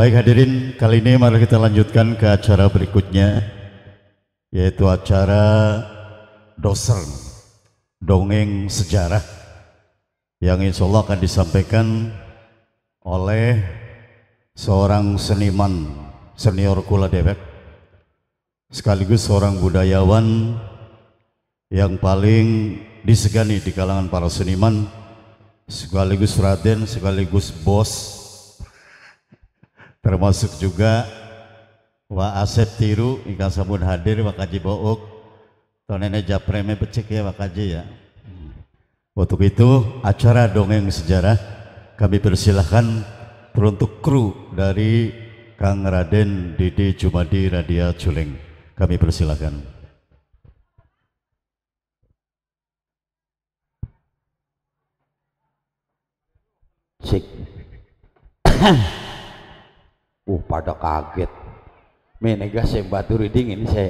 Baik hadirin, kali ini mari kita lanjutkan ke acara berikutnya yaitu acara doser dongeng sejarah yang insya Allah akan disampaikan oleh seorang seniman senior Kula Dewek sekaligus seorang budayawan yang paling disegani di kalangan para seniman sekaligus raden sekaligus bos termasuk juga wa asep tiru Ika Sabun hadir wakaji bauk tonene japreme becik ya wakaji ya untuk itu acara dongeng sejarah kami persilahkan peruntuk kru dari Kang Raden Didi Jumadi Radia Culeng kami persilahkan. Cik uh pada kaget menegas saya batu riding ini saya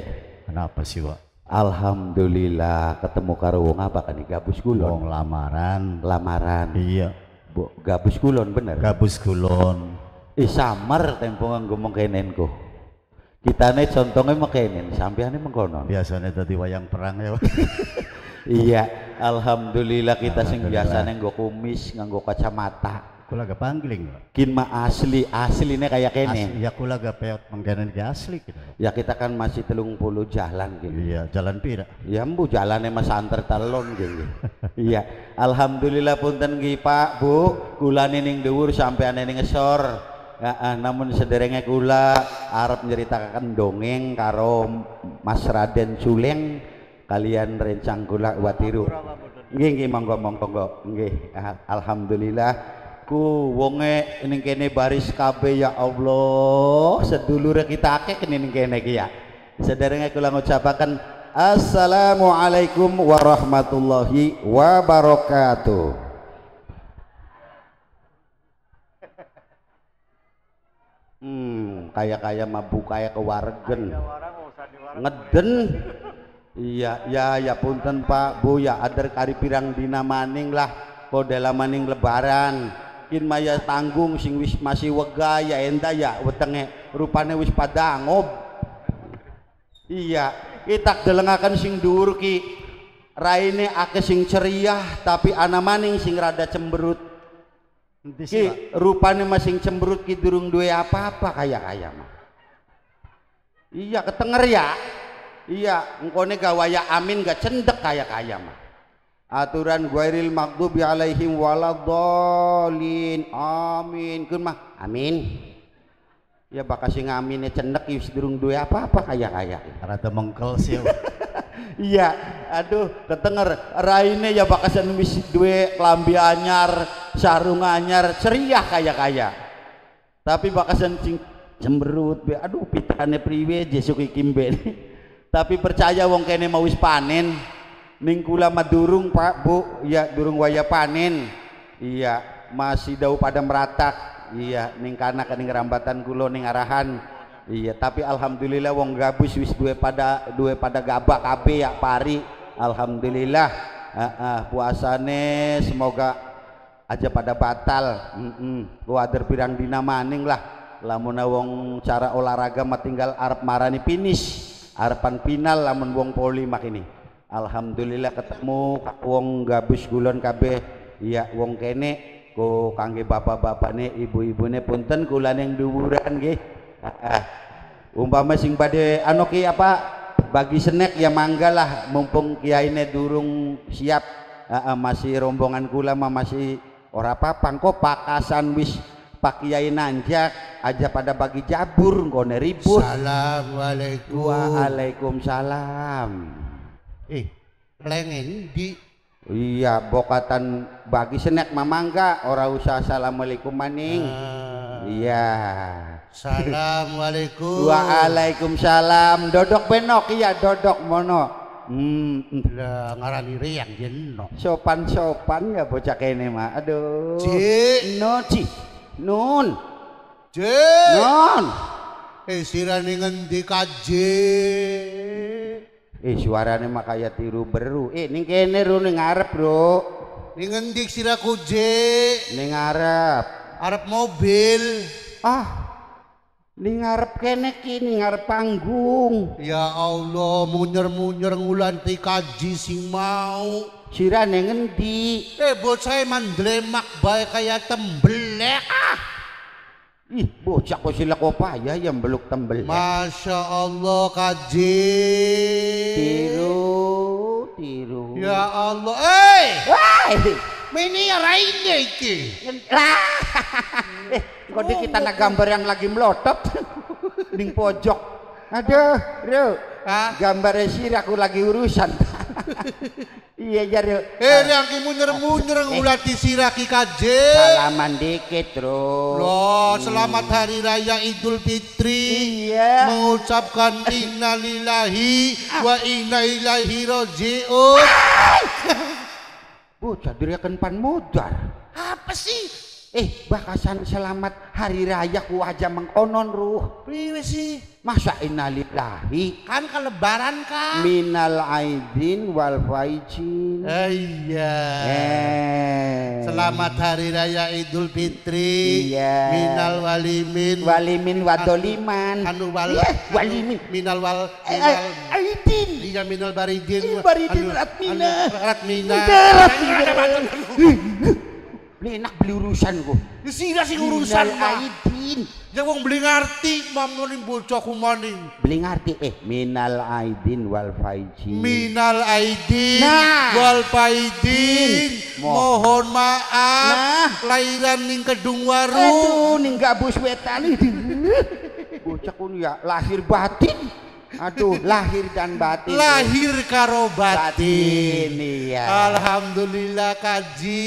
kenapa sih pak Alhamdulillah ketemu karung apa kan gabus kulon Bong lamaran lamaran iya Bu, gabus kulon bener gabus kulon ih samar tempo ngomong kenenku kita nih contohnya makanya sampean mengkonon biasanya tadi wayang perang ya iya alhamdulillah kita sing biasa nenggo kumis nganggo kacamata kulaga pangling. Kin ma asli, asli ini kayak kene. Iya, ya kulaga peot mangganan ke asli kita. Gitu. Ya kita kan masih telung puluh jalan gitu. Iya, jalan pira. Ya mbu jalannya mas antar talon gitu. iya, alhamdulillah punten ki Pak, Bu, kula nining dewur sampai ane esor. Ya, ah, namun sederenge kula Arab nyeritakan dongeng karo Mas Raden Suleng kalian rencang kula watiru. Nggih nggih monggo monggo nggih ah, alhamdulillah aku wonge ning kene baris kabeh ya Allah sedulure kita akeh ning kene iki ya sederenge kula ngucapaken Assalamualaikum warahmatullahi wabarakatuh hmm kayak kayak mabuk kayak kewargen ngeden iya ya ya punten pak bu ya ader kari pirang dina maning lah kode lamaning lebaran in maya tanggung sing wis masih wega ya enda ya wetenge rupane wis pada angob iya kita delengakan sing dhuwur ki raine ake sing ceria tapi ana maning sing rada cemberut ki rupane masing cemberut ki durung duwe apa-apa kaya kaya mah iya ketenger ya iya engkone gawaya amin gak cendek kaya kaya mah aturan ghairil maghdubi alaihim waladhdallin amin kun mah amin ya bakasi ngaminnya cendek yus durung duwe apa-apa kaya-kaya rada mengkel sih iya aduh ketenger raine ya bakasin anu wis duwe lambi anyar sarung anyar ceria kaya-kaya tapi bakasan cing cemberut be aduh pitane priwe jesuk ikimbe tapi percaya wong kene mau wis panen ning kula madurung Pak Bu ya durung waya panen iya masih dau pada meratak iya ning kana ning rambatan kula ning arahan iya tapi alhamdulillah wong gabus wis duwe pada duwe pada gabak kabeh ya pari alhamdulillah uh, uh, puasane semoga aja pada batal mm -mm. gua ader pirang dina maning lah lamun wong cara olahraga mah tinggal arep marani finish arepan final lamun wong poli mak ini Alhamdulillah ketemu wong gabus gulon kabeh iya wong kene ku kangge bapak bapak ne, ibu ibu ne punten kula yang dhuwuran gih. Ah, umpama sing pada anu ki apa bagi snack ya manggalah mumpung Kiai ne durung siap uh, masih rombongan kula mah masih ora apa kok pakasan wis Pak Kiai nanjak aja pada bagi jabur ngone ribut. Assalamualaikum. Waalaikumsalam eh lengeng di iya bokatan bagi snack mamangga ora usah assalamualaikum maning ah. iya Assalamualaikum Waalaikumsalam dodok benok iya dodok mono Hmm, lah ngarani riang jeno. Sopan-sopan ya bocah kene mah. Aduh. Ci, no ci. Nun. Ci. Nun. Eh sirani ngendi kaje. Eh suarane mak kaya tiru beru. Eh ning kene ru ning ngarep, Bro. Ning ngendi siraku, J? Ning ngarep. Arep mobil. Ah. Ning ngarep kene ki ning ngarep panggung. Ya Allah, munyer-munyer ngulanti kaji sing mau. Sirane ngendi? Eh bocah e mandlemak bae kaya tembelek. Ah. Ih, bocah kok sila kopaya yang beluk tembel. Ya. Masya Allah kaji. Tiru, tiru. Ya Allah, eh. Hey! Eh. Mini ya, rain deh iki. Lah. eh, kok di kita nak gambar yang lagi melotot. Ning pojok. Aduh, bro. gambar sih aku lagi urusan. iya jar yuk. Eh, yang ki munyer-munyer eh. ngulati siraki kaje. Salaman dikit, Bro. Loh, hmm. selamat hari raya Idul Fitri. Iya. Mengucapkan innalillahi wa ah. inna ilaihi rajiun. Ah. Bu, jadi kan pan modar. Apa sih? Eh, bakasan selamat hari raya ku aja mengkonon ruh. Priwe sih? Masa innalillahi? Kan kelebaran kan? Minal aidin wal faizin. Eh, iya. Eh. Selamat hari raya Idul Fitri. Iya. Minal walimin. Walimin wadoliman. Anu wal. Iya, walimin. Minal wal. Eh, minal. Eh, aidin. Iya minal baridin. Iya, baridin anu- ratmina. Anu- ratmina. Ratmina. Ini enak beli urusan kok. Ini ya sira sih urusan ya mah. Aidin. Ya wong beli ngerti mam ngene bojoku maning. Beli ngerti eh minal aidin wal faizin. Minal aidin nah. wal faizin. Mohon maaf nah. lahiran ning Kedung Waru. Aduh ning gak bus wetan. Bocah ya lahir batin. Aduh, lahir dan batin. Lahir karo batin. iya. Alhamdulillah kaji.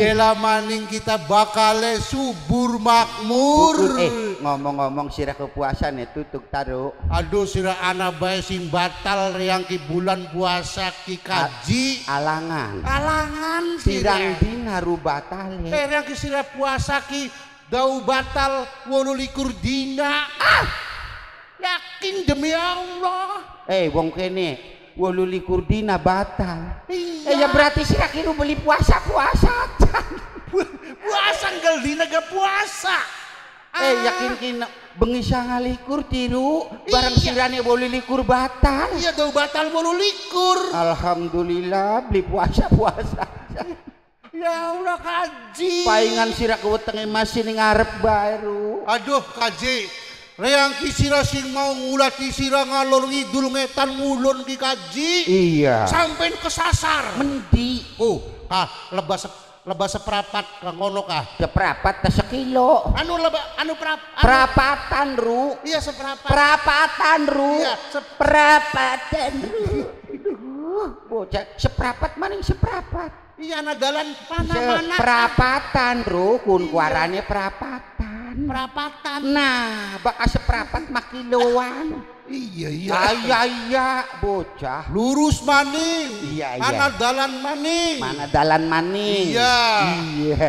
Dela maning kita bakale subur makmur. Eh, ngomong-ngomong sirah kepuasan ya tutup taruh. Aduh, sirah anak bayi sing batal yang ki bulan puasa ki kaji. alangan. Alangan sirah. Sirang dinaru ya. Eh, yang ki sirah puasa ki dau batal wolu likur dina. Ah! Yakin demi Allah. Eh, hey, wong kene walu likur dina batal. Iya. Eh, ya berarti sih lu beli puasa puasa. puasa enggak dina gak puasa. Eh ah. yakin kina bengi likur tiru bareng iya. sirane likur batal. Iya dong batal wolu likur. Alhamdulillah beli puasa puasa. ya Allah kaji. Paingan sirak wetenge masih ngarep baru. Aduh kaji. Reang kisira sing mau ngulat kisira ngalor ngidul ngetan ngulon dikaji. Iya. Sampai kesasar. Mendi. Oh, ah lebas lebah seperapat ke ngono kah? Seperapat ya, ta sekilo. Anu leba anu perap anu. perapatan ru. Iya seperapat. Perapatan ru. Iya seperapatan ru. Bocah seperapat maning seperapat. Iya nagalan mana-mana. Perapatan rukun iya. kuarane perapatan. Perapatan. Nah, bakal seperapat makiloan. Iya iya. Iya iya bocah. Lurus mani. Iya iya. Mana dalan mani. Mana dalan mani. Iya. Iya.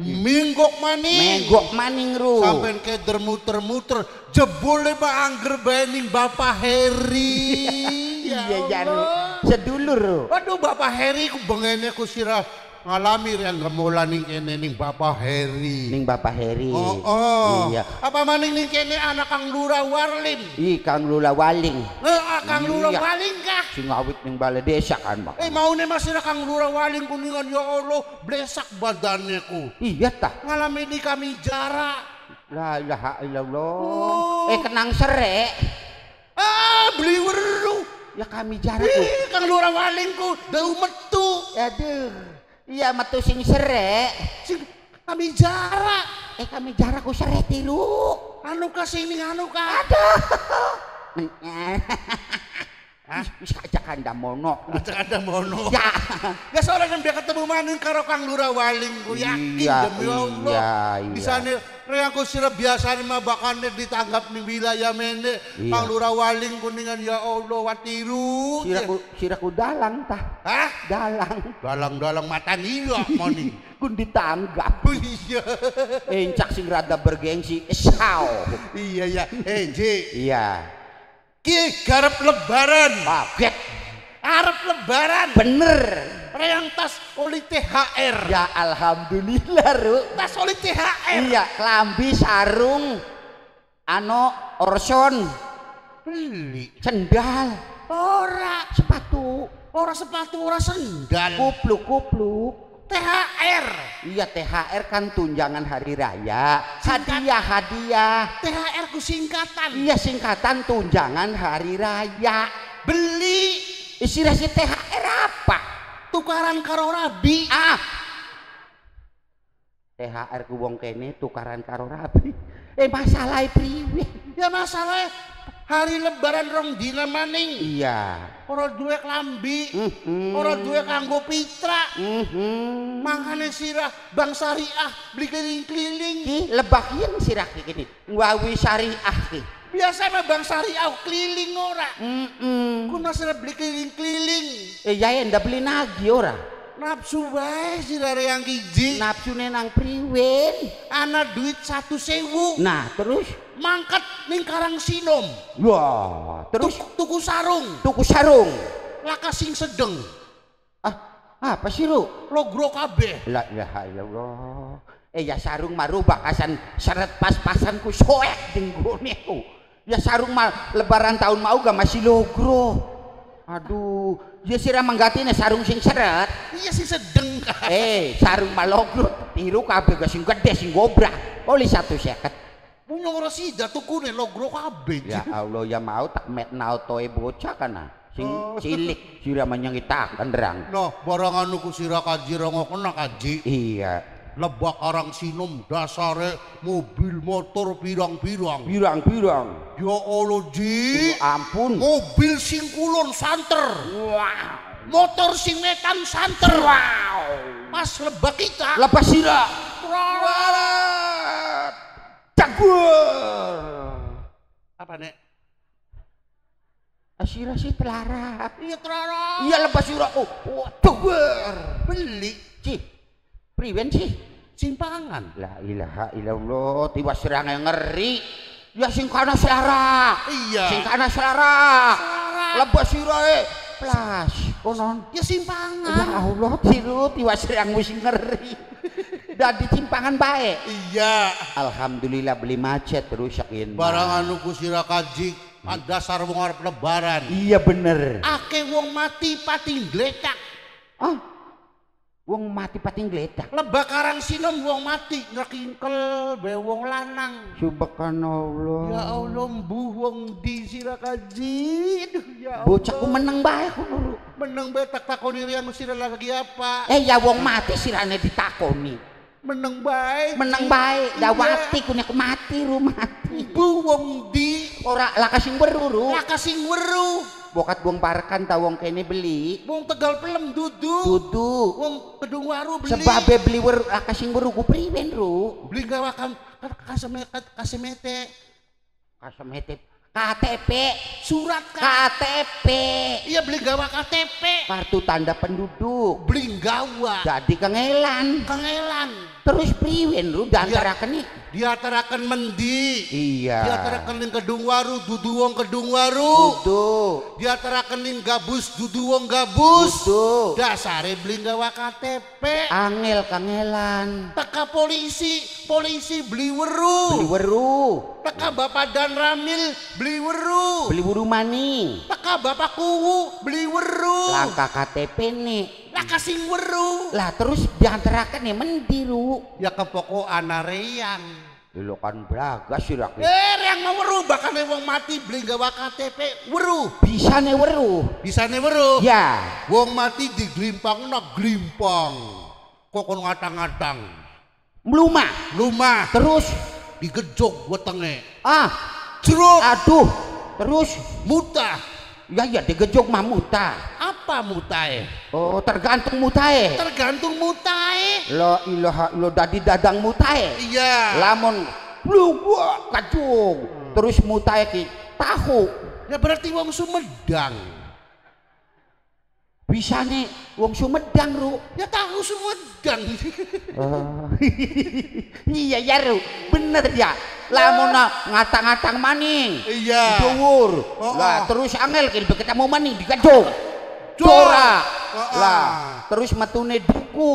Minggok maning. Minggok maning ru. Sampai ke dermuter muter jebole bang angger bening Bapak Heri. Ya iya iya sedulur aduh bapak Heri ku bengene ku sirah ngalami yang gemulani kene ning bapak Heri ning bapak Heri oh, oh. iya apa maning ning kene anak Kang Lura Warlim i Kang Lura Waling eh ah, Kang Lura iya. Waling kah sing awit ning balai desa kan mak eh mau nih masih Kang Lura Waling kuningan ya Allah blesak badannya ku iya tah ngalami di kami jarak la ilaha illallah oh. eh kenang serek ah beli weruh ya kami jarak ku kang lurah walingku, ku tuh. Ya aduh iya metu sing serek sing kami jarak eh kami jarak ku serek tilu anu ka sini anu ka aduh Hah? Wis Cakanda Mono. Cakanda Mono. Ya. Ya sore kan dia ketemu maning karo Kang Lura Waling ku yakin iya, demi Allah. Iya, iya. Disane rek aku sirep biasane mah bakane ditanggap ning wilayah mene. Iya. Kang Lura Waling kuningan ya Allah watiru. Siraku siraku dalang tah. Hah? Dalang. Dalang-dalang matan iya moni. Kun ditanggap. Oh, iya. Encak sing rada bergengsi. Esau. Eh, iya ya. Enji. Iya. Eh, Ki garap lebaran. Kaget. Arab lebaran. Bener. Reyang tas oli THR. Ya alhamdulillah, Ruk. Tas oli THR. Iya, kelambi, sarung, ano orson. Beli cendal, Ora sepatu. Ora sepatu, ora sendal. Kupluk-kupluk. THR. Iya THR kan tunjangan hari raya. Hadiah hadiah. THR ku singkatan. Iya singkatan tunjangan hari raya. Beli istilah si THR apa? Tukaran karo rabi. Ah. THR ku wong kene tukaran karo rabi. Eh masalah e priwe. Ya masalah e hari lebaran rong dina maning iya ora duwe klambi mm -hmm. ora duwe kanggo pitra mm mangane sirah bang syariah beli keliling-keliling ki lebahin sirah ki kene wawi syariah ki biasa mah bang syariah keliling ora mm -mm. sirah beli keliling-keliling eh ya ndak beli nagi ora nafsu wae sirah yang kiji nafsune nang priwen ana duit satu sewu nah terus mangkat ning Karang Sinom. Wah, terus tuku sarung. Tuku sarung. Laka sing sedeng. Ah, apa sih, lu Logro kabeh. La ya, Allah Eh ya sarung maru bakasan seret pas-pasan ku soek denggone ku. Ya sarung mah lebaran tahun mau gak masih logro. Aduh, ya sirah manggatine ya sarung sing seret. Iya sing sedeng Eh, sarung mah logro tiru kabeh gak sing gede sing gobrak. Oli 150. Punya orang ora sida tukune logro kabeh. Ya Allah ya mau tak metnau toy bocah kana. Ah. Sing oh. cilik sira menyang kita kenderang. Nah barang anu ku sira kajira kena kaji. Iya. lebak arang sinom dasare mobil motor pirang-pirang pirang-pirang ya Allah ji oh, ampun mobil sing kulon santer wow. motor sing metan santer wow pas lebak kita lepas sira wow. Takbur. Apa nek? Asira sih telarak. Iya telarak. Iya lepas suraku. Oh, ber. Beli sih. Priwen sih. Simpangan. La ilaha illallah. Tiba serangan yang ngeri. Ya sing kana selarak. Iya. Sing kana selarak. Lepas eh. Flash. Plas. Konon. Ya simpangan. Ya Allah, tiru tiwas serang mesti ngeri udah di cimpangan baik iya alhamdulillah beli macet yakin. barang anu kusira kajik hmm. dasar wong lebaran iya bener ake wong mati pati gletak ah wong mati pati gletak Lebakaran sinom wong mati ngekingkel be wong lanang subhanallah ya Allah bu wong di sira kajik ya Allah bocahku meneng baik, menang meneng bae tak takoni riyan sira lagi apa eh ya wong mati sirane ditakoni menang baik menang baik dah iya. wati kunya mati rumah mati di ora lakasing weru ru lakasing weru bokat buang parakan ta wong kene beli wong tegal pelem dudu dudu wong kedung waru beli sebabe beli weru lakasing weru ku priwen ru beli gawakan kasemete kasemete kasemete KTP surat KTP iya beli gawa KTP kartu tanda penduduk beli gawa jadi kengelan kengelan terus priwin lu diantarakan iya. nih diantarakan mendi iya diantarakan nih kedung waru dudu wong kedung waru dudu diantarakan nih gabus dudu wong gabus dudu dasare beli gawa KTP angel kangelan teka polisi polisi beli weru beli weru teka bapak dan ramil beli weru beli weru mani teka bapak kuhu beli weru langkah KTP nih kasih weru. Lah terus diantarakan ya mendiru. Ya kepoko anareang. Dulu kan beragas sih laki. Eh, yang mau weru bahkan wong mati beli gawa KTP weru. Bisa nih weru. Bisa nih weru. Ya. Wong mati di glimpang nak glimpang. Kok kan ngatang-ngatang. Melumah. Melumah. Terus digejok wetenge. Ah. Jeruk. Aduh. Terus mutah. Ya ya digejok mah mutah. Ah apa mutae? Oh, tergantung mutae. Tergantung mutae. lo ilaha lo dadi dadang mutae. Iya. Lamun lu gua kacung. Terus mutae ki tahu. Ya berarti wong Sumedang. Bisa nih wong Sumedang, Ru. Ya tahu Sumedang. oh. iya ya, Ru. Bener ya. lamun ngatang-ngatang maning iya dhuwur oh, lah oh. terus angel kin ketemu maning digaduk Dora. Lah, ah. terus matune duku.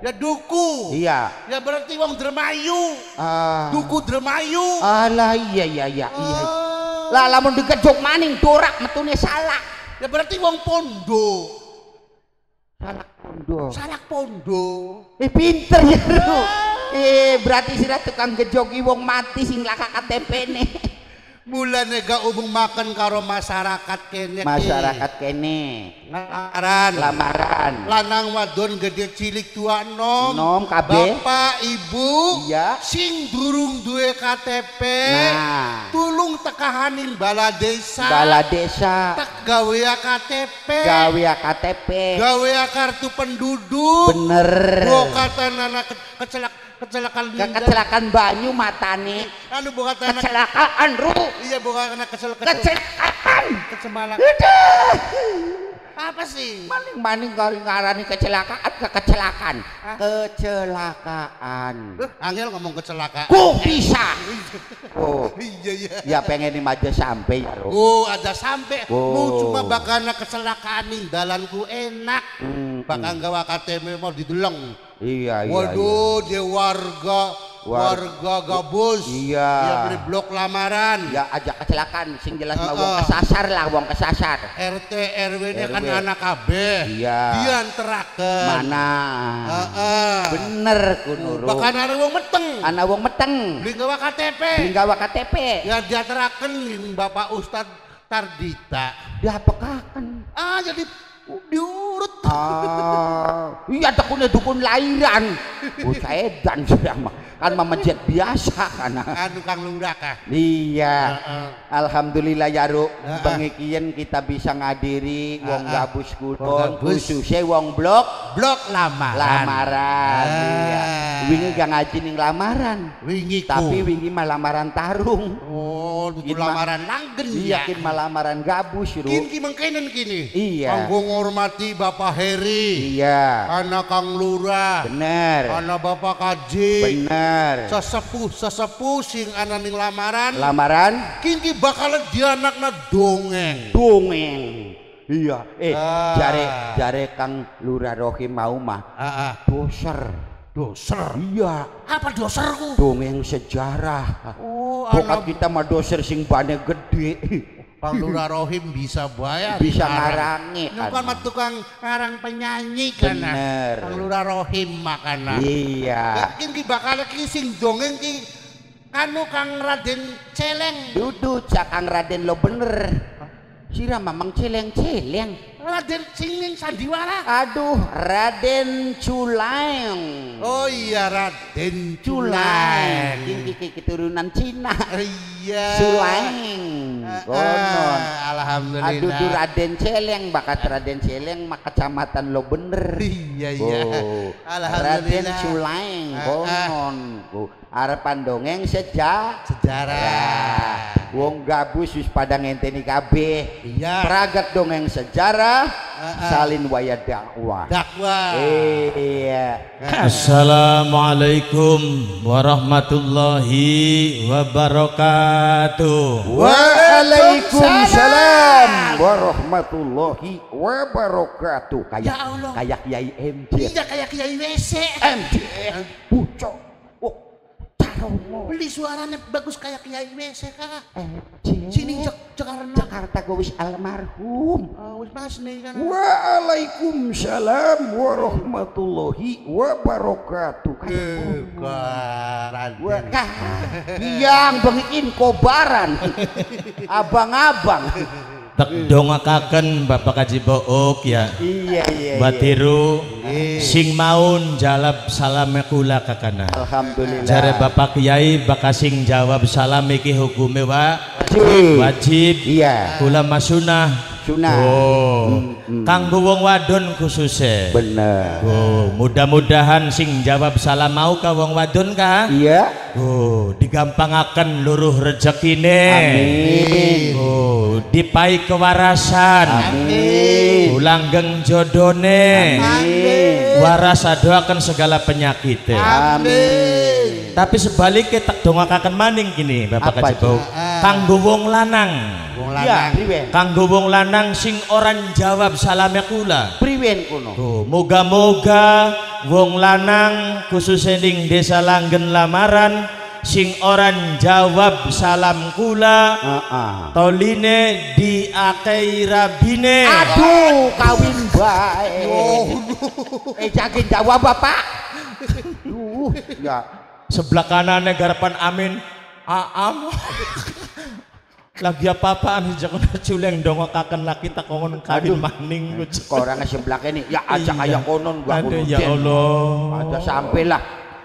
Ya duku. Iya. Ya berarti wong dermayu Ah. Duku dermayu Alah iya iya iya, iya. ah. iya. Lah lamun dikejok maning dorak matune salah. Ya berarti wong pondo Salak pondo Salak pondo Eh pinter ya, Ah. Eh berarti sira tukang kejoki wong mati sing laka ktp nih mulane gak hubung makan karo masyarakat kene masyarakat kene lamaran lamaran lanang wadon gede cilik tua nom nom KB. bapak ibu iya sing durung duwe KTP nah tulung tekahanin bala desa bala desa tak gawea KTP gawea KTP gawea kartu penduduk bener gua kata anak kecelak kecelakaan linda. kecelakaan banyu matane anu bukan karena kecelakaan ru iya bukan kena kecelakaan kecelakaan itu apa sih maning maning kau ngarani kecelakaan ke kecelakaan Hah? kecelakaan eh, angel ngomong kecelakaan ku bisa oh iya iya ya pengen ini maju sampai ya oh ada sampai oh. mau cuma bakal kecelakaan nih dalanku enak hmm, bakal hmm. gawa KTM mau dideleng Iya, iya. Waduh, iya. di warga warga gabus iya dia beli blok lamaran ya ajak kecelakaan sing jelas uh, uh. wong kesasar lah wong kesasar RT RW nya kan anak KB iya dia anterakan mana uh, uh. bener kunuru bahkan anak wong meteng anak wong meteng beli gawa KTP beli gawa KTP ya dia anterakan Bapak Ustad Tardita dia apakah kan ah jadi diurut ah iya tekun dukun lahiran bocah edan sudah mah kan memejet biasa kan ah, tukang lunggak ah. iya uh-uh. alhamdulillah ya ruk uh kita bisa ngadiri uh-uh. wong gabus kudon khususnya wong blok blok lamaran lamaran uh. iya wingi gak ngaji nih lamaran wingi tapi wingi mah lamaran tarung oh itu lamaran langgen iya ya. kin mah lamaran gabus ruk kin ki mengkainan kini iya kanggo ngormati Bapak Heri iya anak Kang Lurah bener anak Bapak Kaji bener bener sesepuh sesepuh sing anani ning lamaran lamaran bakal bakalan dianakna dongeng dongeng iya eh ah. jare jare Kang Lurah Rohim mau mah ah, ah. doser doser iya apa doserku dongeng sejarah oh, bukan kita mah doser sing bane gede Rohim bisa bayar bisa ngarangi bukan mah tukang ngarang penyanyi kan ah. bener Lura Rohim makanan ah. iya mungkin ki bakal ki sing dongeng ki kanu Kang Raden Celeng dudu cak Kang Raden lo bener Cira mamang celeng-celeng. Raden Cileng Sandiwara. Aduh, Raden Culaeng. Oh iya, Raden Culaeng. Ini keturunan Cina. Oh iya. Culang. Eh, eh, Konon. Alhamdulillah. Aduh, tuh Raden Celeng, bakat Raden Celeng, mah kecamatan lo bener. Iya, iya. Oh. Alhamdulillah. Raden Culaeng. Konon. Eh, lagu arepan dongeng seja sejarah ya, wong gabus wis pada ngenteni kabeh iya praget dongeng sejarah salin waya dakwah dakwah iya assalamualaikum warahmatullahi wabarakatuh waalaikumsalam warahmatullahi wabarakatuh kayak ya kayak kiai MD iya kayak kiai WC MD pucuk Beli suaranya bagus kayak Kiai WC kak. Sini Jak Jakarta. Jakarta gue wis almarhum. Oh, mas nih kan. Waalaikumsalam warahmatullahi wabarakatuh. kebaran Kah, yang bengiin kobaran. Abang-abang donga hmm. dongakaken Bapak Kaji Book ya. Iya iya. Batiru iya. sing maun jalab salame kula kakana. Alhamdulillah. Jare Bapak Kiai bakasing jawab salam iki hukume wa wajib. wajib. Iya. Kula masunah sunah. Oh. Hmm, hmm. Kanggo wong wadon khususnya. Bener. Oh, mudah-mudahan sing jawab salam mau ka wong wadon ka? Iya. Oh, digampangaken luruh rezekine. Amin. Oh, dipai kewarasan. Amin. Langgeng jodone. Amin. Waras doakan segala penyakit. Amin. Tapi sebaliknya tak dongakaken maning gini Bapak Kajibauk. Kanggo Buwong lanang wong iya, lanang. Iya, Kanggo wong lanang sing orang jawab salamnya kula. Priwen kuno? Tuh, moga-moga wong lanang khususnya ning desa Langgen Lamaran sing orang jawab salam kula uh -uh. toline diakei rabine aduh kawin baik. oh, no. eh jakin jawab bapak duh ya sebelah kanan garapan amin aam lagi apa-apaan jago culeng dong kakan laki tak kongon kawin maning eh, orang sebelah ini ya ajak iya. konon gua Aduh, ya Allah ada sampailah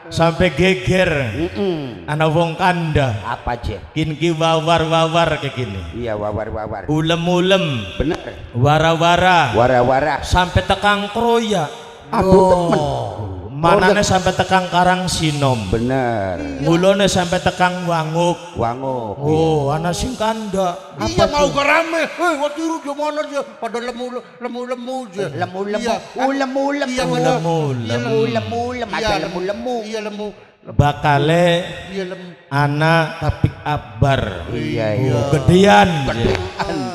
sampai geger mm -mm. anak wong kanda apa aja kini wawar wawar kayak gini iya wawar wawar ulem ulem bener wara wara wara wara sampai tekang kroya aduh temen manane sampai tekang Karang Sinom bener mulane sampai tekang Wanguk Wanguk oh iya. ana sing kanda iya mau ke hei eh, kok tiru yo mono yo padha lemu lemu lemu je iya. oh, iya, iya, lemu lemu lemu lemu lemu lemu lemu lemu lemu lemu lemu lemu bakale iya, anak tapi abar iya iya, iya. gedean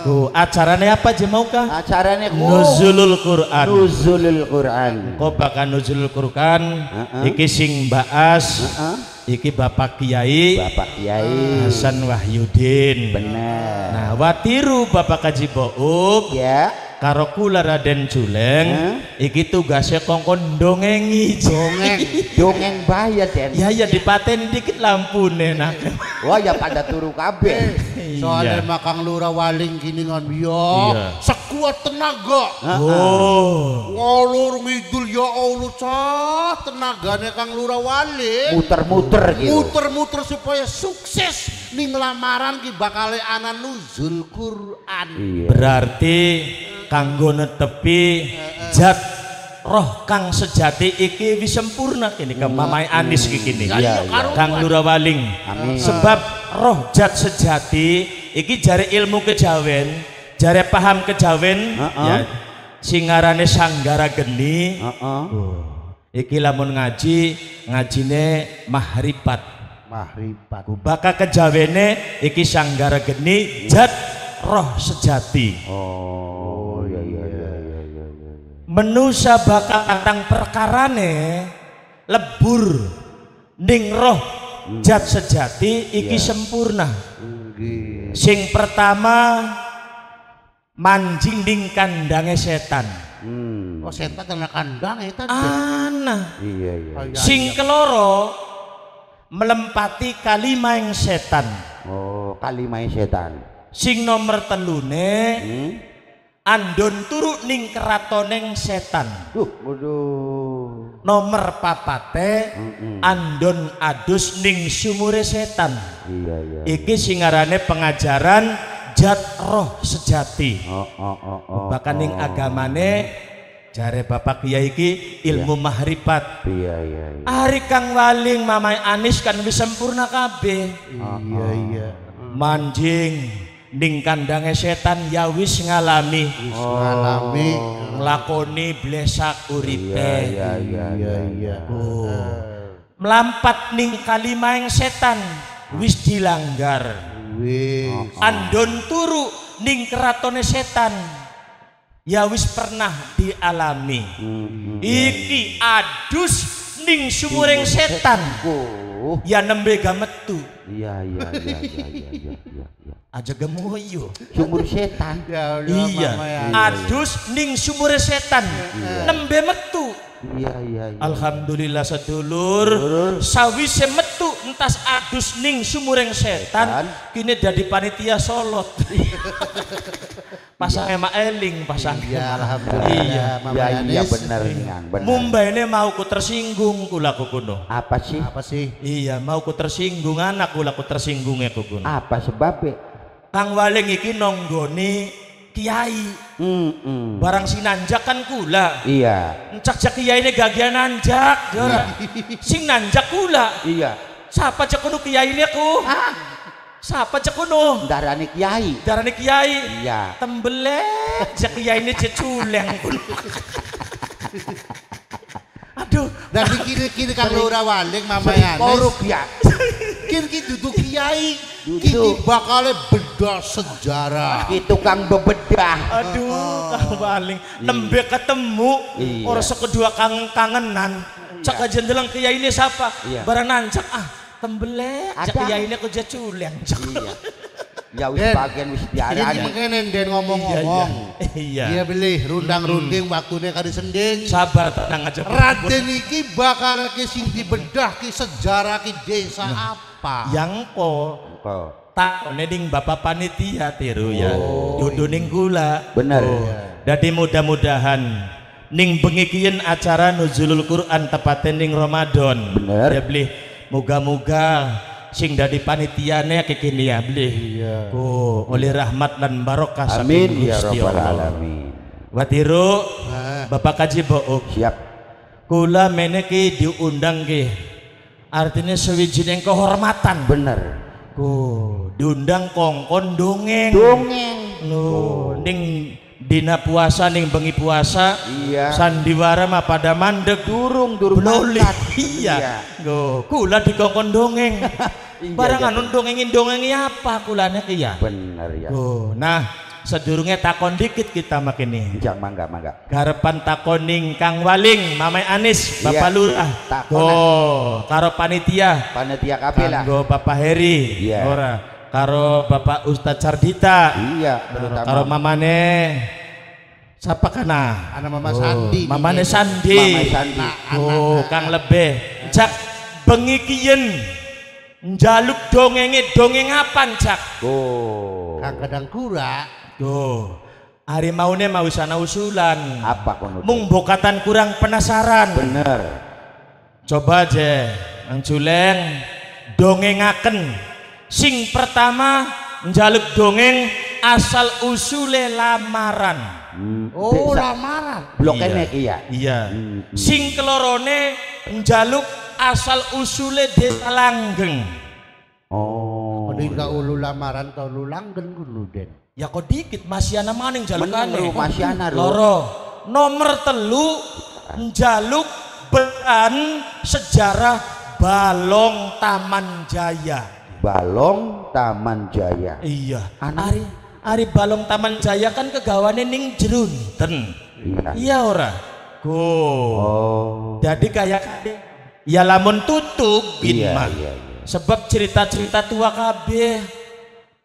ku apa je mau kah acarane ku nuzulul quran nuzulul quran kok bakal nuzulul quran uh -uh. iki sing baas uh -uh. iki bapak kiai bapak kiai Hasan Wahyudin benar nah watiru bapak Kaji Boub ya karo kula Raden Juleng eh? iki tugasnya kongkon dongengi dongeng dongeng bahaya Den ya ya dipaten dikit lampune nak wah ya pada turu kabeh eh, Iya. Soalnya makang lura waling gini kan yo. Ya, iya. Sekuat tenaga. Oh. Ngolur ngidul ya Allah cah tenagane kang lura waling. Muter-muter gitu. Muter-muter supaya sukses nih lamaran ki bakal anak nuzul Quran. Iya. Berarti kanggo netepi jat roh kang sejati iki wis sempurna ini ke mamai hmm. Anis iki kene. Iya, iya. Kang Lurawaling. Amin. Sebab roh jat sejati iki jari ilmu kejawen, jari paham kejawen, uh -uh. ya. Singarane sanggara geni. Uh -uh. Iki lamun ngaji, ngajine mahripat. Mahripat. Baka kejawene iki sanggara geni jat roh sejati. Oh menusa bakal tentang perkarane lebur ning roh hmm. jat sejati iki iya. sempurna sing pertama manjing ning kandange setan hmm. oh setan kena kandang setan ana iya iya, oh, iya sing iya. keloro melempati kalimah setan oh kalimah setan sing nomor telune hmm? Andon turu ning keratoneng setan. Uh, waduh. Nomor papate mm -mm. andon adus ning sumure setan. Iya, iya. iya. Iki singarane pengajaran jat roh sejati. Oh, oh, oh, oh, oh. Bahkan ning oh, agamane jare Bapak Kiai iki ilmu iya. mahripat. Iya, iya, iya. Ari kang waling mamai Anis kan wis sempurna kabeh. Oh, oh. Iya, iya. Manjing ning kandange setan ya wis ngalami wis oh. ngalami blesak uripe iya iya iya iya, iya. oh. melampat ning kalimah yang setan wis dilanggar wis oh, oh. andon turu ning keratone setan ya wis pernah dialami mm-hmm. iki adus ning sumuring setan oh jauh. Ya nembe ga metu. Iya, iya iya iya iya iya iya iya. Aja gemuyu. Sumur setan. Ya Allah, iya. Ya. iya. iya, Adus ning sumur setan. Iya. Nembe metu. Iya iya iya. Alhamdulillah sedulur. sawi metu entas adus ning sumureng setan, kini jadi panitia solot. pasang ya. emak eling pasang iya alhamdulillah iya ya, iya, iya, iya bener ngang bener mumbaine mau ku tersinggung kula kukuno apa sih apa sih iya mau ku tersinggung anak kula ku ya ya kuno apa sebabnya kang waling iki nonggoni kiai mm -mm. barang nanjak kan kula iya ncak cak kiai ini gagia nanjak iya. sing nanjak kula iya siapa cek kudu kiai ini aku ah Siapa cek kuno? Darani kiai. Darani kiai. Iya. Tembelek. Cek kiai ini culeng Aduh. Dari kiri-kiri kalau ora waling ya Korup ya. Kiri-kiri duduk kiai. kiri bakal bedah sejarah. itu tukang bebedah. Aduh, oh, oh. kang baling Nembe iya. ketemu. orang iya. Orang sekedua kangen kangenan. Cek iya. aja ndelang kiai ini siapa? Iya. Barang nancak ah. Tembelek, ada ya ini kerja culeng. Iya. Ya wis bagian wis biaran. Ini iya, iya. mungkin nenden ngomong-ngomong. Iya. Dia iya, beli rundang-runding hmm. waktunya kari sending. Sabar tenang aja. Raden iki bakal kesing di dibedah kisah sejarah ki desa hmm. apa? Yang po. tak neding bapak panitia tiru ya yudu oh, ning gula bener oh. jadi mudah-mudahan ning bengi acara nuzulul Quran tepat ning Ramadan bener ya beli Moga-moga sing dari panitiane kekinian ya, blih. Iya. Ku oleh rahmat dan barokah Amin ya rabbal alamin. Watiru Bapak Kaji bohok. Siap. Kula meneki diundang ke artinya sewijin yang kehormatan. Bener. Ku diundang kongkon dongeng. Dongeng. Loh, ning Dina puasa ning bengi puasa iya sandiwara mah pada mandek durung durung Beloli. iya nggo iya. kula dikongkon dongeng iya, barang iya. anu dongengin dongengi apa kulane iya bener ya oh nah sedurungnya takon dikit kita makin makene jang mangga mangga garapan takon Kang Waling Mamai Anis Bapak iya, Lurah takon oh karo panitia panitia kabeh lah Bapak Heri iya ora karo Bapak Ustadz Sardita iya terutama karo mamane siapa kena? anak mama oh. Sandi mamane Sandi mama Sandi oh kang lebih cak bengi kien njaluk dongenge dongeng apan cak oh kang kadang kura tuh hari maune mau sana usulan apa kono mung bokatan kurang penasaran bener coba aja Ang dongengaken sing pertama njaluk dongeng asal usule lamaran. Hmm. Oh, Desa. lamaran. Blok iya. kene iki Iya. iya. Hmm, hmm. Sing kelorone njaluk asal usule desa langgeng. Oh. Kok enggak ulu lamaran to ulu langgeng kudu den. Ya kok dikit masih ana maning jalukane. Masiana loro. Nomor telu njaluk beran sejarah Balong Taman Jaya. Balong Taman Jaya. Iya. Anak. Ari Ari Balong Taman Jaya kan kegawane ning jerunten. Iya. Iya ora. Go. Oh. Jadi kayak ya lamun tutup bin iya, Iya, iya. Sebab cerita-cerita tua kabeh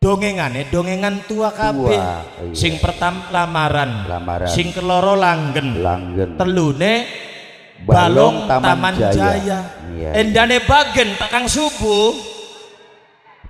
dongengane dongengan tua kabeh iya. sing pertam lamaran. lamaran sing keloro langgen langgen telune balong, balong taman, taman jaya, jaya. Iya, iya. endane bagen takang subuh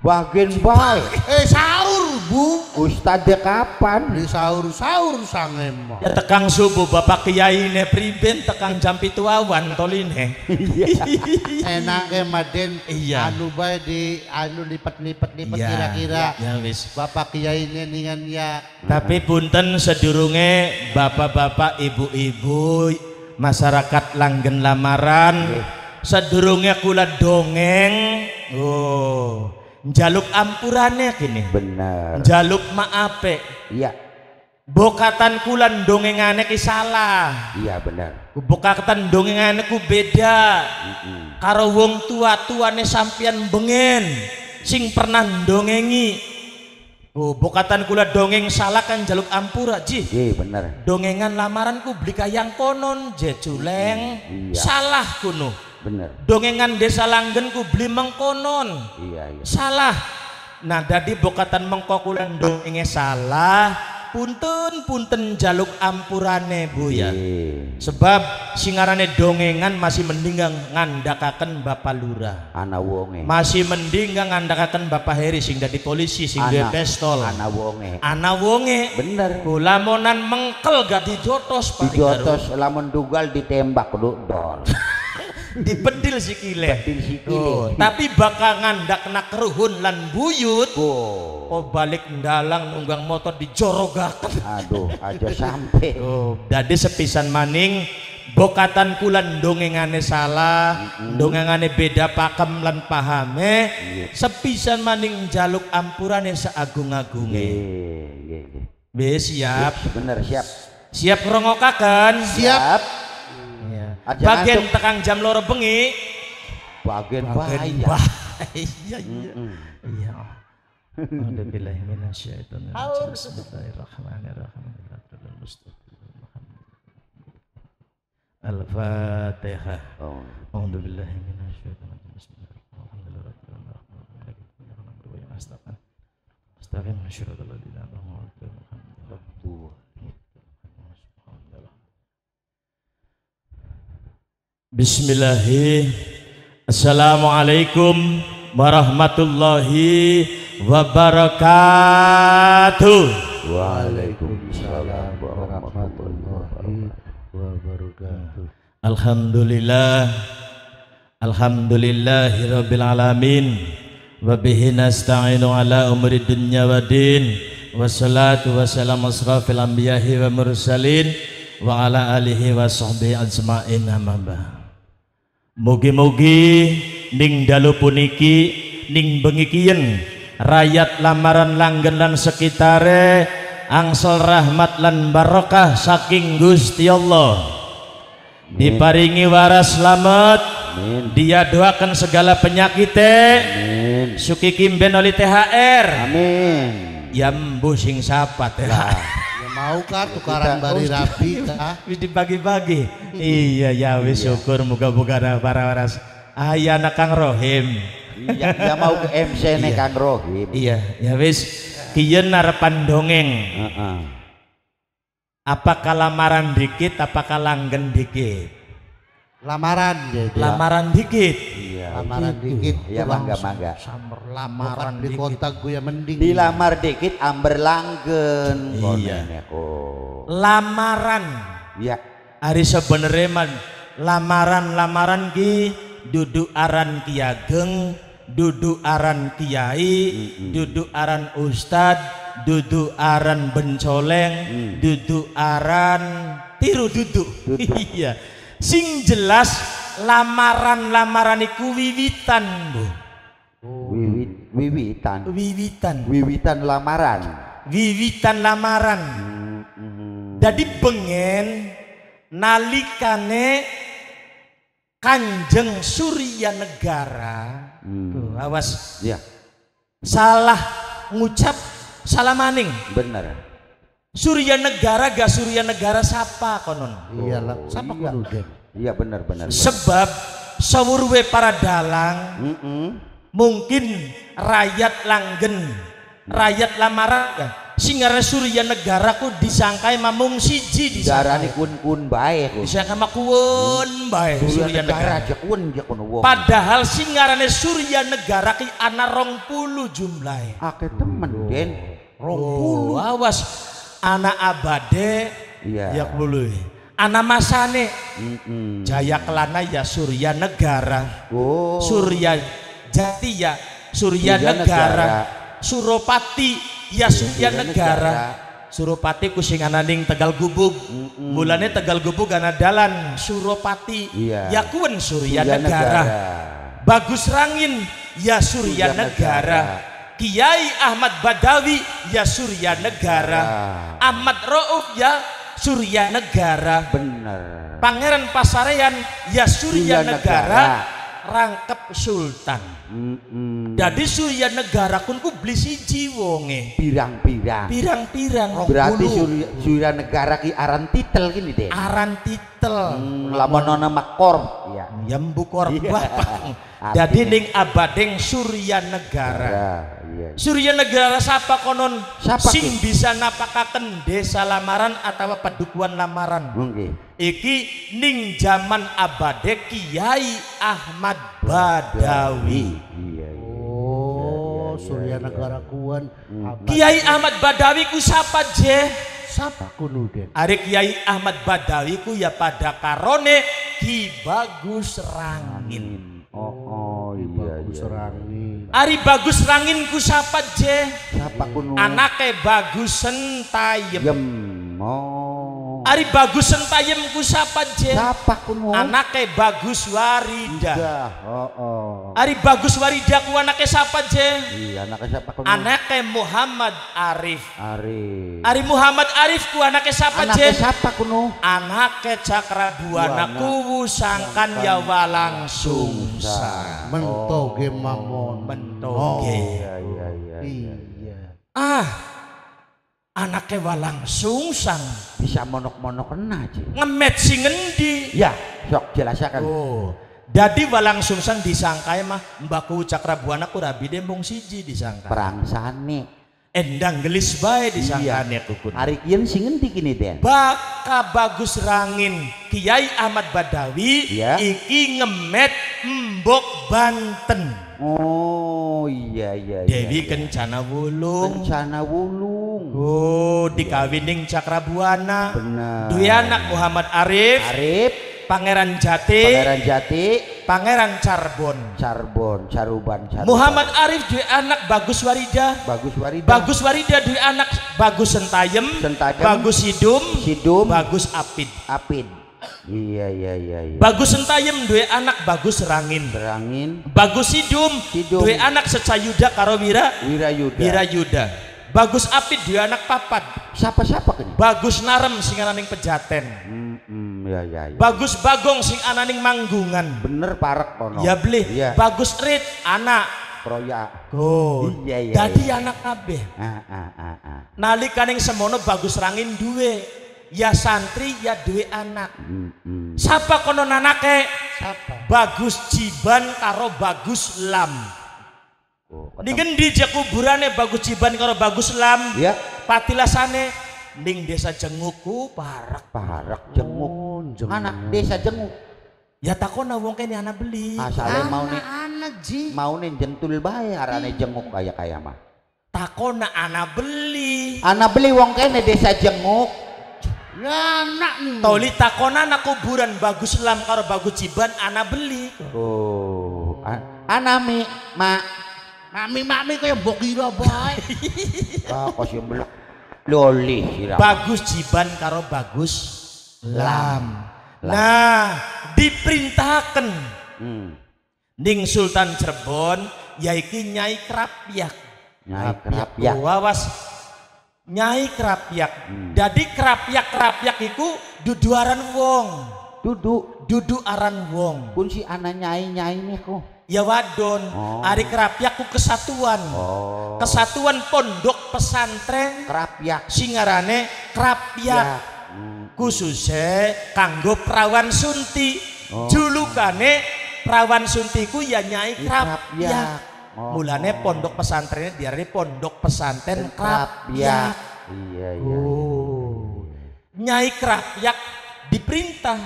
bagian baik eh sahur bu ustadz kapan di sahur sahur sangem ya tekang subuh bapak kiai ne priben tekang jam pitu awan toline iya. enak eh, maden iya anu bae di anu lipat lipat lipat ya, kira-kira ya, ya, wis bapak kiai ne ningan ya tapi punten sedurunge bapak-bapak ibu-ibu masyarakat langgen lamaran iya. sedurunge kula dongeng oh Jaluk ampurane kini. benar Jaluk maape. Iya. Bokatan kulan dongengane ki salah. Iya benar Bokatan dongengane ku beda. Mm wong tua tuane sampian bengen. Sing pernah dongengi. Oh, bokatan kula dongeng salah kan jaluk ampura, Ji. Iya, benar. Dongengan lamaran ku beli kayang konon, je iya. Salah kuno. Bener. Dongengan desa langgenku beli mengkonon. Iya, iya. Salah. Nah, jadi bokatan mengkokulan dongengnya salah. Punten punten jaluk ampurane Bu ya. Iya. Sebab singarane dongengan masih mendingang ngandakaken Bapak Lurah. anak wonge. Masih mendingang ngandakaken Bapak Heri sing dari polisi sing dari pistol. anak wonge. anak wonge. Bener. Bu lamonan mengkel gak dijotos Pak. Dijotos lamon dugal ditembak dudol Dipendil sikile. kile, sikile. Oh, tapi bakal ngandak kena keruhun lan buyut. Oh. oh balik ndalang nunggang motor dijorogakan. Aduh, aja sampai. Oh, dadi sepisan maning bokatan kulan dongengane salah, mm -hmm. dongengane beda pakem lan pahame. Yeah. Sepisan maning jaluk ampurane seagung-agunge. Yeah, yeah, yeah. Be siap. Yes, iya, bener siap. Siap rongokakan. Siap. siap bagian tekang jam loro bengi bagian bahaya iya iya iya Alhamdulillah minasyaitonir rajim. Bismillahirrahmanirrahim. Al-Fatihah. A'udzu billahi minasyaitonir Bismillahirrahmanirrahim. Astagfirullah. Astagfirullah. Bismillahirrahmanirrahim. Assalamualaikum warahmatullahi wabarakatuh. Waalaikumsalam warahmatullahi wabarakatuh. Alhamdulillah. Alhamdulillahirabbil alamin. Wa bihi nasta'inu ala umuri dunya waddin. Wassalatu wassalamu asrafil anbiya'i wa mursalin wa ala alihi wa sahbihi ajma'in amma ba'd. Mugi-mugi ning dalu puniki ning bengi rakyat lamaran langgen lan sekitare angsel rahmat lan barokah saking Gusti Allah. Diparingi waras selamat. Amin. Dia doakan segala penyakit. Amin. Suki kimben oleh THR. Amin. Yambu sing sapat. mau kah tukaran bari rapi kah? Wis dibagi-bagi. iya ya wis iya. syukur moga-moga ada para waras. Ayana ah, iya, Kang Rohim. Iya, ya mau ke MC nih iya. Kang Rohim. Iya, ya wis kian narapan dongeng. Apakah lamaran dikit, apakah langgen dikit? lamaran ya, Lamaran dikit. Iya, iya. Lamaran gitu. dikit. ya mangga mangga. lamaran di kota gue ya, mending. Dilamar dikit amber langgen. Iya. Oh. Lamaran. ya. Hari sebenernya man lamaran-lamaran ki duduk aran kiageng, duduk aran kiai, mm -hmm. duduk aran ustad, duduk aran bencoleng, mm. duduk aran tiru duduk. Iya sing jelas lamaran-lamaran iku wiwitan, Bu. Wiwit wiwitan. Wiwitan. Wiwitan lamaran. Wiwitan lamaran. hmm. Jadi pengen nalikane Kanjeng Surya Negara. Hmm. awas. Ya. Salah ngucap salamaning. Benar. Surya negara gak surya negara siapa konon? Iyalah, siapa iya. konon? Iya benar benar. Sebab sawurwe para dalang mungkin rakyat langgen, rakyat lamaran Singarane surya negara ku disangkai mamung siji di Darani kun kun baik. Disangkai makuun baik surya, surya negara. kun Jakun, jakun, wong. Padahal singarane surya negara ki anak rong puluh jumlahnya. Ake temen den. Rong oh, awas anak abade iya. ya lulu anak masane mm -mm. jaya kelana ya surya negara oh. surya jati ya surya, negara. negara suropati ya surya, surya negara. negara. Suropati kusingananing Tegal Gubug. Mm -mm. Mulane Tegal Gubug gana dalan Suropati. Iya. Ya kuen Surya, Surya negara. negara. Bagus Rangin ya Surya, Surya Negara. negara. Kiai Ahmad Badawi ya Surya Negara. Ah. Ahmad Rauf ya Surya Negara. Pangeran Pasarean ya Surya, Negara. Rangkep Sultan. Mm -mm. Jadi Surya Negara kun ku beli siji wonge. Pirang-pirang. Pirang-pirang. Berarti Surya, Surya Negara ki aran titel gini deh. Aran titel. Hmm, lamun ana makorb. Iya. Ya. Yembu jadi ning abadeng Surya Negara. Ya, iya, iya. Surya Negara siapa konon? Siapa sing bisa napakaken desa lamaran atau padukuan lamaran. Mungkin. Iki ning zaman abade Kiai Ahmad Badawi. Iya, oh, Surya Negara kuan. Hmm. Kiai Ahmad Badawi ku siapa, Je? Siapa kuno den arek Kiai Ahmad Badawi ku ya pada karone Ki Bagus Rangin Oh, oh iya Bagus iya, Rangin. Iya. Ari Bagus Rangin ku siapa je? Siapa kuno? Anake Bagusen Tayem. Yem. Oh. Ari bagus entayem ku sapa je. Sapa kuno. Anake bagus warida. Iya, oh, oh. Ari bagus warida ku anake sapa je. Iya, anake sapa kuno. Anake Muhammad Arif. Arif. Ari Muhammad Arif ku anake sapa je. Anake sapa kuno. Anake Cakra Buana kuwu sangkan yawa langsung sa. Mentoge oh. mamon. Mentoge. Oh, iya, iya, iya. Iya. iya. iya. Ah, anaknya walang sungsang bisa monok-monok kena aja ngemet si ngendi ya sok jelasakan oh jadi walang sungsang disangka mah cakra buana ku rabi dembong siji disangka perang sani endang gelis bae disangkane iya. kukun hari kian si ngendi kini den baka bagus rangin kiai Ahmad Badawi iya. iki ngemet mbok Banten Oh iya, iya iya. Dewi iya, Kencana Wulung. Kencana Wulung. Oh dikawining iya. Cakrabuana. Benar. Dwi anak Muhammad Arif. Arif. Pangeran Jati. Pangeran Jati. Pangeran Carbon. Carbon, Caruban, Caruban. Muhammad Arif dwi anak Bagus Warida. Bagus Warida. Bagus Warida dwi anak Bagus Sentayem. Sentayem. Bagus Hidum. Hidum. Bagus Apid. Apid. Iya iya iya. iya. Bagus entayem dua anak bagus rangin. Berangin. Bagus hidum, dua anak secayuda karo wira. Wirayuda. yuda Bagus apit dua anak papat. Siapa siapa kan? Bagus narem sing ananing pejaten. Hmm, hmm, ya, ya, ya. Bagus bagong sing ananing manggungan. Bener parek kono. Ya beli. Ya. Bagus rit anak Proya. Oh. Iya iya. Dadi iya. anak kabeh. ah ah. heeh. Ah, ah. Nalikaning semono bagus rangin duwe ya santri ya duwe anak Siapa konon nanake siapa bagus ciban karo bagus lam oh, ning endi kuburane bagus ciban karo bagus lam ya patilasane ning desa jenguku parak parak jenguk oh, anak desa jenguk ya takona wong kene anak beli asale mau nih anak ji mau nih jentul bae arane jenguk kaya kaya mah takona anak beli anak beli wong kene desa jenguk Enak nih. Toli takonan aku kuburan bagus lam karo bagus ciban anak beli. Oh. anak mi mak. Mami mami kau yang kira boy. Kau sih melok? Loli Bagus ciban karo bagus lam. Nah, diperintahkan. Hmm. Ning Sultan Cirebon yaiki Nyai Krapyak. Nyai Krapyak. Wawas nyai kerapyak hmm. jadi kerapiak kerapyak iku duduaran wong dudu dudu aran wong kunci anak nyai nyai nih kok ya wadon oh. hari kerapyak ku kesatuan oh. kesatuan pondok pesantren kerapiak, singarane kerapiak, ya. hmm. khususnya kanggo perawan sunti oh. julukane perawan suntiku ya nyai kerapyak Oh. Mulane pondok pesantrennya diarani pondok pesantren Krapyak. Iya, iya. Oh. Iya, iya, iya, Nyai Krapyak diperintah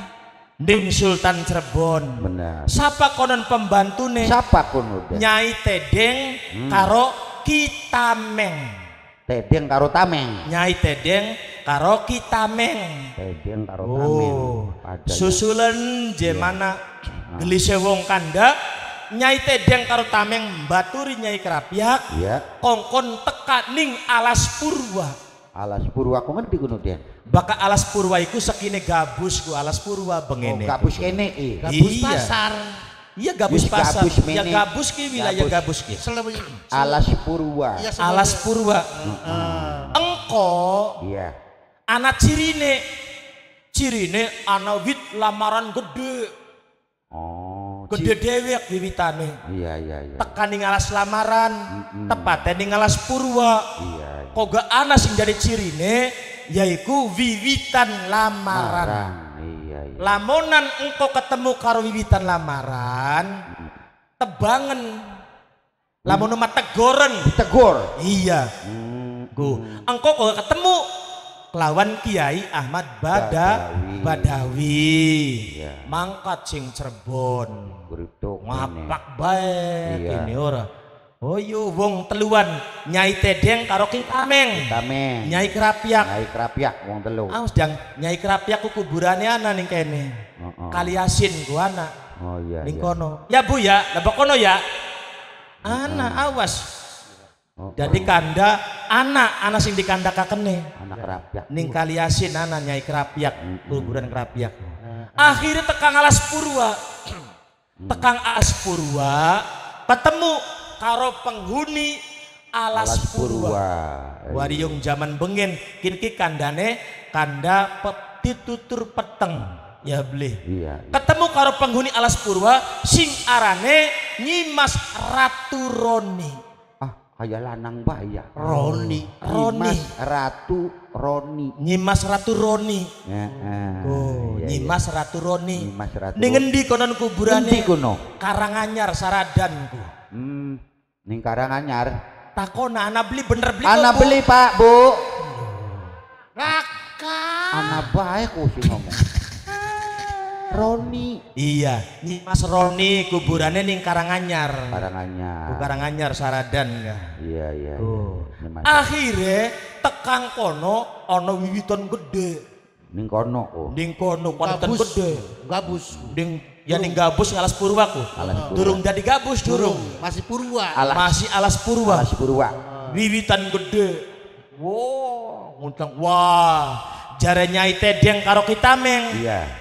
Ding Sultan Cirebon. Benar. Siapa konon pembantune? Siapa konon? Nyai Tedeng hmm. karo Kitameng. Tedeng karo Tameng. Nyai Tedeng karo Kitameng. Tedeng karo oh. Tameng. Oh. Susulen jemana yeah. gelisewong kanda Nyai Tedeng karo Tameng baturi Nyai Kerapiak. Iya. Kongkon teka ning alas purwa. Alas purwa aku ngerti kuno dia. Baka alas purwa iku sekine gabus ku alas purwa bengene. Oh, gabus kene eh. Gabus iya. pasar. Iya gabus Yus, pasar. Gabus ya gabus ki wilayah gabus, gabus ki. alas purwa. Ya, alas purwa. Mm -hmm. Engko. Iya. Anak cirine. Cirine anak wit lamaran gede. Oh gede dewek wiwitane iya iya iya tekan ning alas lamaran mm -mm. tepatnya ning alas purwa iya, iya. kok gak ana sing jadi cirine yaitu wiwitan lamaran Marang. iya, iya. lamonan engko ketemu karo wiwitan lamaran tebangen lamun mah tegoren tegor iya hmm. go engko kok ketemu kelawan Kiai Ahmad Bada Badawi, Badawi. Ya. mangkat sing Cirebon ngapak baik ya. ini ora Oh yo iya, wong teluan Nyai Tedeng karo Ki Tameng. Nyai Kerapiak. Nyai Kerapiak wong telu. Ah sedang Nyai Kerapiak ku kuburane ana ning kene. Oh, oh. Kali asin ku ana. Oh iya. Ning iya. kono. Ya Bu ya, lebok kono ya. Ana awas Oh. Jadi oh. kanda anak anak sing dikanda kakene. Anak kerapiak. Ning kali asin anak nyai kerapiak, kuburan kerapiak. Akhirnya tekang alas purwa. tekang alas purwa ketemu karo penghuni alas, purwa. purwa. Wariung zaman bengen kinki kandane kanda petitutur peteng. Ya beli. Iya, iya. Ketemu karo penghuni alas purwa sing arane Nyimas Ratu Roni. Haya lanang bahaya. Roni. Roni. Nyimas Ratu Roni. Nyimas Ratu Roni. Ya, oh, iya, iya. Nyimas iya. Ratu Roni. Nyimas Ratu. Ning endi konon kuburane? Endi kono? Karanganyar Saradanku. Hmm, ning Karanganyar. Takona ana beli bener beli. Ana beli, Pak, Bu. Raka. Anak bae ku sing ngomong. Roni. Iya, Mas Roni kuburannya ning Karanganyar. Karanganyar. Ku oh, Karanganyar Saradan ya. Iya, iya. iya. Oh. Iya. Akhire tekang kono ana wiwitan gede. Ning kono oh. Ning kono wiwitan gede. Gabus. Ning ya ning gabus alas purwa ku. Alas purwa. Durung jadi gabus durung. durung. Masih purwa. Alas. Masih alas purwa. Alas purwa. Wiwitan gede. Wow, nguntang wah. Jare nyai tedeng karo kita Iya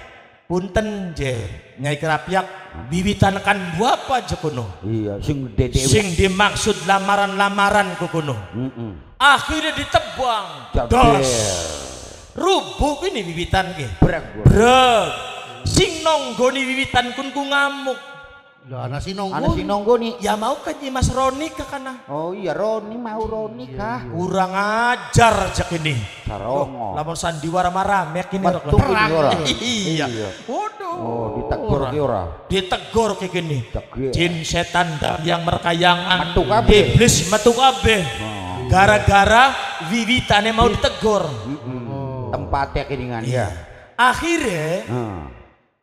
punten je nyai kerapiak bibitan kan buapa je kuno iya sing dede sing dimaksud lamaran-lamaran ku kuno mm -mm. akhirnya ditebuang dos rubuh ini bibitan ke brek brek sing nonggoni bibitan kun ku ngamuk lah anak si nonggo. si nonggo nih. Ya mau ke Mas Roni ke kana. Oh iya Roni mau Roni iya, kah. Iya. Kurang ajar cek ini. Sarongo. Lamun sandiwara marah mek ini rek. Perang. Iya. iya. Waduh. Oh ditegur ki ora. Ditegur ki gini. Jin setan yang merkayangan. Metu kabeh. Iblis metu kabeh. Oh, Gara-gara wiwitane mau ditegur. Tempatnya keningan. Iya. Akhirnya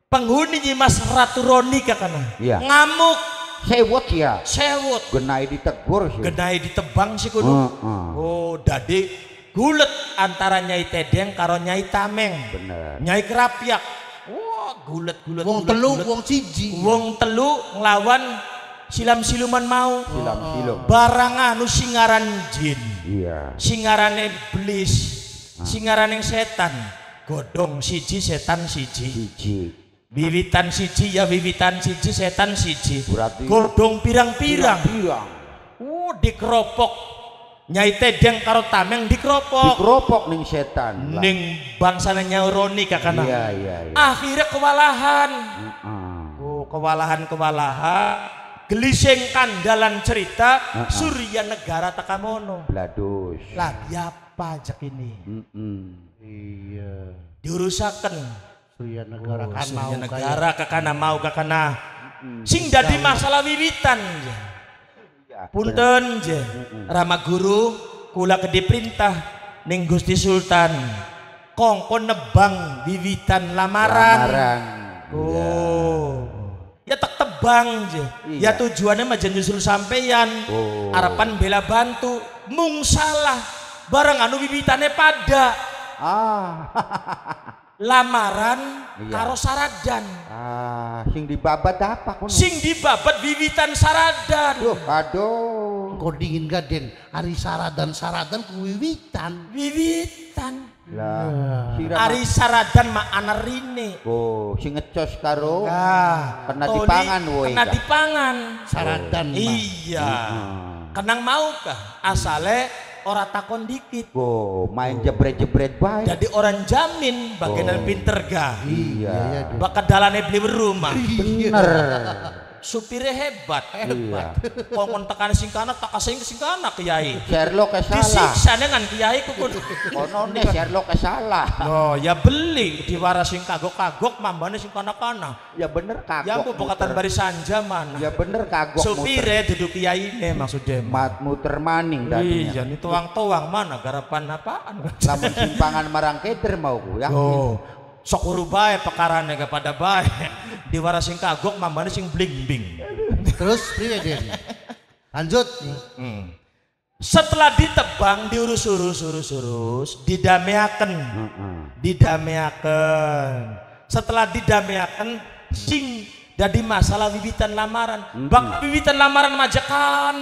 penghuni nyimas ratu roni kakana iya. ngamuk sewot ya sewot genai ditegur sih iya. genai ditebang sih kudu uh, uh. oh dadi gulet antara nyai tedeng karo nyai tameng bener nyai kerapiak. wah wow, gulet gulet wong gulet, telu gulet. wong siji wong telu nglawan silam siluman mau silam silum barang anu singaran jin iya singarane iblis uh. singaran yang setan godong siji setan siji siji wiwitan siji ya wiwitan siji setan siji berarti godong pirang-pirang pirang uh dikeropok nyai tedeng karo tameng dikeropok dikeropok ning setan ning bangsana nyauroni kakana iya iya, iya. akhirnya kewalahan mm -mm. oh kewalahan kewalahan gelising kandalan cerita uh -uh. surya negara takamono bladus lagi apa ini mm -mm. iya diurusakan Surya oh, negara oh, kan mau negara gitu. kakana mau kakana sing dadi masalah wiwitan ya. punten je Rama Guru kula di perintah ning Gusti Sultan kongkon nebang wiwitan lamaran, lamaran. Iya. oh ya, tak tebang je ya iya. ya tujuannya majen nyusul sampeyan oh. harapan bela bantu mung salah barang anu wiwitannya pada ah lamaran iya. karo saradan. Ah, sing dibabat apa kono? Sing dibabat wiwitan saradan. Duh, aduh. Kok dingin gaden, hari saradan saradan ku wiwitan. Wiwitan. Lah, iya. ari saradan mak anarine. Oh, sing ngecos karo nah, kena dipangan woi Kena dipangan. Saradan. Oh, iya. Kenang mau kah? Asale orang takon dikit. Oh, main jebret-jebret baik. Jadi orang jamin bagian pinter ga. Iya. iya, iya Bahkan dalane beli rumah. Iya. Bener. supirnya hebat hebat iya. pokon tekan sing tak asing sing kiai Sherlock salah disiksa dengan kiai kukun nih Sherlock salah Oh ya beli diwara sing kagok-kagok mambane sing kana. kanak ya bener kagok ya aku bukatan barisan zaman ya bener kagok Supire duduk kiai ini maksudnya mat muter maning iya ini tuang-tuang mana garapan apaan lamun simpangan marang keder mau ya oh sok urubai bae pekarane kepada bae waras sing kagok mamane sing bling terus priye dia lanjut hmm. setelah ditebang diurus urus urus urus didameaken didameaken setelah didameaken sing jadi masalah bibitan lamaran hmm. bak bibitan lamaran majakan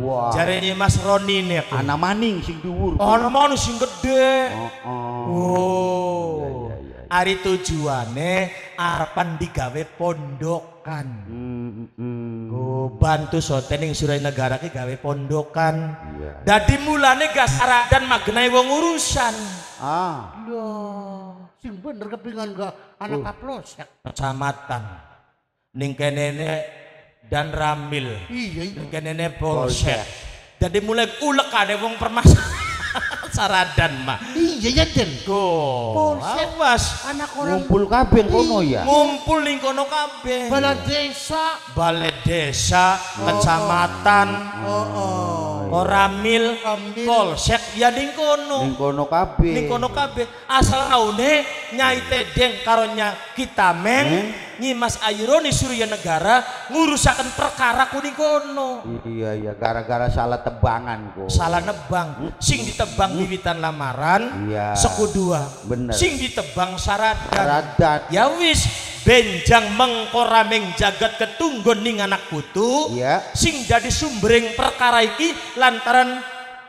wow. ini mas Roni nih anak maning sing dhuwur oh anak maning sing gede oh, oh. oh. Iya, iya. Ari tujuane arpan digawe pondokan. Mm, mm. Oh, bantu soten surai negara ki gawe pondokan. Yeah. Iya. Dadi mulane gas dan magnai wong urusan. Ah. Lo, sing bener kepingan gak anak uh. ya. Kecamatan. Ning kenene dan Ramil. Iya, iya. Ning kenene polsek. Jadi mulai ulek ada wong permasalahan. saradan mah iya ya den polsek awas anak orang ngumpul kabeh kono ya ngumpul ning kono kabeh balai desa balai desa oh, oh. kecamatan heeh oh, Koramil, Amil. Polsek ya ning kono. Ning kono kabeh. Ning kono kabeh. Asal raune Nyai Tedeng karo kita Kitameng. Hmm? Nyimas Ayroni Surya Negara ngurusakan perkara kuning kono. Iya iya gara-gara salah tebangan kok. Salah nebang. Hmm? Sing ditebang bibitan hmm? lamaran. Iya. Sekudua. Bener. Sing ditebang dan. Syarat Ya wis benjang mengkorameng jagat ketunggon ning anak putu. Iya. Sing jadi sumbering perkara iki lantaran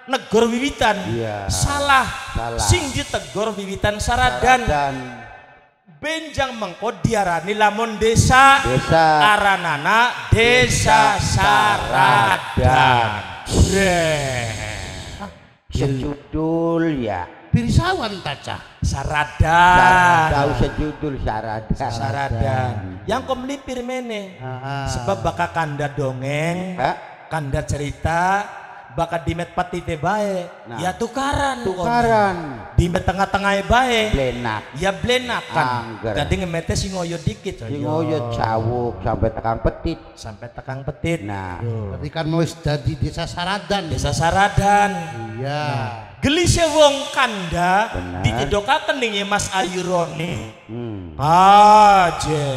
negor bibitan iya. salah. salah sing ditegor bibitan saradan, saradan benjang mengko diarani lamun desa desa aranana desa saradan sejudul ya pirsawan taca saradan tahu sejudul saradan saradan yang kau melipir mene ah. sebab bakal kanda dongeng kanda cerita bakat di met pati te bae nah. ya tukaran tukaran di met tengah-tengah e bae blenak ya blenak jadi ngemete si ngoyo dikit si ngoyo cawuk sampai tekang petit sampai tekang petit nah tapi kan mau jadi desa saradan desa saradan iya nah. gelisnya wong kanda dicedokaken nih mas ayurone hmm. aja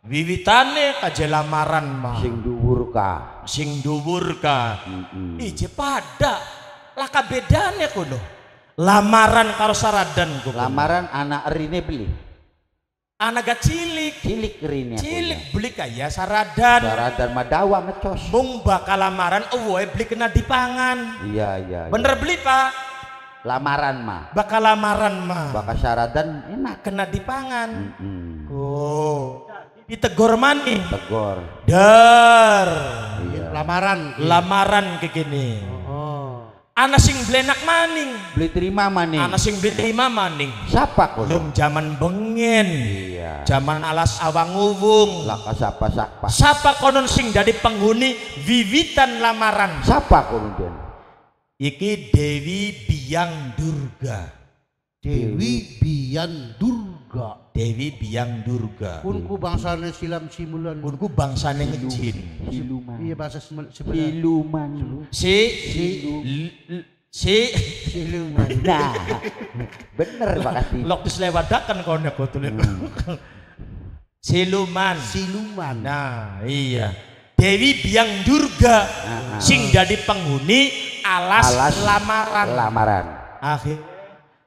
wiwitane kaje lamaran mah sing dhuwur ka sing dhuwur ka mm -mm. ije pada lah kabedane kono lamaran karo saradan kono lamaran anak rine beli anak cilik cilik rine cilik beli kaya saradan saradan madawa ngecos mung bakal lamaran uwe beli kena dipangan iya, iya iya, bener beli pak lamaran mah bakal lamaran mah bakal saradan enak kena dipangan mm oh Ditegor mani. Tegor. Dar. Iya. Lamaran. Gini. Lamaran ke gini. Oh. oh. Anak sing belenak maning. Beli terima maning. Anak sing beli terima maning. Siapa kok? Belum zaman bengen. Iya. Zaman alas awang uwung. Laka siapa siapa? Siapa konon sing dari penghuni vivitan lamaran? Siapa konon Iki Dewi Biang Durga. Dewi Biang Durga. Dewi Biang Durga. Kunku bangsane silam simulan. Kunku bangsane ngejin. Siluman. Iya bahasa simulan. Siluman. Si si si siluman. Nah. Bener Pak Kati. Lok dislewadakan kon nek botole. Hmm. Siluman. Siluman. Nah, iya. Dewi Biang Durga ah, ah. sing jadi penghuni alas, alas lamaran. Lamaran. Akhir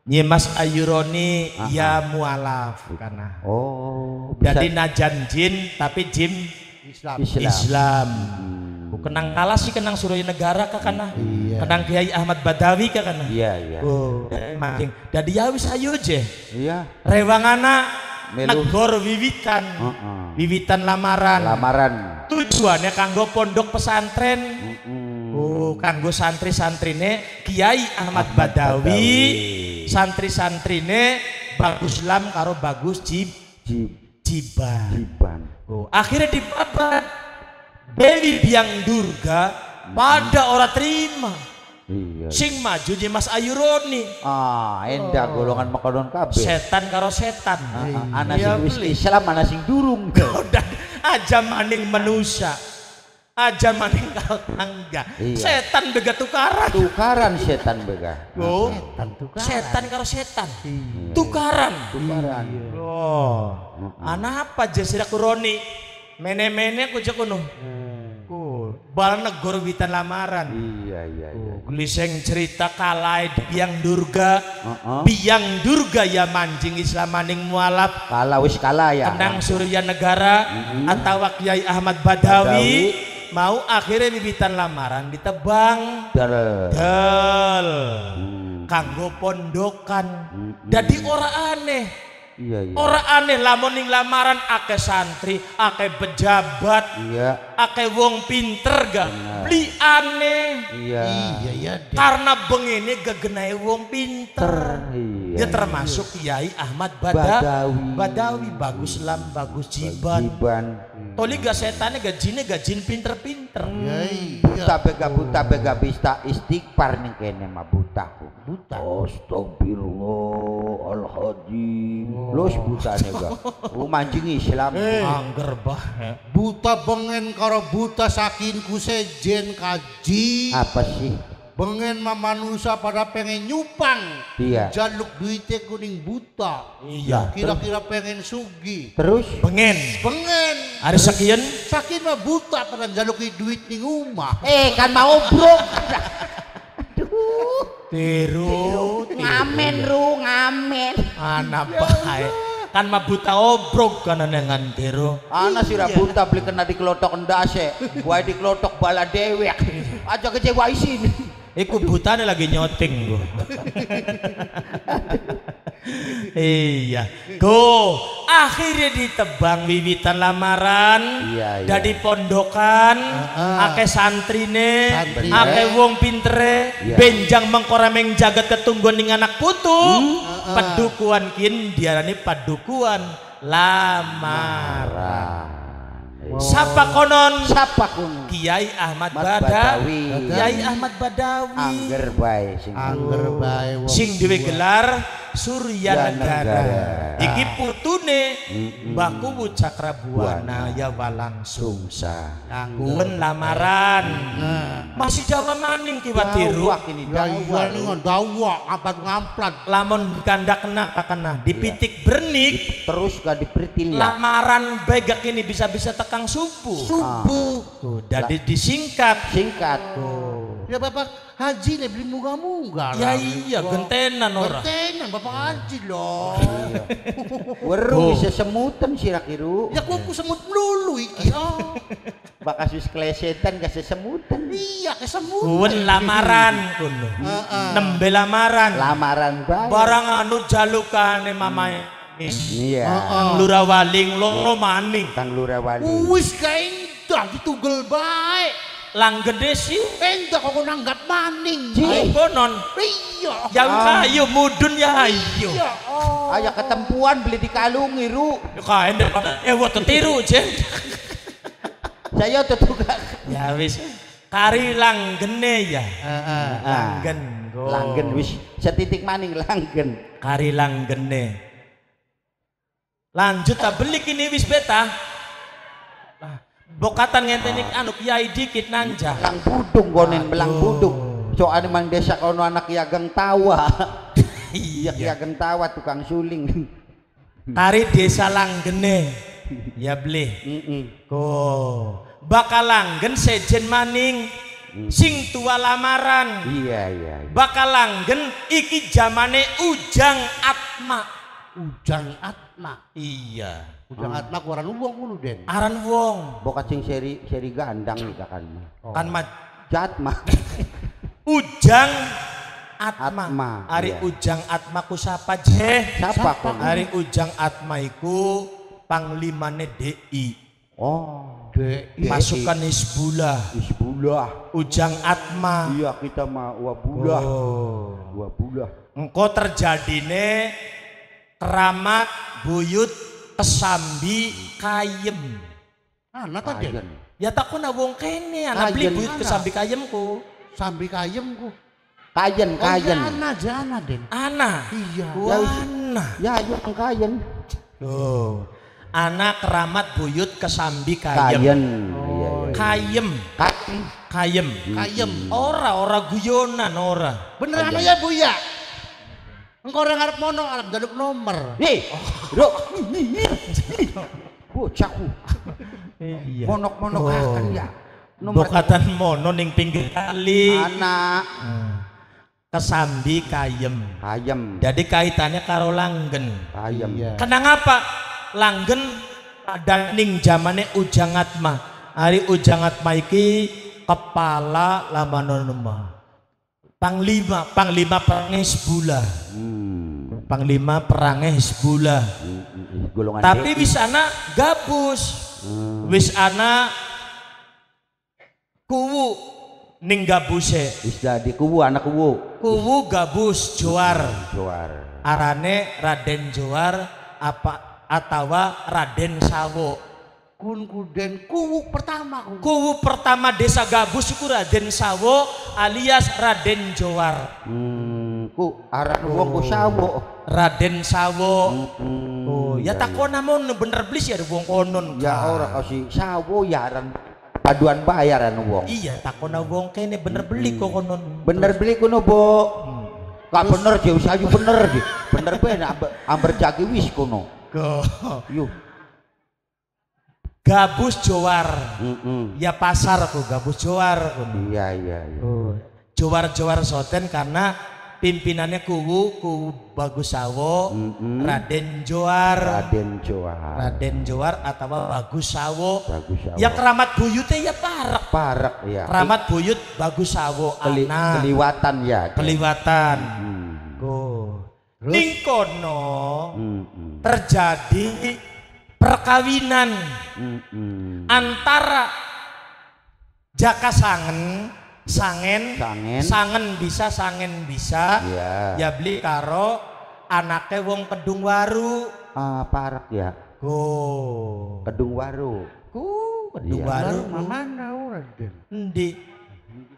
Nyimas Ayuroni Aha. ya mualaf karena. Oh. Bisa. Jadi najan jin tapi jin Islam. Islam. Islam. Hmm. Kenang kalah sih kenang suruh Negara kah karena. Iya. Kenang Kiai Ahmad Badawi kah karena. Iya iya. Oh, makin Jadi ya wis ayo je. Iya. Rewang negor wiwitan. Uh -uh. Wiwitan lamaran. Lamaran. Tujuannya kanggo pondok pesantren. Uh -uh. Oh, kanggo santri-santrine Kiai Ahmad, Ahmad Badawi, Badawi. santri-santrine Bagus Lam karo Bagus Jib Jib Jiban. Jiban. Oh, akhirnya di dipabat. Dewi Biang Durga hmm. pada mm-hmm. orang terima. Iya. Sing maju di Mas Ayu Roni Ah, endah oh. golongan makodon kabeh. Setan karo setan. Ah, ah iya, ana sing wis Islam, ana sing durung. Udah aja maning manusia aja maning tangga. Iya. Setan bega tukaran. Tukaran setan bega. Oh. Nah, setan tukaran. Setan karo setan. Iya. Tukaran. Tukaran. Iya. Oh. Anak apa je sira roni Mene-mene ku je kuno. Hmm. bal negor witan lamaran. Iya iya iya. iya. Gliseng cerita kalai biang durga. Biang durga ya manjing Islam maning mualaf. Kala wis kala ya. Tenang Surya Negara uh -huh. atau Kiai Ahmad Badawi. Badawi mau akhirnya bibitan lamaran ditebang dal, hmm. kanggo pondokan hmm. jadi orang aneh iya, iya. orang aneh lamoning lamaran ake santri ake pejabat iya. ake wong pinter ga beli aneh iya iya, iya, iya. karena bengene gegenai wong pinter iya, ya iya. termasuk iya. Kiai Ahmad Badawi Badawi bagus lam bagus jiban, jiban. Toli gak setannya gajinya jin pinter-pinter. Hmm. Ya, iya. Buta bega buta bega bista istighfar nih kene mah butaku. Buta. Astagfirullahaladzim. Oh. Lo buta nih gak. Lu oh, mancing Islam. Hey. Eh. Angger bah. Buta bengen karo buta sakin kusejen kaji. Apa sih? pengen mah manusia pada pengen nyupang iya jaluk duitnya kuning buta iya kira-kira pengen sugi terus bengen bengen ada sekian sakit mah buta pada jaluk duit di rumah eh kan mau bro aduh tiru ngamen ru ngamen anak ya baik kan mah buta obrok kan dengan tiru ana sira iya. buta beli kena di dikelotok gua di kelotok bala dewek iya. aja kecewa isin Iku butane lagi nyoting gua. iya. Go, akhirnya ditebang wiwitan lamaran iya, iya. dari pondokan ake santrine santri, ake wong pintere iya. benjang mengkorameng jagat ketungguan dengan anak putu hmm, uh, uh. padukuan kin diarani padukuan lamaran wow. sapa konon sapa konon Kiai Ahmad, Badawi. Kiai Ahmad Badawi. Angger bae sing Angger bae sing duwe gelar Surya Negara. Iki putune Mbah Kuwu Cakrabuana ya walang sungsa. Kuwen lamaran. Nah. Masih Jawa maning Ki Tiru, Ya iya ning dawa abad ngamplat. Lamun ganda kena kena, dipitik iya. bernik terus gak ya, Lamaran begak ini bisa-bisa tekang subuh. Subuh. Ah. Dan di, disingkat. Singkat tuh. Ya Bapak Haji lah beli muga-muga. Ya iya, gentenan orang. Gentenan Bapak Haji loh. Oh, iya. Weru bisa semutan sih rakiru. Ya aku semut melulu iki. Oh. Bak kasus kelesetan kasih semutan. Iya, kesemutan. Kuwen lamaran kuno. Nembe lamaran. Lamaran bae. Barang anu jalukane mamae. Iya. Heeh. waling loro iya. maning. Tang lura waling. Wis kae endah ditugel bae. Lang gede sih. Endah kok nanggat maning. Ayo konon. Iya. Yang kayu ah. mudun ya ayo. Iya. Oh. Ayo ketempuan beli di kalung iru. Ya, kae ndek eh wot tiru, Jen. Saya tetuga. Ya wis. Kari langgene ya. Heeh. Langgen. Ah. Langgen wis setitik maning langgen. Kari langgene. Lanjut tak beli kini wis beta. bokatan ngenteni anu kiai dikit nanja. Belang budung gonen belang budung. Soalnya mang desa kono anak ya geng tawa. iya ya geng tawa tukang suling. Tari desa langgene. ya beli. Mm -mm. Ko bakal langgen sejen maning mm. sing tua lamaran iya iya, iya. bakal langgen iki jamane ujang atma Ujang Atma. Iya. Ujang hmm. Atma kuaran wong mulu den. Aran wong. Boka cing seri seri gandang nih kan. Oh. Kan mah Jatma. Ujang Atma. Atma Ari iya. Ujang Atma ku siapa je? Siapa kok? Ari Ujang Atma iku panglimane DI. Oh, DI. Masukkan Hizbullah. Hizbullah. Ujang Atma. Iya, kita mah wabulah. Oh. Wabulah. Engkau nih Keramat buyut kesambi kayem. Anak ah, tadi. Ya tak kuna wong kene anak beli buyut kesambi kayemku. Sambi kayemku. Kayen oh, iya, kayen. Oh, ana jana den. Ana. Iya. Ya, iya. Ana. Ya ayo iya, kayen. Oh. Anak keramat buyut kesambi kayem. Kayen. Oh, kayem. Kayem. Kayem. Kayem. Ora ora guyonan ora. Beneran ya Bu ya? Engko ora ngarep mono arep njaluk nomor. Nih. Bro. Oh, Bocahku. Iya. Monok-monok kan ya. Bokatan mono ning pinggir kali. Anak. Hmm. Kesambi kayem. Kayem. Jadi kaitannya karo langgen. Kayem. Iya. Kenang apa? Langgen dan ning zamane Ujang Atma. Hari Ujang Atma iki kepala lama nonema. Panglima, Panglima perangnya sebulah Hmm. Panglima perangnya sebulah Hmm. Golongan Tapi wis anak gabus. Hmm. Wis anak kuwu ning gabuse. Wis jadi kubu, anak kubu. Kubu gabus Joar. Joar. Arane Raden Joar apa atawa Raden Sawo kun kuden kuwu pertama kuwu. pertama desa gabus itu Raden Sawo alias Raden Jowar hmm, ku arek wong oh. Sawo Raden Sawo hmm, oh ya, ya takon namun bener blis ya wong konon ya ora kasih Sawo ya ran paduan bayaran wong iya tak takon wong kene bener beli hmm. kok konon bener beli kono bo hmm. Lah bener jauh sayu bener bener bener amber jagi wis kono Yuk. Gabus Jowar. Mm -mm. Ya pasar aku Gabus Jowar ku. Iya iya iya. Oh. jowar soten karena pimpinannya kuwu kuwu Bagus Sawo, mm -mm. Raden Jowar. Raden Jowar. Raden Jowar atau Bagus Sawo. Bagus Sawo. Ya keramat buyutnya ya parek. Parek ya. Keramat buyut Bagus Sawo. Keli anak. Keliwatan ya. Keliwatan. Mm -hmm. Go. mm terjadi perkawinan mm antara jaka sangen sangen sangen, sangen bisa sangen bisa yeah. ya beli karo anaknya wong kedung waru uh, ya go kedung waru ku kedung iya. waru mana orang di,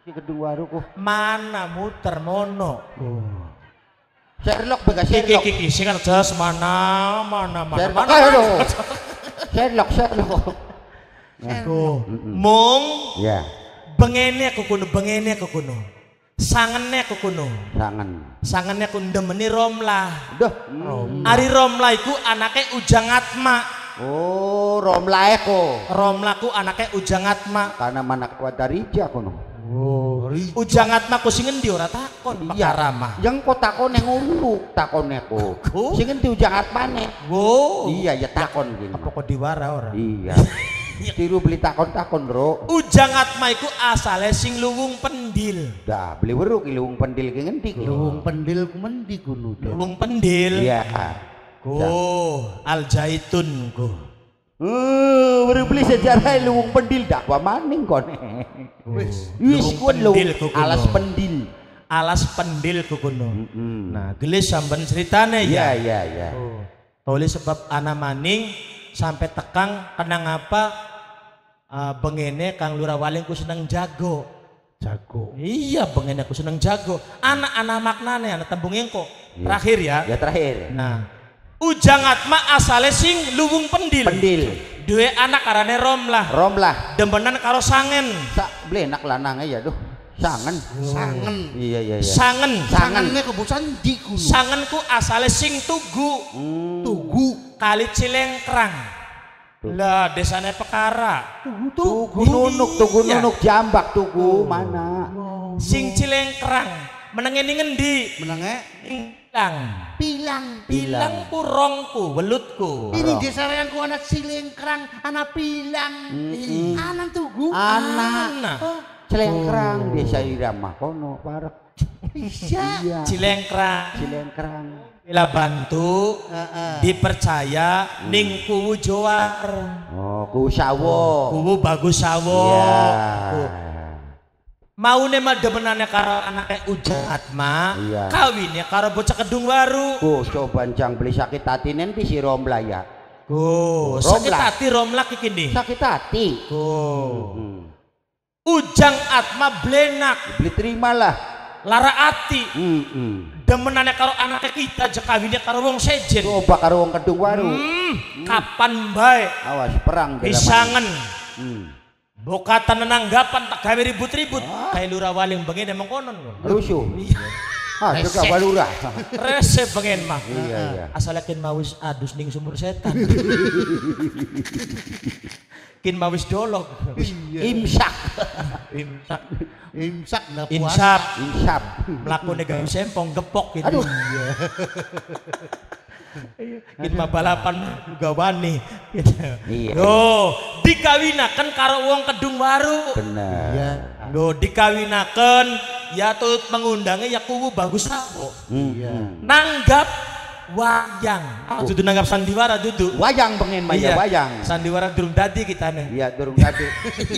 kedung waru ku mana muter mono oh. Sherlock bekas Sherlock. kiki sih kan jelas mana mana mana. Sherlock. Ayo. Sherlock Sherlock. Aku mung ya. Bengene aku kuno, bengene aku kuno. Sangene aku kuno. Sangen. Sangene aku ndemeni Romla. Duh, Romla. Ari Romla iku anaknya Ujang Atma. Oh, Romla eko. Romla ku anaknya Ujang Atma. Karena dari wadarija kono. Oh. Ujangat mah ku sing endi ora takon iya. iya Rama. Yang kok takone takon takone ya ku. Sing endi ujangat maneh? Oh. Iya ya takon gini. Apa kok diwara ora? Iya. Tiru beli takon-takon, Bro. Ujangat maiku iku asale sing luwung pendil. Dah, beli weruk ki luwung pendil ki ngendi ku? Luwung pendil ku mendi ku Luwung pendil. Iya. Ku al zaitun ku. Uh, beli sejarah luwung pendil dak wa maning kon. Wis, wis kuwi luwung alas pendil. Alas pendil ku kuno. Mm -hmm. Nah, gelis sampean ceritane ya. Iya, iya, iya. Oh. Oleh sebab ana maning sampai tekang kenang apa uh, bengene Kang waling ku seneng jago. Jago. Iya, bengene aku seneng jago. Anak-anak maknane anak tembung engko. Iya. Terakhir ya. Ya terakhir. Nah, Ujang Atma asale sing luwung pendil. Pendil. Dua anak karane Romlah. Romlah. Demenan karo sangen. Sak blenak lanang ya duh. Sangen. Oh. Sangen. Iya iya iya. Sangen. Sangen ne kebusan di kulo. Sangen ku asale sing tugu. Hmm. Tugu kali Cilengkrang. Lah desane Pekara. Tugu tugu. Tugu nunuk, tugu iya. nunuk jambak tugu oh. mana. Oh. Sing Cilengkrang menenge ning ngendi? Menenge pilang. Pilang. Pilang ku welutku. Ini desa ku ana silengkrang, ana pilang. anak -hmm. Ana tugu. Ana. Oh. Cilengkrang oh. desa irama kono parek. Bisa. iya. Cilengkrang. Cilengkrang. Bila bantu uh, uh. dipercaya hmm. ning kuwu Oh, kuwu sawo. Kuwu bagus sawo. Yeah. Iya maune mademenane karo anake Ujat atma iya. kawine karo bocah kedung waru Oh coba jang beli sakit hati nanti si ya Oh sakit hati romla iki nih sakit hati Oh hmm. Ujang Atma blenak beli terimalah lara ati hmm, hmm. demenane karo anake kita jekawine karo wong sejen coba karo wong kedung waru hmm. hmm. kapan baik awas perang bisangan Bokatan nananggapan tak gawe ribut-ribut. Ah. Kayak lura waling bengen emang konon. Lucu. Iya. Ah, juga balura. Rese pengen mah. Iya, iya. Ah, ah. Asal yakin mawis adus ning sumur setan. kin mawis dolok. Iya. Imsak. Imsak. Imsak enggak puas. Imsak. Imsak. Mlaku gawe sempong gepok gitu. Aduh. Iya. Gitu mah balapan juga gitu. Iya. Yo, dikawinakan karo uang kedung baru. Benar. Iya. Yo, dikawinakan ya tuh mengundangnya ya kubu bagus aku. Iya. Hmm, hmm. Nanggap wayang. Aku ah, oh. nanggap sandiwara duduk. Wayang pengen main iya. wayang. Sandiwara durung dadi kita nih. Iya, durung dadi.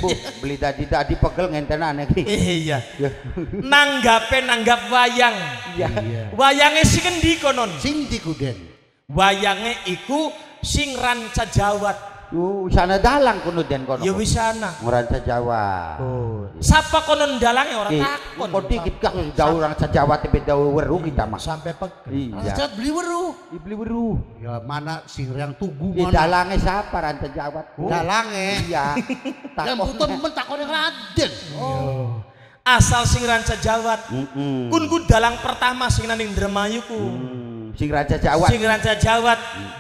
Bu, beli dadi tadi pegel ngenten aneh iki. Iya. Ya. Nanggape nanggap wayang. Iya. iya. Wayange sing endi konon? Sing di Kuden wayange iku sing ranca Jawat. Uh, sana dalang kono den kono. Ya wis sana. Ranca jawat Oh. Iya. Sapa kono ndalange ora eh, takon. Kok dikit kang gaul ranca jawat tepe gaul weru iya, kita mah. Sampai pek. Iya. Ranca beli weru. I beli weru. Ya mana sing yang tugu eh, mana. Ya dalange siapa ranca jawat Oh. Dalange. Iya. Takon. Yang butuh men takone Raden. Iya. Oh. Asal sing ranca jawat Mm -mm. Kun ku dalang pertama sing nanding dermayuku Mm sing raja Jawa sing raja Jawa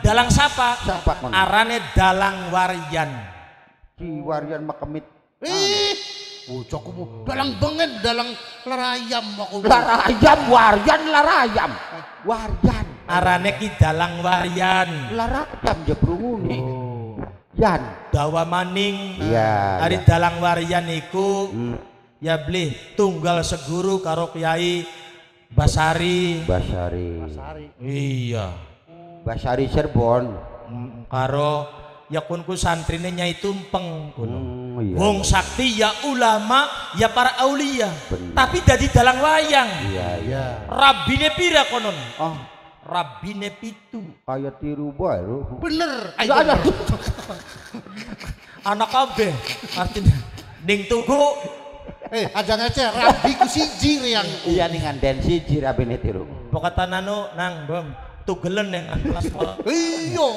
dalang siapa? sapa kon arane dalang warian di warian makemit ih bocokku oh, dalang bengen dalang larayam aku larayam warian larayam eh. warian arane ki dalang warian larayam ya brungune oh. Yan. Dawa maning. Iya. Dari iya. dalang warian iku hmm. ya beli tunggal seguru karo kiai Basari. Basari. Basari. Iya. Basari Cirebon. Mm, karo ya santrine Nyai Tumpeng kuno. Oh, hmm, iya. Wong iya. sakti ya ulama ya para aulia. Bener. Tapi dari dalang wayang. Iya, iya. Rabine pira konon? Oh. Ah. Rabine pitu. Kaya tiru bae Bener. Ayo. Anak abe, Artinya ning tunggu Eh, ada ngece rabi ku siji riang. Iya nih nganden siji rabi nih tiru. Pokoknya nanu nang bang tugelen yang kelas pola. Iya.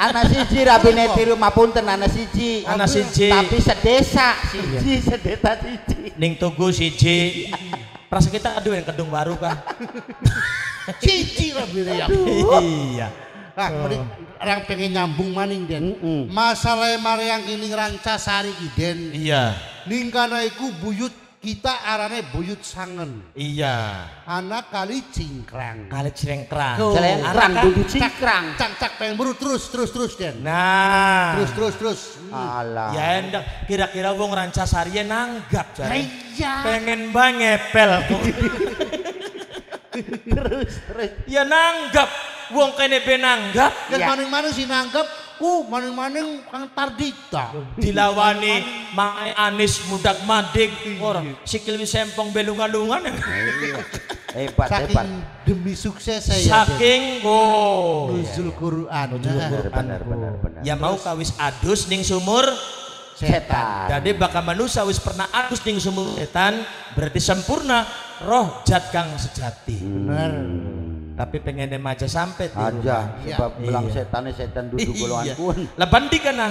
Anak siji rabi nih tiru mapunten anak siji. Anak siji. Tapi sedesa iya. siji sedeta siji. Ning tugu siji. Rasa kita aduh yang kedung baru kan. siji rabi riang. Ya. Iya. Nah, yang pengen nyambung maning den. Mm -mm. Masalah yang ini ranca sari den. Iya. Ning kana iku buyut kita arane buyut sangen. Iya. Anak kali cingkrang. Kali cingkrang. Jalan arang buyut cingkrang. Cak cak pengen buru terus terus terus den. Nah. Terus terus terus. Hmm. Alah. Ya endak kira-kira wong ranca sariye ya nanggap jare. Iya. Pengen banget pel terus terus. Ya nanggap wong kene benanggap. Yen iya. maning-maning sinanggap, uh maning-maning kang tardita. Dilawani Mang Anis mudak madik, ora sikil sempong belungan-lungan. Iya. hebat saking hebat demi sukses saya saking go nuzul Quran nuzul nah. Quran benar benar benar ya mau kawis adus ning sumur setan jadi bakal manusia wis pernah adus ning sumur setan berarti sempurna roh jat kang sejati benar hmm tapi pengen dia sampai tuh aja sebab iya. bilang setan setan duduk iya. golongan pun lah bandi kana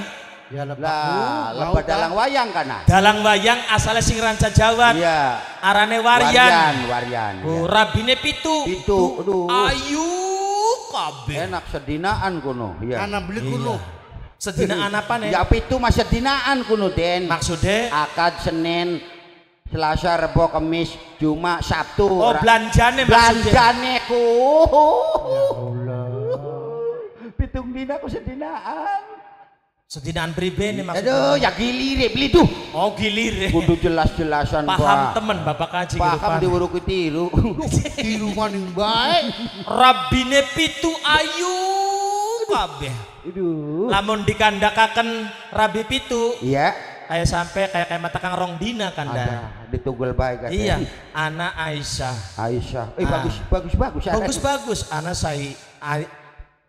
ya lah lebat dalang wayang kana dalang wayang asalnya sing ranca jawa iya arane warian warian warian oh, iya. rabine pitu pitu aduh ayu kabe. enak sedinaan kuno iya ana beli iya. kuno iya. Sedinaan apa nih? Ya pitu mas sedinaan kuno den. Maksudnya? Akad Senin Selasa, Rebo, Kamis, Jumat, Sabtu. Oh, belanjane belanjane ku. Ya Allah. Pitung dina ku sedinaan. Sedinaan pribene maksudnya. Aduh, ya gilire beli tuh. Oh, gilire. Kudu jelas-jelasan Paham ba. temen Bapak Kaji Paham diwuruk tiru. tiru maning bae. Rabine pitu ayu kabeh. Aduh. Lamun dikandakaken rabi pitu. Iya kayak sampai kayak kayak mata kang rong dina kan di ditugel baik kan iya anak Aisyah Aisyah eh, ah. bagus bagus bagus bagus bagus anak saya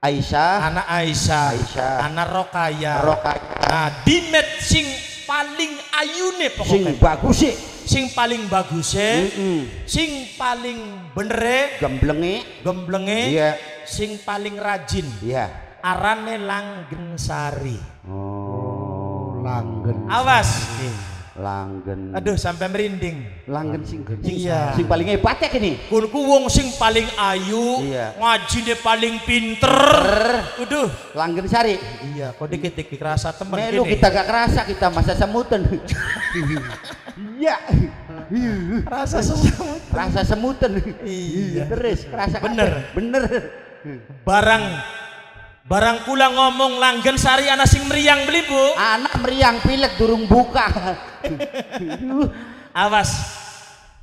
Aisyah anak Aisyah, Aisyah. anak Rokaya Rokaya nah dimet sing paling ayune pokoknya sing bagus sih sing paling bagus mm -hmm. sing paling bener gemblengi gemblenge yeah. sing paling rajin iya arane langgeng sari oh Langgen. Awas. Langgen. Aduh sampai merinding. Langgen sing gede. Iya. Sing paling hebat ya kini. Kunku wong sing paling ayu. Iya. Ngaji paling pinter. Uduh. Langgen sari. Iya. Kode ketik, kerasa temen. Melu kita gak kerasa kita masa semutan. Iya. rasa semutan. Rasa semutan. Iya. Terus kerasa. Bener. Bener. Barang Barang kula ngomong langgen sari anak sing meriang beli bu. Anak meriang pilek durung buka. Awas.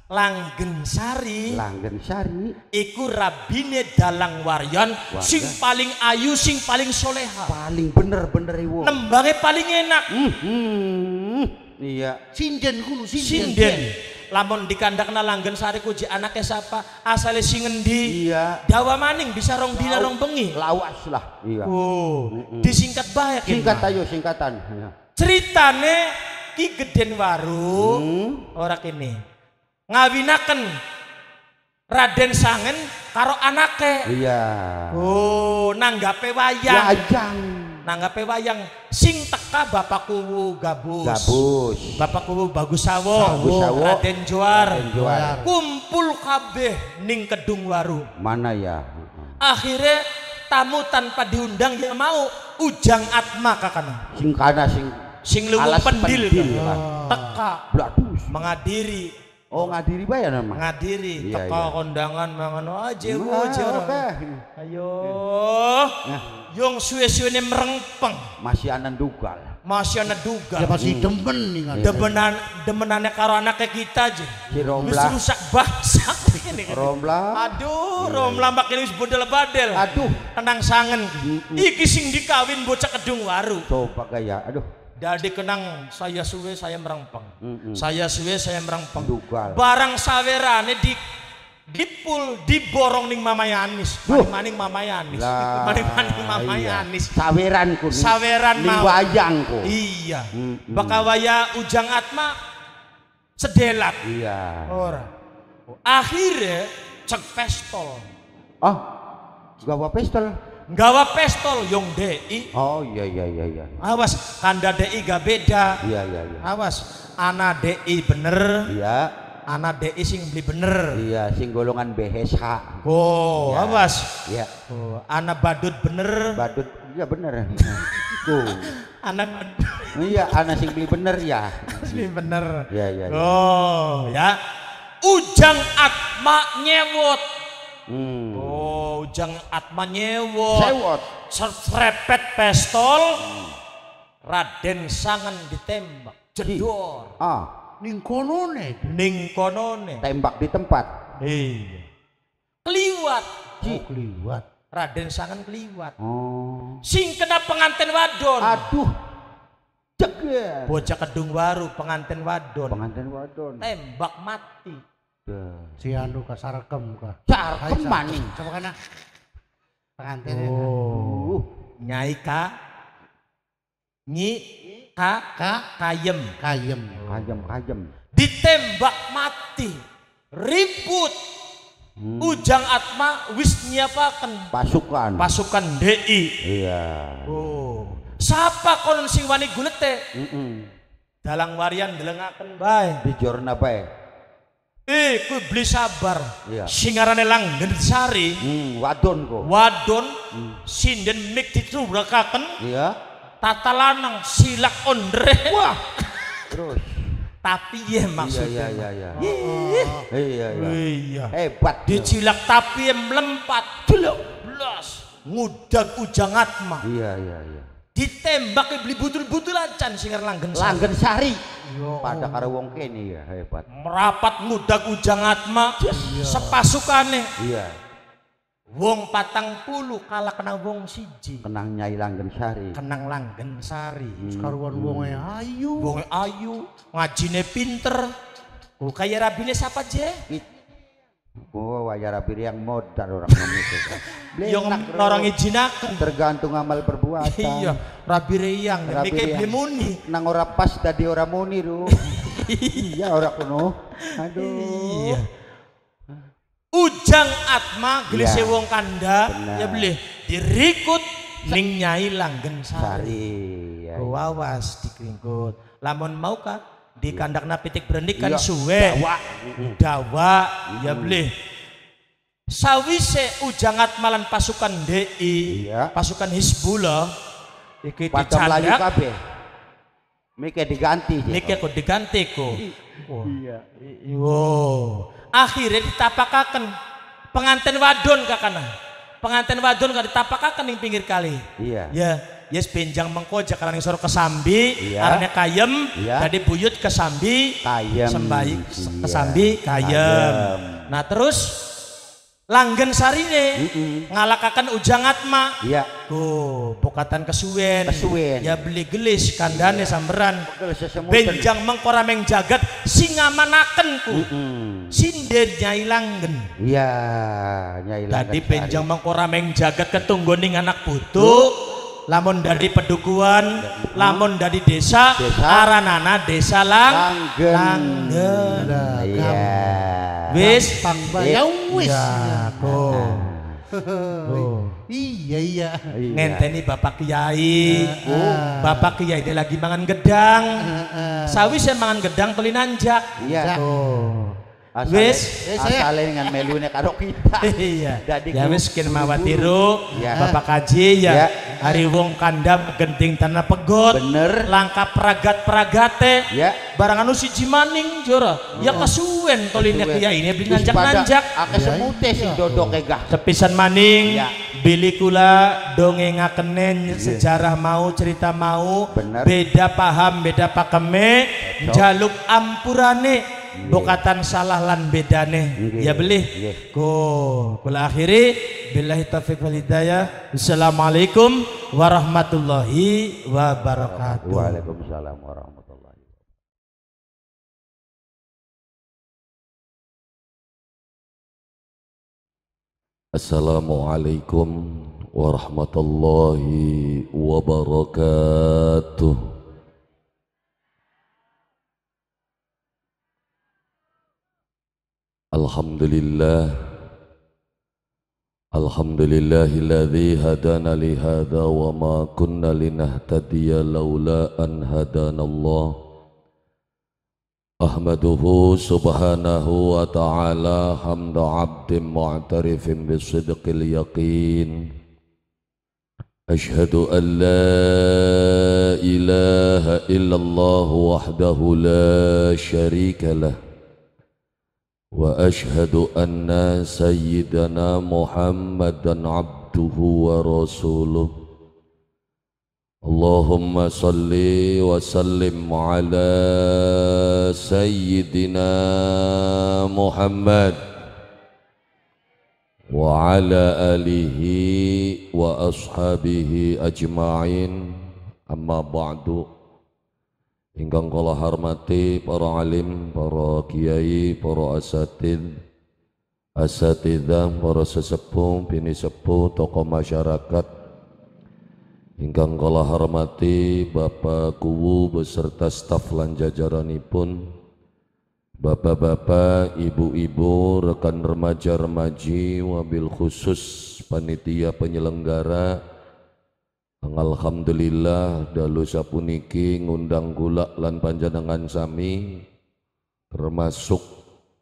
Langgen sari. Langgen sari. Iku rabine dalang waryon Warga. sing paling ayu sing paling soleha. Paling bener-bener iwo. Nembange paling enak. Hmm, -hmm. Iya. Sinden kuno sinden. sinden lamun dikandakna langgen sari kuji anaknya siapa asale sing ngendi iya dawa maning bisa rong dina rong bengi lawas lah iya oh mm disingkat banyak. singkat ayo singkatan iya. ceritane ki geden waru hmm. ini ngawinaken Raden Sangen karo anaknya. Iya. Oh, nanggape wayang. Wayang. Nanggape wayang sing ka bapakku gabus gabus bapakku bagus sawo bagus sawo Raden Juar Raden Juar kumpul kabeh ning kedung waru mana ya akhirnya tamu tanpa diundang ya mau ujang atma kakana sing kana sing sing luwung pendil, pendil kan. teka Bladus. menghadiri Oh ngadiri bae ya nama? Ngadiri, iya, teko iya. kondangan mangan aja aja. Iya, Ayo. Nah. Yung suwe-suwene merengpeng. Masih anan dugal. Masih anan dugal. Ya pasti hmm. demen nih kan. Demenan demenane karo anake kita aja. Di Romla. Wis rusak bahasa ini. Romla. Aduh, iya, Romla ini wis bodel-badel. Aduh. Tenang sangen. Mm Iki sing dikawin bocah kedung waru. Coba kaya. Aduh. Dadi kenang saya suwe saya merempeng. Mm -hmm. Saya suwe saya merempeng. Dugal. Barang sawerane di dipul diborong ning mama Anis. uh. maning mama Anis. Maning-maning iya. Anis. Saweran ku Saweran mau wayang ku. Iya. Mm -hmm. Bakawaya Ujang Atma sedelat. Iya. Ora. Akhirnya cek pistol. Oh, gawa pistol. Gawa pestol yang DI. Oh iya iya iya iya. Awas tanda DI gak beda. Iya iya iya. Awas ana DI bener. Iya. Ana DI sing beli bener. Iya, sing golongan BHSH. Oh, ya. awas. Iya. Oh, ana badut bener. Badut iya bener. Tuh. ana Iya, ana sing beli bener ya. beli bener. Iya iya. Ya. Oh, ya. Ujang Atma nyewot Hmm. Oh, ujang atma nyewo. Sewot. Serepet pestol. Hmm. Raden Sangen ditembak. Jedor. Ah, ning konone. Ning konone. Tembak di tempat. Iya. Keliwat. Oh, keliwat. Raden Sangen keliwat. Oh. Sing kena pengantin wadon. Aduh. Bocah kedung waru pengantin wadon. Pengantin wadon. Tembak mati. Iya. Si anu ka sarekem ka. Sarekem maning. Coba kana. Pengantin. Oh. Uh, nyai ka. Nyi ka ka kayem. Kayem. Kayem kayem. Ditembak mati. Ribut. Hmm. Ujang Atma wis nyiapaken pasukan. Pasukan DI. Iya. Oh. Sapa kon sing wani gulete Mm -mm. Dalang warian delengaken bae. Dijorna bae. Eh, ku beli sabar. Iya. Singarane lang Hmm, wadon kok. Wadon hmm. sinden mik ditrubakaken. Iya. Tata lanang silak ondre. Wah. Terus. Tapi ya maksudnya. Iya iya iya. Iya iya. Iya. Hebat. Dicilak tapi melempat. Blok blas. Ngudag ujangatma. Iya iya iya. iya ditembak beli butul-butulan lancan singar langgen sari. Langgeng sari. Yo. Pada karo wong kene ya hebat. Merapat muda ujang atma yes. Iya. sepasukane. Iya. Wong patang puluh kalah kena wong siji. Kenang Nyai langgen Sari. Kenang langgen Sari. Hmm. wong hmm. ayu. wong ayu, ngajine pinter. Oh kaya rabine siapa je? Gua oh, wajar yang modal orang itu. Yang orang ijinakan tergantung amal perbuatan. Iya, rabi riang nek beli muni. Nang ora pas tadi ora muni lu. iya ora kono. Aduh. Iya. Ujang atma gelise iya. wong kanda ya beli dirikut ning nyai langgeng sari. Wawas iya, iya. dikringkut. Lamun maukah di kandang napitik berendik kan iya. suwe dawa, dawa ya beli sawise ujangat malan pasukan DI iya. pasukan Hizbullah iki dicandak Mika diganti. Mika kok diganti kok. Oh. Iya. Wow. Iya. Akhirnya ditapakaken pengantin wadon kakana. Pengantin wadon gak ditapakaken di pinggir kali. Iya. Ya yes benjang mengko jakaran suruh kesambi iya. arane kayem iya. tadi buyut kesambi kayem sembahi iya. kesambi kayem. kayem. nah terus langgen sarine mm -mm. ngalakakan ujang atma iya kesuen. ya beli gelis kandane iya. samberan benjang mengkorameng jagat singa manaken ku mm -mm. sinden nyai langgen iya nyai langgen tadi benjang mengkorameng jagat ketunggoning anak putu lamun dari pedukuan lamun dari desa, desa. aranana desa lang langgeng iya wis pang ya iya, wis iya. Iya, iya iya ngenteni bapak kiai oh, bapak kiai dia lagi mangan gedang uh, uh. sawis yang mangan gedang pelinanjak. iya Wis asale ya. dengan melune karo kita. Iya. Dadi ya wis kin mawatiru ya. Bapak Kaji ya. ya. Hari wong kandam genting tanah pegot. Bener. Langkah peragat-peragate. Ya. Barang anu siji maning jora. Ya, ya. kesuwen toline kia ini beli nanjak-nanjak. Ake ah, ya, iya. semute sing dodok gah. Tepisan maning. Ya. Bili kula dongengakene iya. sejarah mau cerita mau. Bener. Beda paham, beda pakeme. Jaluk ampurane bukatan salah lan bedane iya, ya beli okay. kula akhiri billahi taufiq wal hidayah assalamualaikum warahmatullahi wabarakatuh waalaikumsalam warahmatullahi Assalamualaikum warahmatullahi wabarakatuh الحمد لله الحمد لله الذي هدانا لهذا وما كنا لنهتدي لولا أن هدانا الله أحمده سبحانه وتعالى حمد عبد معترف بصدق اليقين أشهد أن لا إله إلا الله وحده لا شريك له واشهد ان سيدنا محمدا عبده ورسوله اللهم صل وسلم على سيدنا محمد وعلى اله واصحابه اجمعين اما بعد ingkang kula hormati para alim, para kiai, para asatid, asatidah, para sesepuh, bini sepuh, tokoh masyarakat, ingkang kula hormati Bapak Kuwu beserta staf lan jajaranipun, Bapak-bapak, ibu-ibu, rekan remaja-remaji, wabil khusus panitia penyelenggara, Alhamdulillah dalu sapuniki ngundang kula lan panjenengan sami termasuk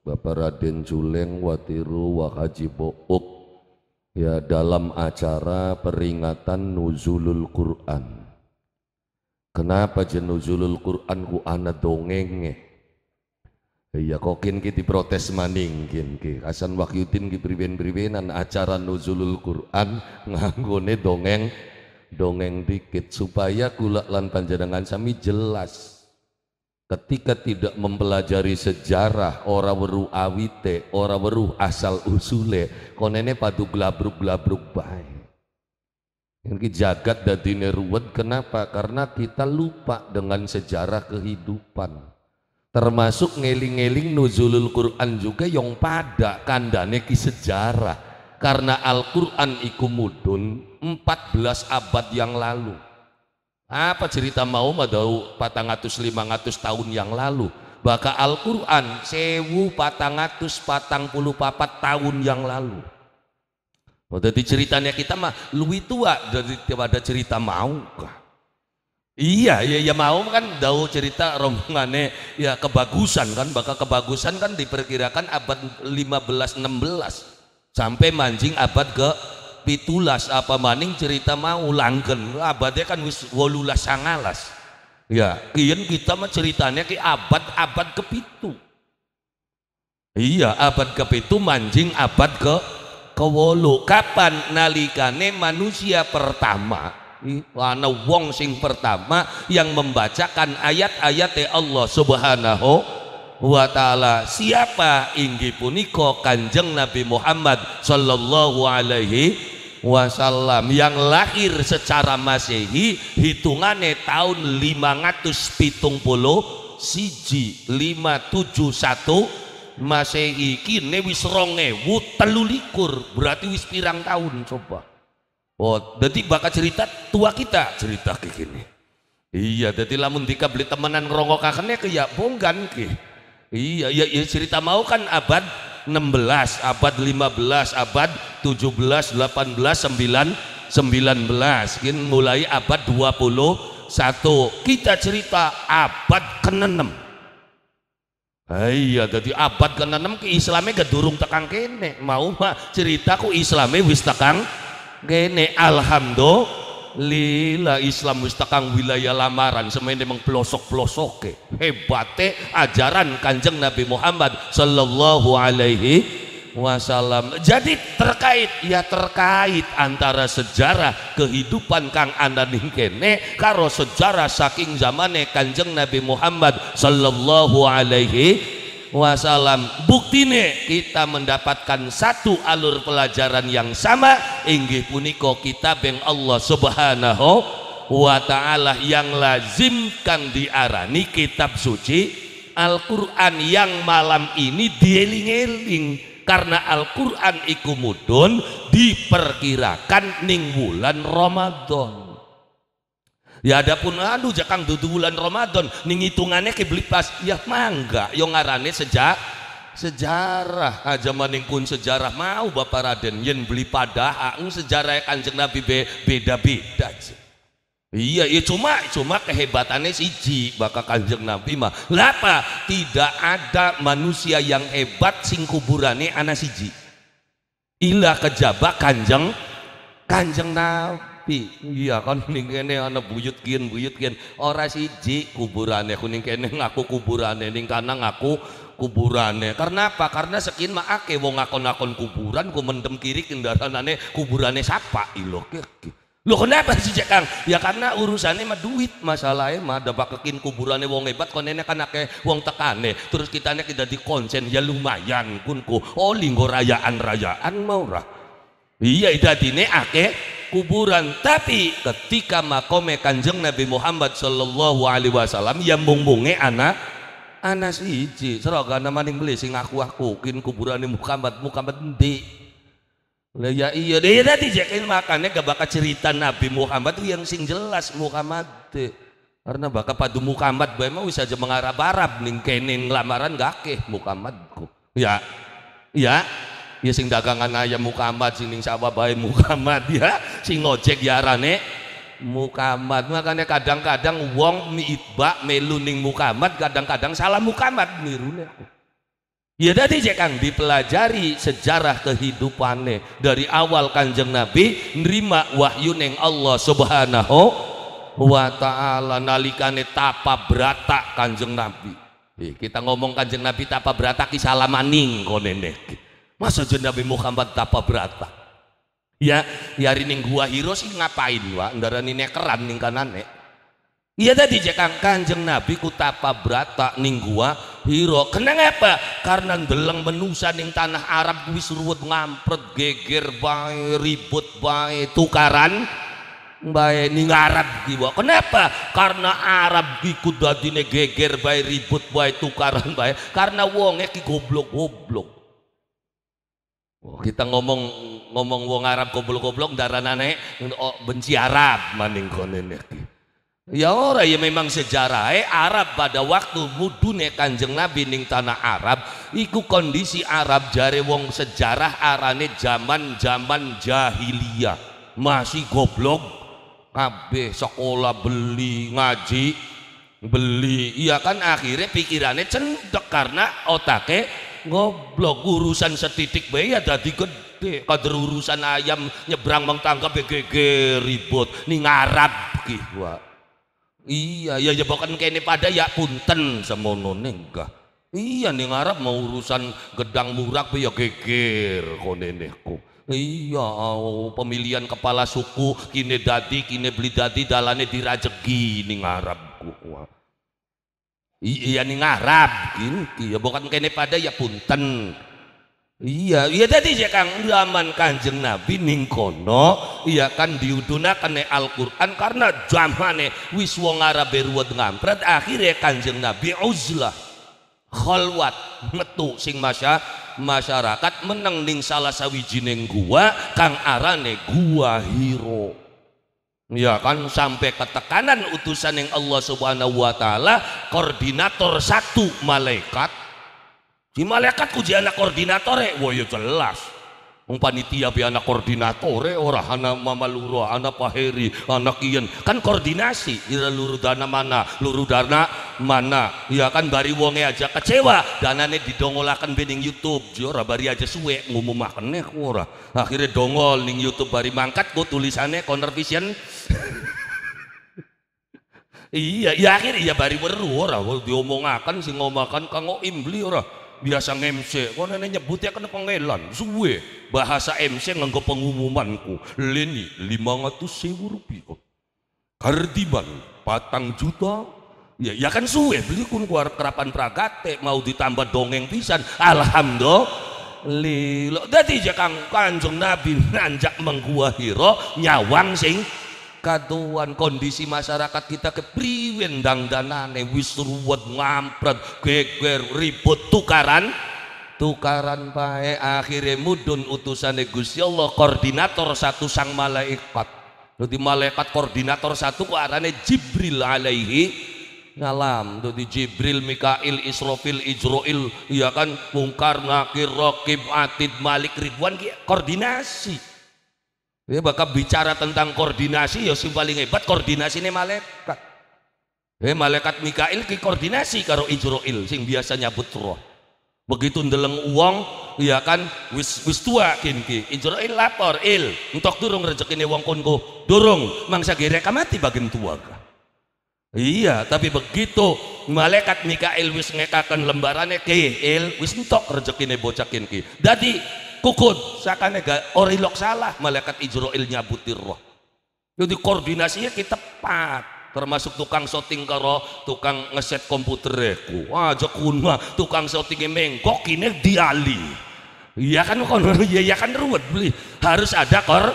Bapak Raden Juleng Watiru wa Haji ya dalam acara peringatan Nuzulul Quran. Kenapa jen Nuzulul Quran ku ana dongeng e? Iya kokin ki diprotes maning kin ki. Hasan Wahyudin ki priben-pribenan acara Nuzulul Quran nganggone dongeng dongeng dikit supaya kula lan panjenengan sami jelas ketika tidak mempelajari sejarah ora weruh awite ora weruh asal usule konene padu glabruk glabruk baik ini jagat dadine ruwet kenapa? Karena kita lupa dengan sejarah kehidupan. Termasuk ngeling-ngeling nuzulul Quran juga yang pada kandane ki sejarah karena Al-Quran iku mudun 14 abad yang lalu apa cerita mau madau 400 500 tahun yang lalu baka Al-Quran sewu patangatus patang puluh papat tahun yang lalu oh, jadi ceritanya kita mah lebih tua daripada cerita mau Iya, iya, iya mau kan dau cerita rombongannya ya kebagusan kan, bakal kebagusan kan diperkirakan abad 15 16 sampai mancing abad ke pitulas apa maning cerita mau langgen abadnya kan wis wolulas sangalas ya kian kita mah ceritanya ke abad abad ke pitu iya abad ke pitu mancing abad ke ke wolu kapan nalikane manusia pertama ana wong sing pertama yang membacakan ayat-ayat Allah subhanahu wa ta'ala siapa inggi puniko kanjeng Nabi Muhammad sallallahu alaihi wasallam yang lahir secara masehi hitungannya tahun 570 pitung siji 571 masehi kini wis ronge telulikur berarti wis pirang tahun coba oh jadi bakal cerita tua kita cerita kayak gini iya jadi lamun dika beli temenan rongokakannya kayak bonggan kayak Iya, iya, iya cerita mau kan abad 16, abad 15, abad 17, 18, 9, 19. Kan mulai abad 21. Kita cerita abad ke-6. Eh, iya, jadi abad ke-6 ke Islamnya gak durung tekang kene. Mau mah ceritaku Islamnya wis tekang kene. Alhamdulillah lila Islam mustakang wilayah lamaran semuanya memang pelosok pelosok hebate ajaran kanjeng Nabi Muhammad Sallallahu Alaihi Wasallam. Jadi terkait ya terkait antara sejarah kehidupan Kang anda ningkene karo sejarah saking zamane kanjeng Nabi Muhammad Sallallahu Alaihi Wasallam buktine kita mendapatkan satu alur pelajaran yang sama inggih puniko kita beng Allah subhanahu wa ta'ala yang lazimkan diarani kitab suci Al-Quran yang malam ini dieling-eling karena Al-Quran iku mudun diperkirakan ning bulan Ramadan ya pun aduh jakang dudu bulan Ramadan ning hitungane ke pas ya mangga yo ngarane sejak sejarah aja maning pun sejarah mau Bapak Raden yen beli pada ang sejarah kanjeng Nabi be, beda beda iya iya cuma cuma kehebatannya siji bakal kanjeng Nabi mah lapa tidak ada manusia yang hebat sing kuburane anak siji ilah kejabak kanjeng kanjeng Nabi iya kan ning kene ana buyut kian buyut kian ora siji kuburane kuning kene ngaku kuburane ning kana ngaku kuburane karena apa karena sekian maake wong ngakon-ngakon kuburan ku mendem kiri kendaraanane kuburane sapa ilo lo kenapa sih Cek Kang? Ya karena urusannya mah duit, masalahnya mah ada pakekin kuburannya wong hebat, konennya kan ake wong tekane, terus kitanya kita dikonsen ya lumayan kunku, oh linggo rayaan rayaan mau lah iya dadine akeh kuburan tapi ketika makome kanjeng Nabi Muhammad Shallallahu alaihi wasallam yang mumbunge anak anak siji seroga nama yang beli sing aku aku kin kuburan ini Muhammad Muhammad nanti lah ya iya deh ya tadi jekin makanya gak bakal cerita Nabi Muhammad yang sing jelas Muhammad deh karena bakal padu Muhammad bae mau bisa aja mengarah arab ning kening lamaran gak akeh Muhammad ya ya ya sing dagangan ayam mukamat sing ning sawah bae mukamat ya sing ngojek ya arane mukamat makanya kadang-kadang wong miitba melu ning mukamat kadang-kadang salah mukamat mirune aku ya tadi cek kang dipelajari sejarah kehidupannya dari awal kanjeng nabi nerima wahyu neng Allah subhanahu wa ta'ala nalikane tapa berata kanjeng nabi eh, kita ngomong kanjeng nabi tapa berata kisah lamaning konenek Masa je Nabi Muhammad tapa berat ya, ya, hari ning gua hero sih ngapain wa? Ndara nih keran ning kanane. Iya tadi jekang kanjeng Nabi ku tapa berata ning gua hero. Kenapa? Ya, apa? Karena deleng menusa ning tanah Arab wis ruwet ngampret geger bae ribut bae tukaran bae ning Arab kiwa. Kenapa? Ya, Karena Arab iku dadine geger bae ribut bae tukaran bae. Karena wonge ki goblok-goblok. Oh, kita ngomong ngomong wong Arab goblok-goblok darah nenek oh, benci Arab maning konen Ya ora ya memang sejarah eh Arab pada waktu mudune Kanjeng Nabi ning tanah Arab iku kondisi Arab jare wong sejarah arane zaman-zaman jahiliyah masih goblok kabe sekolah beli ngaji beli iya kan akhirnya pikirannya cendek karena otaknya ngoblok urusan setitik bayi ya gede kader urusan ayam nyebrang bang tangga BGG ribut nih ngarap kihwa gua iya ya ya bukan kene pada ya punten semono enggak iya nih ngarap mau urusan gedang murak ya geger kone iya oh, pemilihan kepala suku kine dadi kine beli dadi dalane dirajegi nih ngarap gua iya nih ngarap, iya ya bukan kene pada ya punten iya iya tadi ya kang zaman kanjeng nabi ningkono iya kan diudunakan kene Al-Quran karena zamane wis wong Arab ruwet ngampret akhirnya kanjeng nabi uzlah kholwat metu sing masya masyarakat meneng ning salah sawijining gua kang arane gua hero Ya kan sampai ketekanan utusan yang Allah Subhanahu wa taala koordinator satu malaikat. di malaikat kuji anak koordinator ya, wah ya jelas. Wong panitia bi anak koordinator, ora ana mama anak ana paheri, anak kien. Kan koordinasi, ira luru dana mana, luru dana mana. Ya kan bari wonge aja kecewa, danane didongolaken akan YouTube, jora bari aja suwe makan aku ora. akhirnya dongol ning YouTube bari mangkat gue tulisane Corner Vision. iya, ya akhir ya bari weru ora diomongaken sing ngomakan Kang Oim beli ora biasa MC kok nenek nyebutnya kena pengelan suwe bahasa MC nganggo pengumumanku leni lima ratus sewu rupiah kardiban patang juta ya, ya kan suwe beli kun ku kerapan pragate mau ditambah dongeng pisan alhamdulillah dadi jakang kanjeng nabi nanjak mengguahiro nyawang sing Kaduan kondisi masyarakat kita kepriwen dangdanane wis ruwet ngampret geger ribut tukaran tukaran pae akhirnya mudun utusane Gusti Allah koordinator satu sang malaikat jadi malaikat koordinator satu ku arane Jibril alaihi ngalam jadi Jibril Mikail Israfil Ijroil ya kan mungkar ngakir rokib atid malik ribuan koordinasi Ya bakal bicara tentang koordinasi ya sing paling hebat ini malaikat. eh malaikat Mikail ki koordinasi karo Israil sing biasa nyabut roh. Begitu ndeleng uang ya kan wis wis tua kin ki. lapor, "Il, entok durung rezekine wong kongo, durung mangsa gerek mati bagian tua." Iya, tapi begitu malaikat Mikail wis ngekakan lembarane ki, "Il, wis entok rezekine bocah kin ki." Dadi kukun sakane gak orilok salah malaikat Israel nyabutir roh jadi koordinasinya kita tepat termasuk tukang shooting karo tukang ngeset komputer aku ya. aja kunma tukang shooting mengkok, ini diali iya kan kon iya ya kan ruwet beli harus ada kor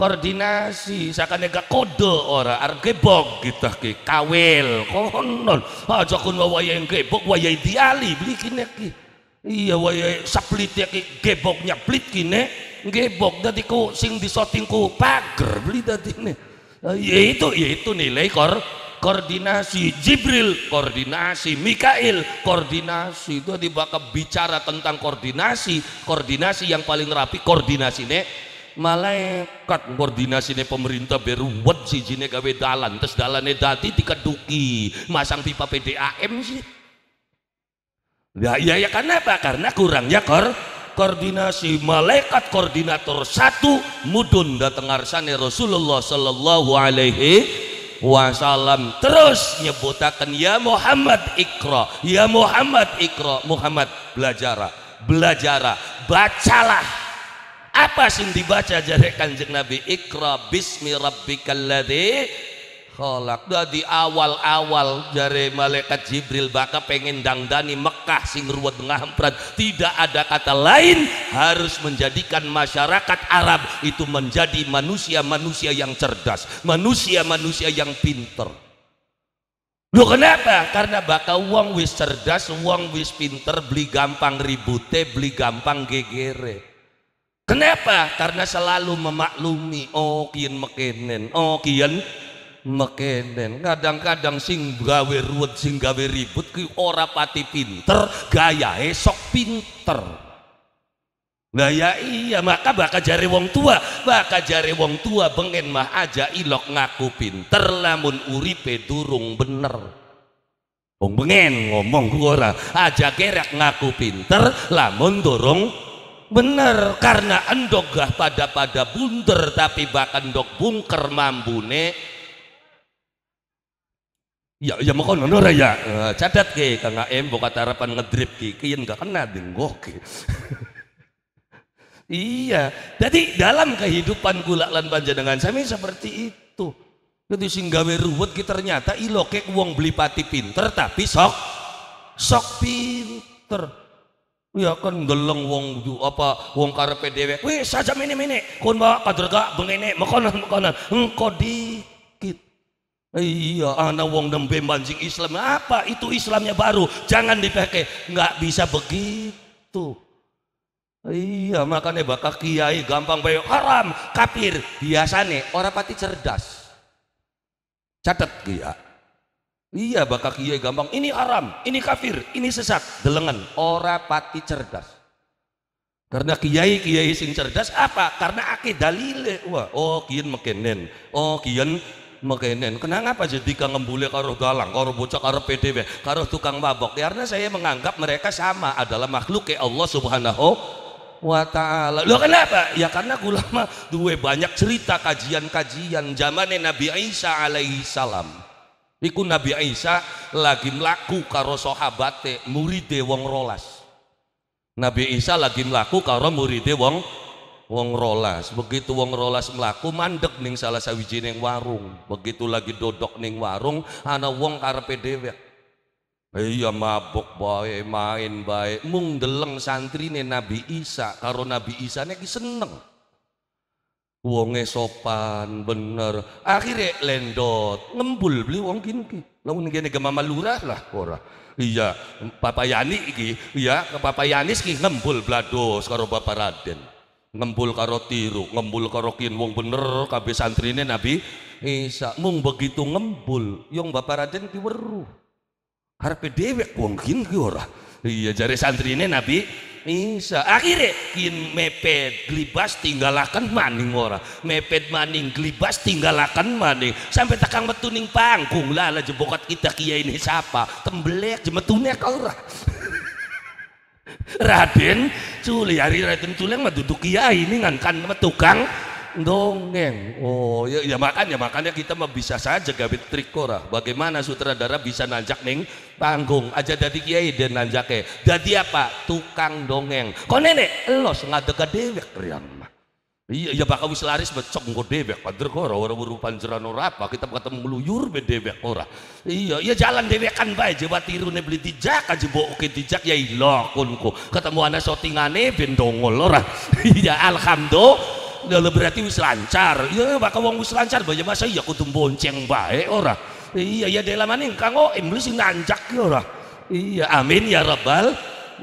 koordinasi sakane gak kode ora arke bog gitu ke kawel konon aja kun wayang kebok wayang diali beli kene ki iya wae eh, saplit ya geboknya plit gini, gebok dadi ku sing disoting ku pager beli dadi ne eh, ya itu ya itu nilai kor koordinasi Jibril koordinasi Mikail koordinasi itu dibakar bicara tentang koordinasi koordinasi yang paling rapi koordinasi ne malaikat koordinasi ne pemerintah beruwet si jine gawe dalan terus dalane dati dikeduki masang pipa PDAM sih Ya, ya, ya apa? Karena kurangnya kor koordinasi malaikat koordinator satu mudun datang arsane Rasulullah sallallahu alaihi wasallam terus nyebutakan ya Muhammad ikra ya Muhammad ikra Muhammad belajar belajar bacalah apa sih dibaca jarekan kanjeng Nabi ikra bismi rabbikal ladzi kolak di awal-awal jare malaikat Jibril baka pengen dangdani Mekah sing ruwet ngamprat tidak ada kata lain harus menjadikan masyarakat Arab itu menjadi manusia-manusia yang cerdas manusia-manusia yang pinter Loh kenapa? Karena bakal uang wis cerdas, uang wis pinter, beli gampang ribute, beli gampang gegere. Kenapa? Karena selalu memaklumi, oh kian mekenen, oh kian mekenen kadang-kadang sing gawe ruwet sing gawe ribut ki ora pati pinter gaya esok pinter Nah ya iya maka bakal jari wong tua bakal jari wong tua bengen mah aja ilok ngaku pinter lamun uripe durung bener Wong bengen ngomong ora aja gerak ngaku pinter lamun durung bener karena endogah pada pada bunter tapi bahkan dok bungker mambune Ya ya mau kono ya. Eh, cadat ke Kang M, buka tarapan ngedrip ki kieun gak kena denggok ki. iya, jadi dalam kehidupan kula lan panjenengan sami seperti itu. Jadi sing gawe ruwet ki ternyata iloke uang beli pati pinter tapi sok sok pinter. Ya kan geleng wong apa wong karepe dewek. Wih saja mene mene kon bawa gak bengene mekonan mekonan engko di Iya, anak wong nembe mancing Islam. Apa itu Islamnya baru? Jangan dipakai. Enggak bisa begitu. Iya, makanya bakal kiai gampang bayo haram, kafir. Biasanya orang pati cerdas. Catat Kiai. Iya, bakal kiai gampang. Ini haram, ini kafir, ini sesat, delengan. Orang pati cerdas. Karena kiai kiai sing cerdas apa? Karena akidah lile. Wah, oh kian mekenen. Oh kian ini kenapa apa jadi kang ngembule karo galang, karo bocah karo PDW karo tukang mabok karena saya menganggap mereka sama adalah makhluk ke Allah subhanahu wa ta'ala lo kenapa? ya karena ulama dua banyak cerita kajian-kajian zaman Nabi Isa alaihi salam iku Nabi Isa lagi melaku karo sahabate muride wong rolas Nabi Isa lagi melaku karo muride wong wong rolas begitu wong rolas melaku mandek ning salah sawiji ning warung begitu lagi dodok ning warung ana wong karepe dhewe iya mabuk bae main bae mung deleng santrine Nabi Isa karo Nabi Isa nek seneng wonge sopan bener akhirnya lendot ngembul beli wong kini ki lamun kene gemama lurah lah ora iya Papa Yani iki iya ke Papa Yani ki ngembul blados karo Bapak Raden ngembul karo tiru ngembul karo kin wong bener kabeh santrine Nabi Isa mung begitu ngembul yang Bapak Raden diweru arepe dewek wong kin ki ora iya jari santrine Nabi Isa akhirnya kin mepet glibas tinggalakan maning ora mepet maning glibas tinggalakan maning sampai takang metuning panggung lah lah jebokat kita kiai ini siapa temblek jemetune kau ora Raden Culi hari Raden Culi mah duduk kiai ini ngankan mah tukang dongeng. Oh ya, ya makan ya makanya kita mah bisa saja gabit trik kora. Bagaimana sutradara bisa nanjak neng panggung aja dari kiai dan nanjaknya. Jadi apa? Tukang dongeng. Kau nenek elos dekat dewek riang. Iya, iya bakal wis laris becok engko dewek pader ora ora weruh panjeran ora apa kita ketemu meluyur be dewek ora. Iya, iya jalan dewekan bae jewa tirune beli dijak aja mbok oke dijak ya ila kunku. Ketemu ana sotingane ben dongol ora. Iya alhamdulillah berarti wis lancar. Iya bakal wong wis lancar bae masa iya kudu bonceng bae ora. Iya, iya delamane kang oh iblis nanjak ya, ora. Iya, amin ya rabbal.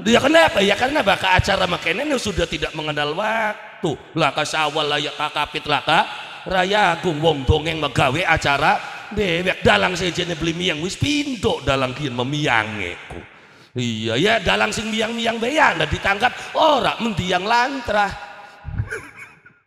Iya kenapa? Ya karena bakal acara makanannya sudah tidak mengenal waktu tuh laka sawal layak kakapit laka raya agung wong dongeng megawe acara dewek dalang sejene beli miang wis pintu dalang kian memiangeku iya ya dalang sing miang miang beya dan ditangkap ora mendiang lantra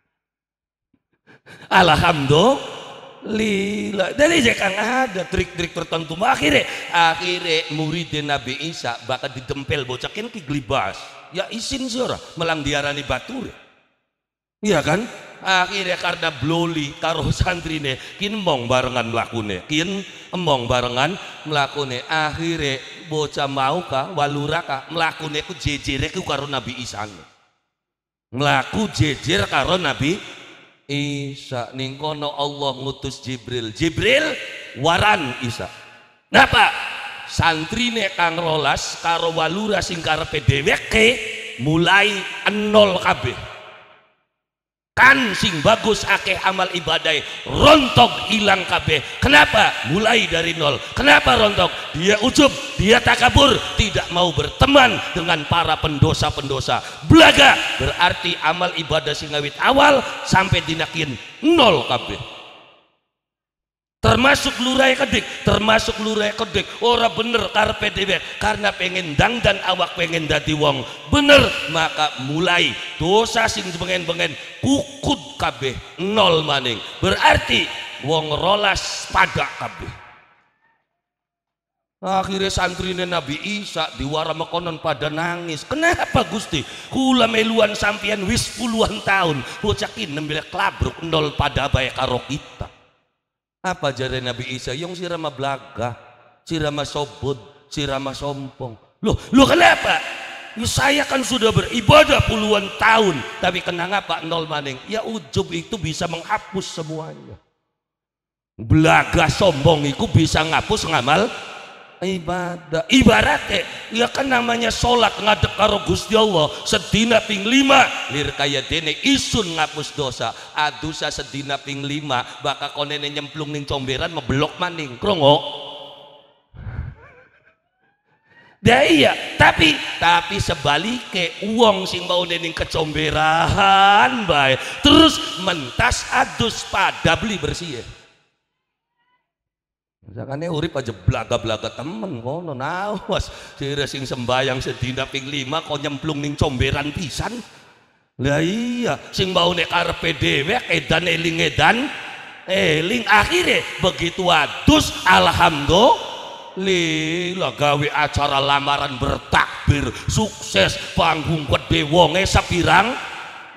alhamdulillah dari jekang ada trik-trik tertentu akhirnya akhirnya murid Nabi Isa bakal ditempel bocakin ki glibas ya isin zora melang diarani batur Iya kan? Akhirnya karena bloli karo santrine kin mong barengan melakune, kin emong barengan melakune. Akhirnya bocah mau ka walura melakune ku jejere ku karo Nabi Isa. Melaku jejer karo Nabi Isa ning Allah ngutus Jibril. Jibril waran Isa. Napa? Santrine kang rolas karo walura sing karepe dheweke mulai nol kabeh kan sing bagus akeh amal ibadah rontok hilang kabeh kenapa mulai dari nol kenapa rontok dia ujub dia takabur tidak mau berteman dengan para pendosa-pendosa belaga berarti amal ibadah sing awal sampai dinakin nol kabeh termasuk lurai kedik termasuk lurai kedik ora bener karpe dewek karena pengen dang dan awak pengen jadi wong bener maka mulai dosa sing bengen-bengen kukut kabeh nol maning berarti wong rolas pada kabeh akhirnya santrine Nabi Isa diwara mekonon pada nangis kenapa Gusti kula meluan sampian wis puluhan tahun bocakin kinem klabruk kelabruk nol pada baik karo kita apa jari Nabi Isa? Yang sirama belaga, sirama si sirama sompong. Loh, loh kenapa? Ya, saya kan sudah beribadah puluhan tahun, tapi kenang apa nol maning? Ya ujub itu bisa menghapus semuanya. Belaga sombong itu bisa ngapus ngamal ibadah ibaratnya eh, ya kan namanya sholat ngadep karo Gusti Allah sedina ping lima lir kaya dene isun ngapus dosa adusa sedina ping lima baka konene nyemplung ning comberan meblok maning krongok Dah iya, tapi tapi sebaliknya uang sing mau nening kecomberan baik terus mentas adus pada beli bersih ya. Sakane urip aja blaga-blaga temen kono nawas. dire sing sembayang sedina ping 5 kok nyemplung ning comberan pisan. Lah iya, sing mau nek karepe dhewe edan eling edan eling akhirnya begitu adus alhamdulillah gawe acara lamaran bertakbir sukses panggung gede wonge sapirang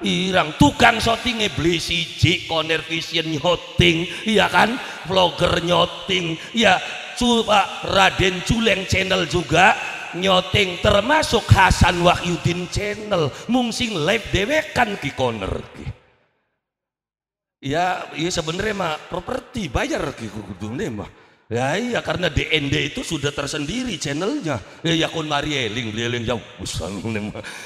irang tukang syuting e, beli siji vision nyoting iya kan vlogger nyoting ya coba Raden Juleng channel juga nyoting termasuk Hasan Wahyudin channel mungsing live dewekan ki corner ki ya ya sebenarnya mah properti bayar ki kudu mah Ya iya karena DND itu sudah tersendiri channelnya. Ya ya kon marieling lieling ya. jauh. busan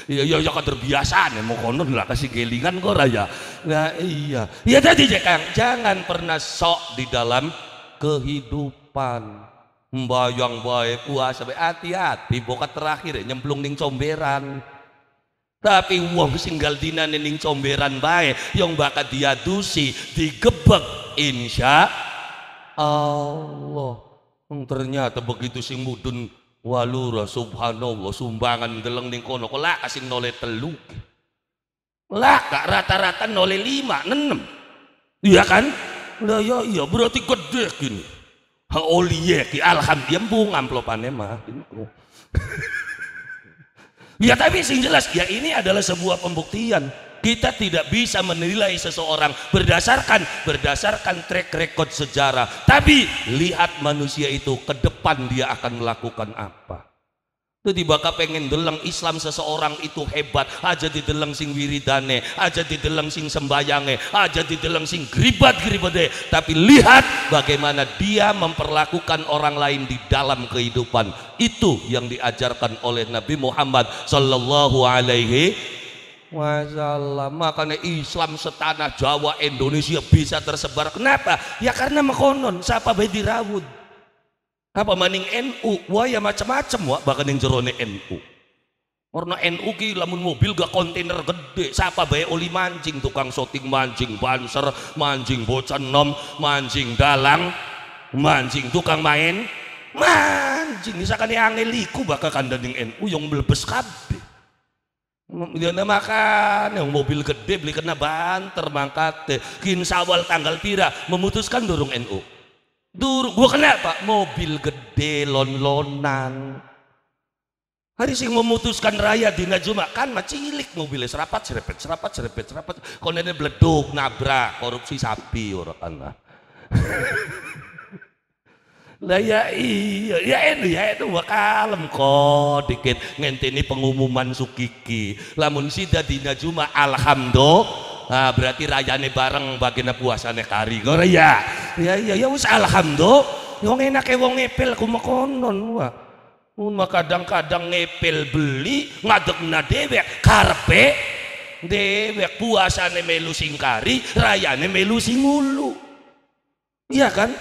Ya ya ya kan terbiasa nih mau konon lah kasih gelingan kok raya. Nah iya. Ya tadi Kang, jangan pernah sok di dalam kehidupan. Mbayang bae puasa bae hati-hati bokat terakhir ya, nyemplung ning comberan. Tapi wong singgal dinane ning comberan bae yang bakal diadusi, digebek insya Allah. Hmm, ternyata begitu sing mudun walura subhanallah sumbangan geleng ning kono kok lak sing nole telu. Lah gak rata-rata nole lima, nenem. Iya kan? Lah ya iya berarti gede gini. Ha oliye oh, ki alhamdulillah bung amplopane mah. ya tapi sing jelas ya ini adalah sebuah pembuktian kita tidak bisa menilai seseorang berdasarkan berdasarkan track record sejarah tapi lihat manusia itu ke depan dia akan melakukan apa itu tiba pengen deleng Islam seseorang itu hebat aja di deleng sing wiridane aja di deleng sing sembayange aja di deleng sing gribat gribade tapi lihat bagaimana dia memperlakukan orang lain di dalam kehidupan itu yang diajarkan oleh Nabi Muhammad Shallallahu Alaihi Masalah makanya Islam setanah Jawa Indonesia bisa tersebar. Kenapa? Ya karena mekonon siapa bayi dirawud. Apa maning NU? Wah ya macam-macam wah bahkan yang jerone NU. Karena NU ki lamun mobil gak kontainer gede, siapa bayi oli mancing, tukang syuting mancing banser, mancing bocan nom, mancing dalang, mancing tukang main, mancing misalkan yang angeliku bakal kandang NU yang melebes KB dia makan, yang mobil gede beli kena banter mangkat Kini sawal tanggal pira memutuskan dorong NU. Durung gua kena pak Mobil gede lon-lonan. Hari sing memutuskan raya di Jumat kan macilik cilik mobilnya serapat serepet serapat serepet serapat konene beleduk nabrak korupsi sapi orang anak. Lah ya iya, ya itu ya itu wakalem kok dikit ngenteni pengumuman sukiki. Lamun sida dina cuma alhamdulillah. Ah, berarti rayane bareng bagina puasane kari. Ora ya. Ya iya ya us ya, alhamdulillah. Wong enake wong ngepil ku mekonon wah. Mun kadang-kadang ngepil beli ngadeg na dewek karpe dewek puasane melu singkari, rayane melu singulu. Iya kan?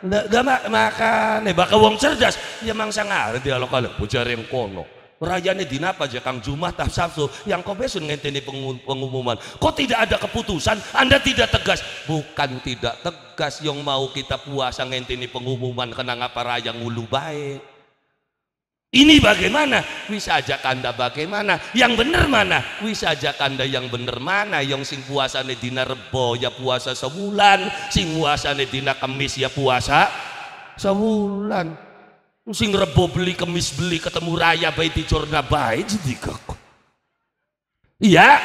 Ndak makan, eh bakal wong cerdas. Ya dia ngarep dialog bujar yang kono. Rayane dina apa aja Kang Jumat tah Sabtu yang kau besok ngenteni pengumuman. Kok tidak ada keputusan? Anda tidak tegas. Bukan tidak tegas yang mau kita puasa ngenteni pengumuman kenapa raja raya ngulu baik. Ini bagaimana? Bisa ajak anda bagaimana? Yang benar mana? Bisa ajak anda yang benar mana? Yang sing puasane dina rebo ya puasa sebulan, sing puasane dina kemis ya puasa sebulan. Sing rebo beli kemis beli ketemu raya baik di corna baik jadi kok. Iya,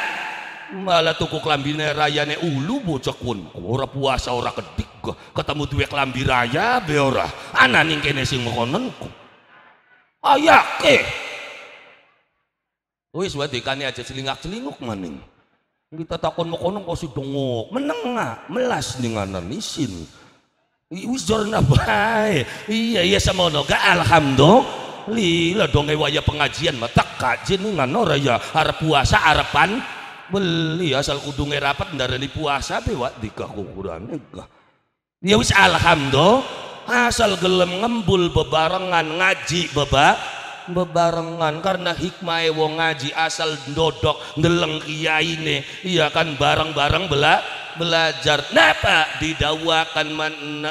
malah tuku raya ne ulu bocok pun ora puasa ora kedik ketemu duwe kelambi raya beora. Anak ana ning kene sing ngonoku ayake wis wae dikane aja celingak-celinguk maning kita takon kono kau si dongok menengah melas dengan isin wis jorna baik, iya iya sama noga alhamdulillah lila dong waya pengajian mata dengan Nora ya harap puasa harapan. beli asal kudung rapat ndarani puasa be wak dikakukuran ya wis alhamdulillah asal gelem ngembul bebarengan ngaji beba bebarengan karena hikmah wong ngaji asal ndodok ndeleng kiyaine iya kan bareng-bareng bela belajar napa didawakan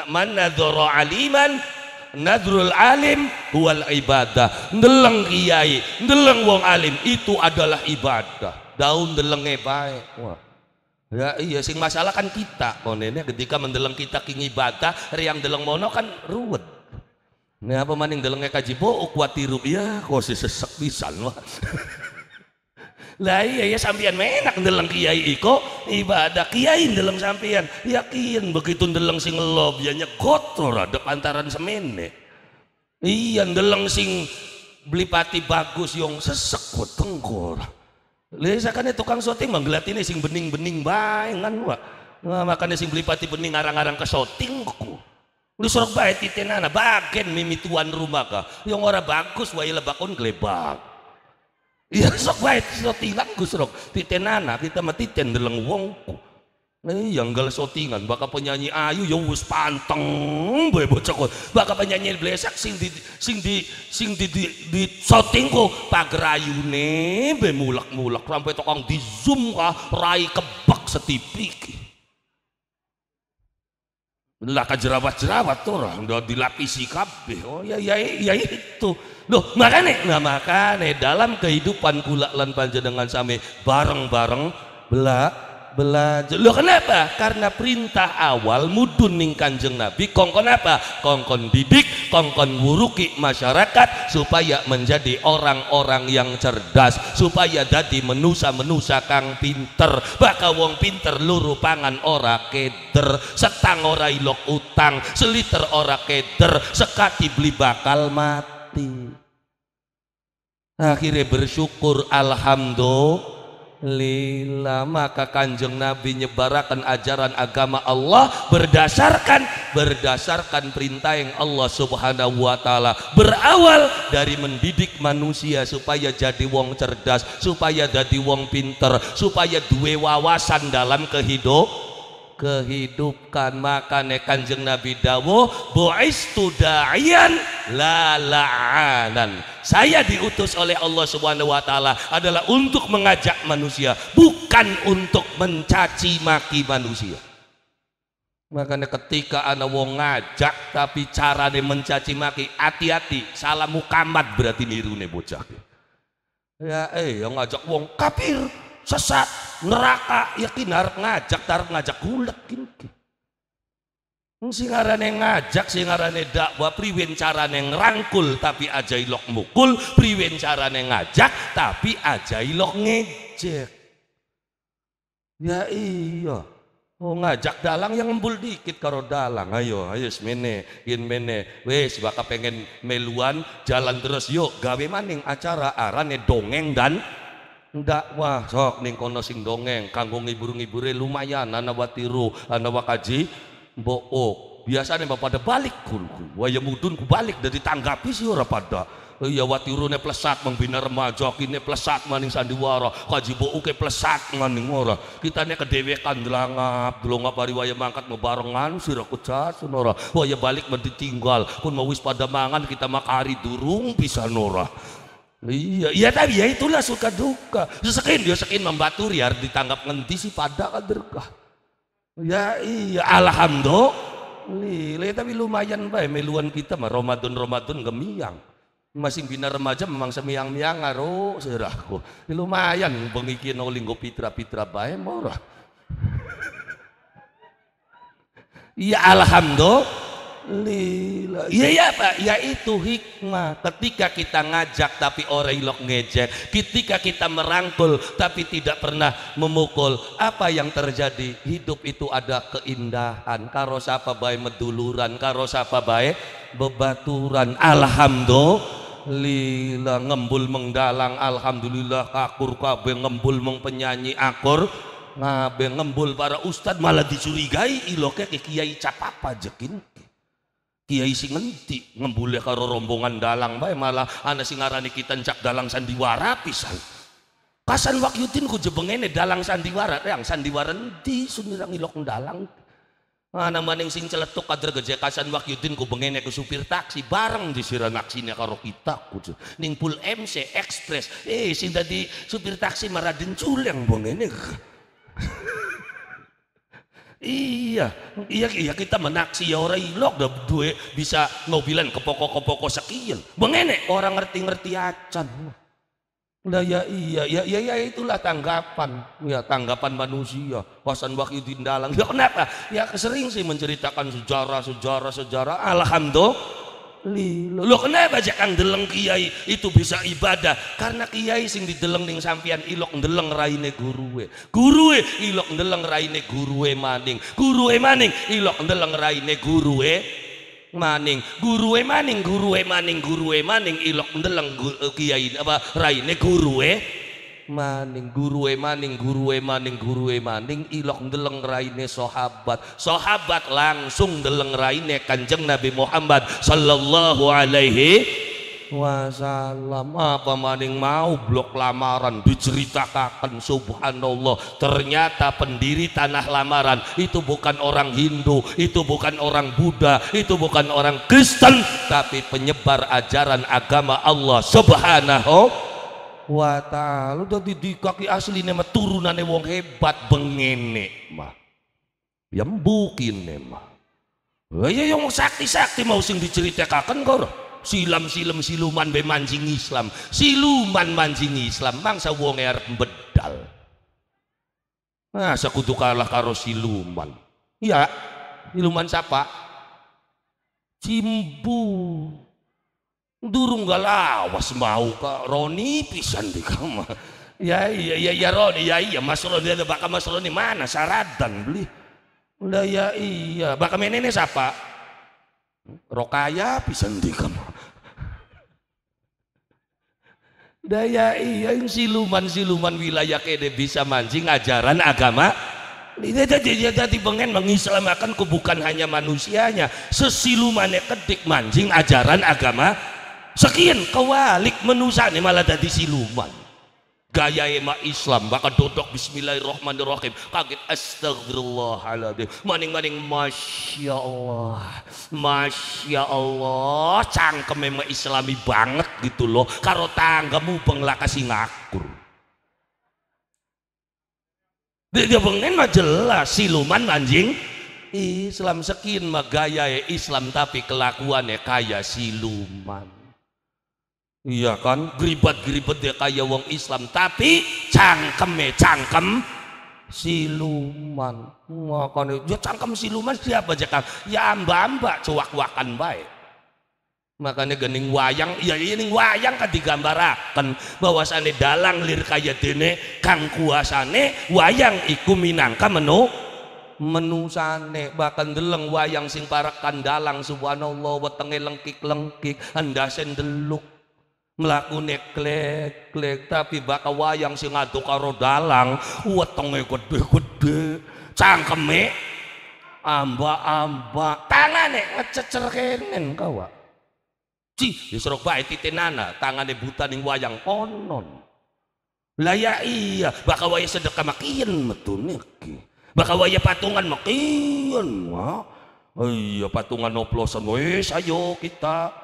man doro aliman nadrul alim huwal ibadah ndeleng kiai ndeleng wong alim itu adalah ibadah daun ndelenge baik wah Ya iya sing masalah kan kita ponene oh, ketika mendeleng kita kingi bata riang deleng mono kan ruwet. Nah apa maning delenge kaji bo kuatiru ya si sesek pisan wah. lah iya ya sampean menak ndeleng kiai iko ibadah kiai ndeleng sampean yakin begitu ndeleng sing lob ya kotor ada pantaran semene. Iya ndeleng sing beli pati bagus yang sesek kok Lha iya, sakane tukang syuting ini sing bening-bening bayangan wa. Nah, makanya sing belipati bening arang-arang ke syuting ku. Lu sorok bae titenana bagen mimi tuan rumah ka. Yang ora bagus wae lebakon glebak. Iya sok bae syutingan ku sorok titenana kita mati titen deleng wongku. Eh, yang gal sotingan, bakal penyanyi ayu yang wis panteng bae bocah kok. Bakal penyanyi blesak sing di sing di sing di di, di soting kok bae mulak-mulak sampai tokong di zoom kah rai kebak setipik. Lah kajerawat-jerawat tuh orang udah dilapisi kabeh. Oh ya ya ya itu. Loh, makane nah makane dalam kehidupan kula lan panjenengan sami bareng-bareng belak belajar lo kenapa karena perintah awal mudun ning kanjeng nabi kongkon apa kongkon didik kongkon wuruki masyarakat supaya menjadi orang-orang yang cerdas supaya jadi menusa-menusa kang pinter bakal wong pinter luru pangan ora keder setang ora ilok utang seliter ora keder sekati beli bakal mati akhirnya bersyukur alhamdulillah lila maka kanjeng nabi nyebarakan ajaran agama Allah berdasarkan berdasarkan perintah yang Allah subhanahu wa ta'ala berawal dari mendidik manusia supaya jadi wong cerdas supaya jadi wong pinter supaya duwe wawasan dalam kehidupan kehidupkan makane kanjeng Nabi Dawo bu'istu da'iyan la la'anan saya diutus oleh Allah subhanahu wa ta'ala adalah untuk mengajak manusia bukan untuk mencaci maki manusia makanya ketika ada wong ngajak tapi carane mencaci maki hati-hati salah mukamat berarti niru nih bocah ya eh yang ngajak wong kafir sesat neraka yakin harap ngajak harap ngajak gulek gitu sing ngarane ngajak sing ngarane dakwah priwen carane rangkul tapi aja ilok mukul priwen carane ngajak tapi aja ilok ngejek ya iya Oh ngajak dalang yang ngembul dikit karo dalang. Ayo, ayo semene, in mene. Wes bakal pengen meluan jalan terus yuk gawe maning acara arane dongeng dan ndak wah sok ning kono sing dongeng kanggo ngibur-ngibure lumayan ana wa tiru ana wa kaji mbok oh, biasane bapak pada balik kul waya mudun ku balik dari tanggapi sih ora pada eh, ya tirune plesat membina remaja kine plesat maning sandiwara kaji mbok uke plesat maning ora kita kitane kedewekan dlangap dlongap bari waya mangkat ngebarengan sira kejas ora waya balik ditinggal pun mau wis pada mangan kita makari durung pisan ora Iya, iya tapi ya itulah suka duka. Sekin dia sekin membatur ya ditanggap ngenti sih pada kaderka. Ya iya alhamdulillah tapi lumayan baik meluan kita mah Ramadan Ramadan gemiang. Masing bina remaja memang semiang-miang ngaro serahku. Lumayan bengiki olinggo pitra-pitra baik murah. iya alhamdulillah lila. Iya, iya, ya, ya Pak, yaitu hikmah. Ketika kita ngajak tapi orang ilok ngejek, ketika kita merangkul tapi tidak pernah memukul, apa yang terjadi? Hidup itu ada keindahan. Karo siapa baik meduluran, karo siapa baik bebaturan. Alhamdulillah Lila ngembul mengdalang alhamdulillah akur kabe ngembul mengpenyanyi akur ngabe ngembul para ustad malah dicurigai iloknya ke kiai cap apa jekin Kiai sing ngenti ngembule karo rombongan dalang bae malah ana sing ngarani kita njak dalang sandiwara pisan. Kasan wakyutin ku jebengene dalang sandiwara, yang sandiwara nanti sumirang ilok dalang. Mana maning sing celetuk kader geje kasan wakyutin ku bengene ke supir taksi bareng disiran aksine karo kita ku. Ning pul MC Express, eh sing tadi supir taksi maradin culeng bengene. Iya, iya, iya kita menaksi ya orang ilok dah berdua bisa ngobilan ke pokok-pokok sekian. Bengenek orang ngerti-ngerti acan. Lah ya iya, ya, iya ya itulah tanggapan, ya tanggapan manusia. waktu di Dalang, ya kenapa? Ya sering sih menceritakan sejarah, sejarah, sejarah. Alhamdulillah lilo. Loh kenapa Kang deleng kiai itu bisa ibadah? Karena kiai sing dideleng ning sampean ilok deleng raine guruwe. Guruwe ilok deleng raine guruwe maning. Guruwe maning ilok deleng raine guruwe maning. Guruwe maning guruwe maning guruwe maning ilok ndeleng eh, kiai apa raine guruwe maning e maning e maning e maning ilok deleng raine sahabat sahabat langsung deleng raine kanjeng Nabi Muhammad sallallahu alaihi wasallam apa maning mau blok lamaran diceritakan subhanallah ternyata pendiri tanah lamaran itu bukan orang Hindu itu bukan orang Buddha itu bukan orang Kristen tapi penyebar ajaran agama Allah subhanahu wa ta'ala dadi dikaki asline mah turunannya wong hebat bengene mah yang bukin mah ya, yang sakti-sakti mau sing diceritakan kor silam-silam siluman be mancing Islam siluman mancing Islam mangsa wong arep bedal masa kudu kalah karo siluman iya siluman siapa cimbu durung lawas mau ke Roni pisan di kamar ya iya iya ya Roni ya iya Mas Roni ada bakal Mas Roni mana saradan beli udah ya iya bakal nenek siapa Rokaya pisan di kamar Daya iya siluman-siluman wilayah kede bisa mancing ajaran agama ini jadi jadi pengen mengislamakan ke bukan hanya manusianya sesilumannya ketik mancing ajaran agama sekian kewalik ini malah jadi siluman gaya ema Islam bakal dodok bismillahirrahmanirrahim kaget astagfirullahaladzim maning-maning masya Allah masya Allah cangkem ema islami banget gitu loh karo tanggamu penglaka ngakur dia pengen mah jelas siluman anjing Islam sekian mah gaya Islam tapi kelakuannya kaya siluman Iya kan, geribet-geribet dia kaya wong Islam, tapi kan ya cangkem siluman. Makanya dia cangkem siluman siapa aja kan? Ya amba-amba cuak-wakan baik. Makanya gening wayang, ya ini wayang kan digambarakan bahwasannya dalang lir kaya dene kang kuasane wayang iku minangka menu menusane bahkan deleng wayang sing parakan dalang subhanallah wetenge lengkik-lengkik andasen deluk melaku klek klek tapi bakal wayang sing ngadu karo dalang wetenge gede-gede cangkeme amba-amba tangane ngececer kene kawa Ci, ya serok bae titenana, tangane buta ning wayang konon. Lah ya iya, bakal waya sedekah makian metune iki. Bakal waya patungan makian, wah. Iya patungan oplosan, wis ayo kita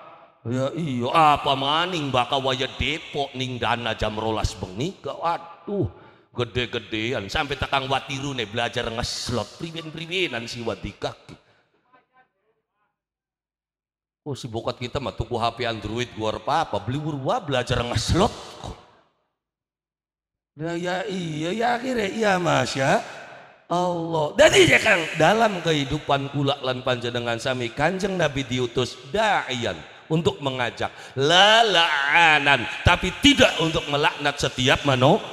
Ya iya apa maning bakal waya depok ning dana jam rolas bengi aduh gede-gedean sampai tekang watiru nih belajar ngeslot priwin-priwinan si wati Oh si bokat kita mah tuku HP Android gua apa apa beli urwa belajar ngeslot Ya, ya iya ya akhirnya iya mas ya Allah. Jadi ya kang dalam kehidupan kulak lan panjenengan sami kanjeng Nabi diutus dayan untuk mengajak lalaanan tapi tidak untuk melaknat setiap mano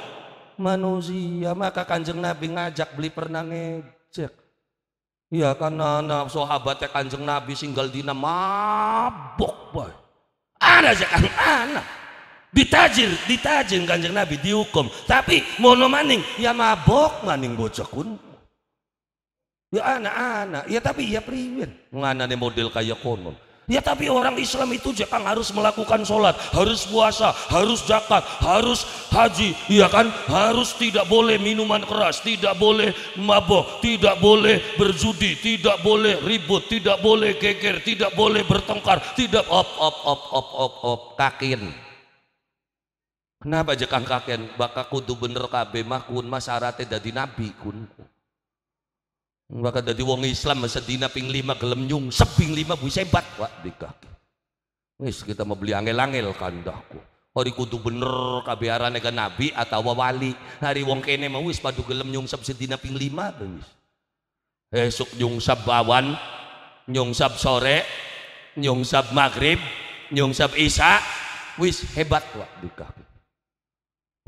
manusia maka kanjeng nabi ngajak beli pernah ngejek ya karena anak sahabatnya kanjeng nabi singgal dina mabok boy ada kan anak ditajir ditajir kanjeng nabi dihukum tapi mono maning ya mabok maning bocokun ya anak-anak ya tapi ya priwin nganane model kayak konon Ya tapi orang Islam itu jangan harus melakukan sholat, harus puasa, harus zakat, harus haji, ya kan? Harus tidak boleh minuman keras, tidak boleh mabok, tidak boleh berjudi, tidak boleh ribut, tidak boleh geger, tidak boleh bertengkar, tidak op op op op op op kakin. Kenapa jangan kakin? Baka kudu bener kabe makun masyaratnya dari nabi kun. Maka dari wong Islam masa dina ping lima gelem nyung seping lima bu sebat wak dikaki. Wis kita mau beli angel-angel kandahku. Hari kudu bener kabiaran ke nabi atau wali. Hari wong kene mau wis padu gelem sab sedina ping lima wis. nyung sab awan, sab sore, sab maghrib, sab isak, wis hebat wak dikaki.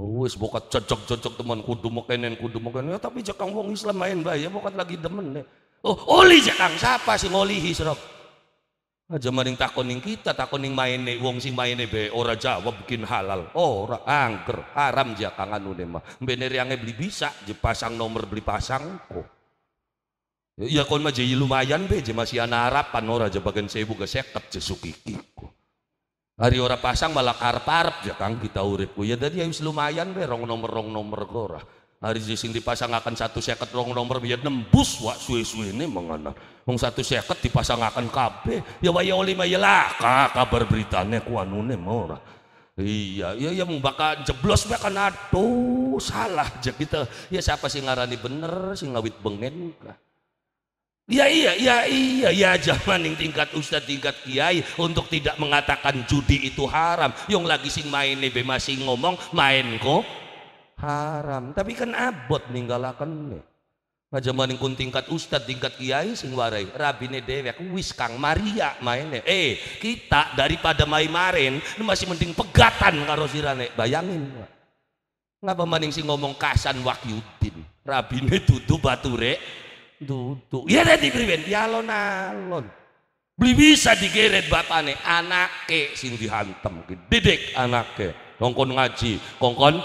Wis bokat cocok-cocok teman kudu mekenen kudu mekenen ya, tapi jekang wong Islam main bae ya, bokat lagi demen deh. Oh, oli jekang siapa sih ngolihi hisrok? Aja maring takoning kita takoning main nih wong sing nih be ora jawab bikin halal. Ora angker haram jekang anu mah. bener yang beli bisa je nomor beli pasang kok. Ya, ya kon mah lumayan be je masih anak harapan ora je bagian sewu ke seket je sukiki Hari ora pasang malah karparp ya kang kita uripku ya tadi harus ya lumayan deh rong nomor rong nomor gora. Hari sing dipasang akan satu seket rong nomor biar ya nembus wak suwe suwe ini mengenal. Wong satu seket dipasang akan kabe ya waya oli maya lah kabar beritanya kuanune mora. Iya, iya, ya, mau bakal jeblos bahkan aduh salah aja kita. Ya siapa sih ngarani bener, sih ngawit bengen kah? Ya iya, ya iya, ya zaman yang tingkat ustadz tingkat kiai untuk tidak mengatakan judi itu haram. Yang lagi sing main be masih ngomong main kok haram. Tapi kan abot ninggalakan nih. Nah zaman yang kun tingkat ustadz tingkat kiai sing warai nih dewek wis kang Maria nih. Eh kita daripada main marin masih mending pegatan karo sirane. Bayangin. Ngapa maning sing ngomong kasan rabi nih tutu bature duduk. Ya tadi priben, ya alon nalon Beli bisa digeret ke anake sing dihantem, anak ke Kongkon ngaji, kongkon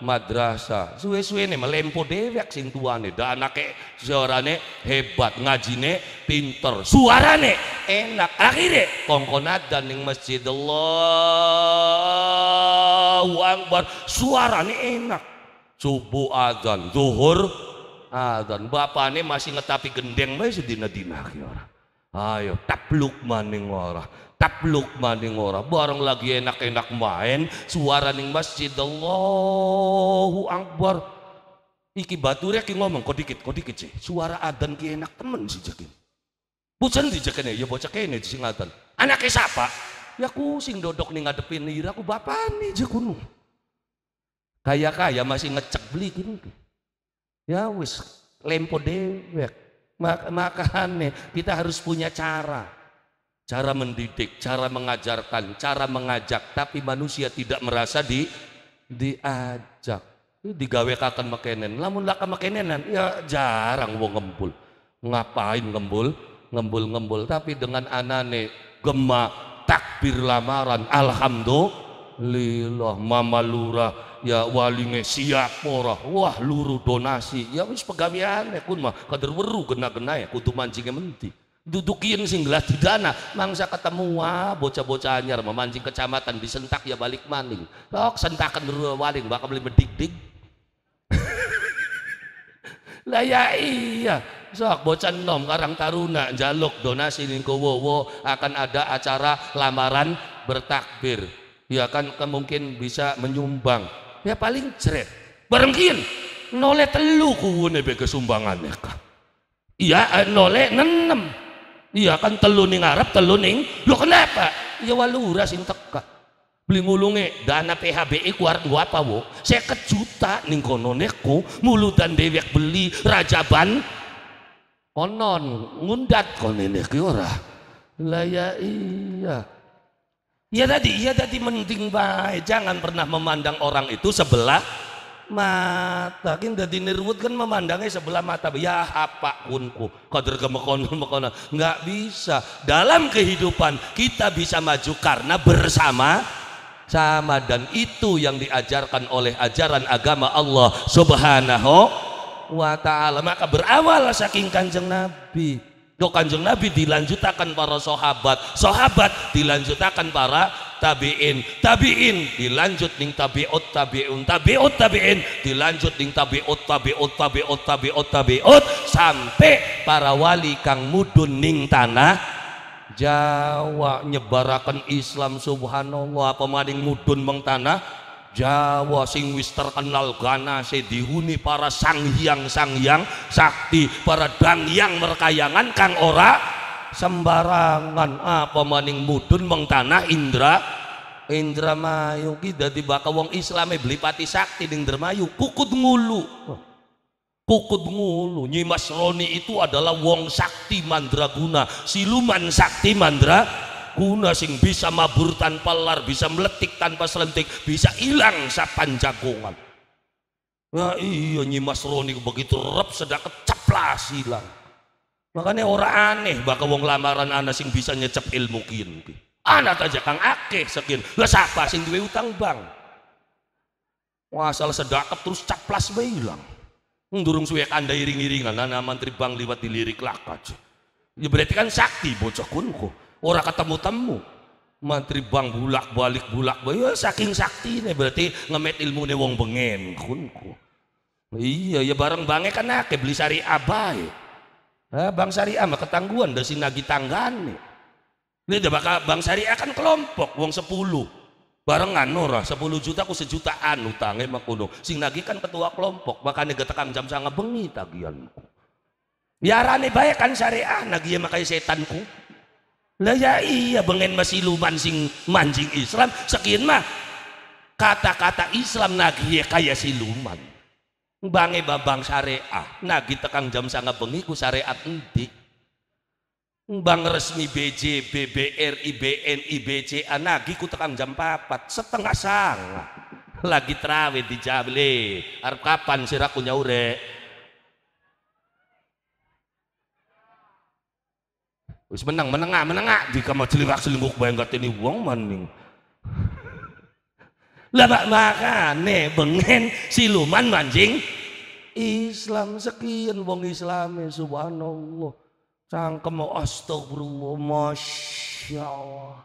madrasah. Suwe-suwe nih melempo dewek sing tuane, anak anake suarane hebat, ngajine pinter, suarane enak. Akhirnya kongkon ada ning masjid Allah Akbar, suarane enak. Subuh azan, zuhur bapak ini masih ngetapi gendeng masih sedina-dina ki ora ayo tapluk maning ora tapluk maning ora bareng lagi enak-enak main suara ning masjid Allahu akbar iki batu ki ngomong kok dikit kok dikit sih suara adan ki enak temen sih jakin Bucan di jakene, ya bocah kene di singatan. Anaknya siapa? Ya aku sing dodok nih ngadepin ira aku bapak nih jakuno. Kaya kaya masih ngecek beli gitu. Ya wis, lempo dewek. Mak makanya kita harus punya cara. Cara mendidik, cara mengajarkan, cara mengajak. Tapi manusia tidak merasa di diajak. Digawe kakan makenen. Lamun laka makanan ya jarang wong ngembul. Ngapain ngembul? Ngembul-ngembul. Tapi dengan anane, gemak takbir lamaran, alhamdulillah Lillah mama lurah ya wali siap ora wah luru donasi ya wis ya kun mah kader weru gena-gena ya kutu mancingnya menti dudukin singgelas di dana mangsa ketemu wah bocah-bocah anyar memancing kecamatan disentak ya balik maning sok sentakan dulu waling bakal beli medik-dik lah ya iya sok bocah nom karang taruna jaluk donasi wowo akan ada acara lamaran bertakbir ya kan mungkin bisa menyumbang ya paling ceret barengkin nole telu kuwune be kesumbangan ya kan. iya eh, nole nenem iya kan telu ning Arab telu ning lo kenapa ya walura sing teka beli ngulunge dana PHBI e keluar gua apa wo saya kejuta ning kono mulu dan dewek beli rajaban konon ngundat kono ini ya ora lah ya iya Ya tadi, ya tadi mending baik. Jangan pernah memandang orang itu sebelah mata. Kan tadi nirwut kan memandangnya sebelah mata. Ya apa kunku. Kader kemekon mekon. Enggak bisa. Dalam kehidupan kita bisa maju karena bersama sama dan itu yang diajarkan oleh ajaran agama Allah subhanahu wa ta'ala maka berawal saking kanjeng Nabi do kanjeng Nabi dilanjutakan para sahabat sahabat dilanjutakan para tabiin tabiin dilanjut ning tabiut tabiun tabiut tabiin dilanjut ning tabiut tabiut tabiut tabiut tabiut sampai para wali kang mudun ning tanah Jawa nyebarakan Islam subhanallah pemading mudun meng tanah Jawa sing wis terkenal ganase dihuni para sanghyang-sanghyang sakti para dangyang merkayangan kang ora sembarangan apa maning mudun mengtanah indra Indra Mayu kita tiba ke wong beli pati sakti ding Dermayu kukut ngulu kukut ngulu Nyimas Roni itu adalah wong sakti mandraguna siluman sakti mandraguna guna sing bisa mabur tanpa lar bisa meletik tanpa selentik bisa hilang sapan jagongan nah ya iya nyimas roni begitu rep sedang keceplas hilang makanya orang aneh bakal wong lamaran anak sing bisa nyecep ilmu kin anak aja kang ake sekian lah siapa sing duwe utang bang salah sedakep terus caplas bayi hilang Durung suwe anda iring-iringan, nana menteri bang liwat dilirik lak aja. Ya berarti kan sakti bocah kunku. Orang ketemu-temu. menteri bang bulak balik bulak balik. Ya, saking sakti nih berarti ngemet ilmu nih wong bengen. Kunku. Iya ya bareng bange kan nake beli sari abai. Nah, bang sari mah ketangguan dari sinagi tanggan nih. Ini dia bakal bang sari kan kelompok wong sepuluh. Barengan ora sepuluh juta ku sejutaan utangnya mah kuno. Sing kan ketua kelompok makanya getekan jam sangat bengi tagianku. Biarane baik kan syariah nagi ya makai setanku lah ya iya bengen masih luman sing mancing Islam sekian mah kata-kata Islam nagih ya kaya siluman bange babang syariah nagi tekang jam sangat bengi ku syariat endi bang resmi BJ BBRI BNI BCA nagi ku tekang jam papat setengah sang lagi terawih di Jable kapan kapan sirakunya ure Wis menang, menengah, menengah. di kamar celiwak selingkuh bayangkat ini uang maning. Lah makane bengen siluman mancing Islam sekian wong Islame subhanallah. Cangkem astagfirullah masya Allah.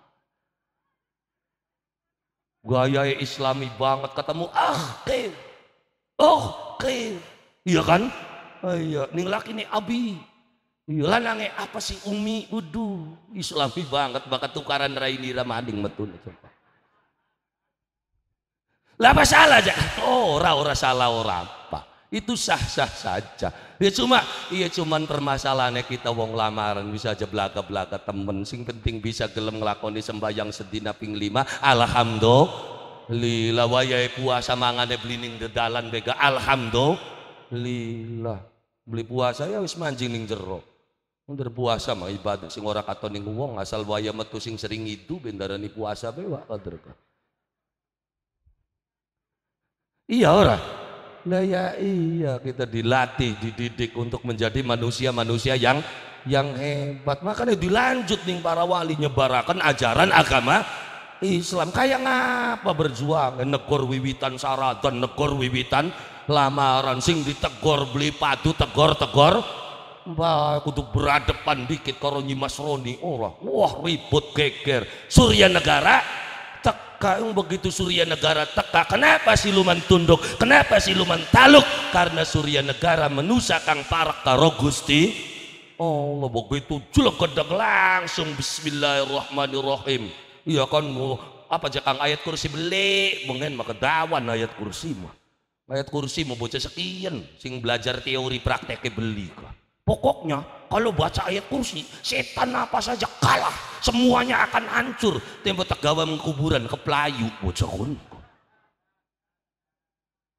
Gaya islami banget ketemu akhir. Oh, akhir. Iya kan? Iya, ning laki nih abi. Iya nange apa sih umi udu islami banget bakat tukaran rai di ramading metun ya, lah apa salah aja ora ora salah ora apa itu sah sah saja ya cuma iya cuma permasalahannya kita wong lamaran bisa aja belaka belaka temen sing penting bisa gelem ngelakoni sembahyang sedina ping lima alhamdulillah wayai puasa mangane blining dedalan bega alhamdulillah beli puasa ya wis mancing ning puasa, mah ibadah sing ora ning wong asal waya metu sing sering itu bendarani puasa bae wa kader Iya ora? Lah ya iya kita dilatih, dididik untuk menjadi manusia-manusia yang yang hebat. Makanya dilanjut nih para wali nyebarakan ajaran agama Islam kayak ngapa berjuang negor wiwitan saradan negor wiwitan lamaran sing ditegor beli padu tegor tegor Mbah kudu beradepan dikit karo Nyi Mas Roni. Allah, wah ribut geger. Surya Negara teka begitu Surya Negara teka. Kenapa siluman tunduk? Kenapa siluman taluk? Karena Surya Negara menusa Kang Parak karo Gusti. Allah begitu jlegedeg langsung bismillahirrahmanirrahim. Iya kan apa aja kang ayat kursi beli mungkin maka dawan ayat kursi mah ayat kursi mau bocah sekian sing belajar teori prakteknya beli kok Pokoknya kalau baca ayat kursi, setan apa saja kalah, semuanya akan hancur. Tembok tegawa mengkuburan ke pelayu bocahun.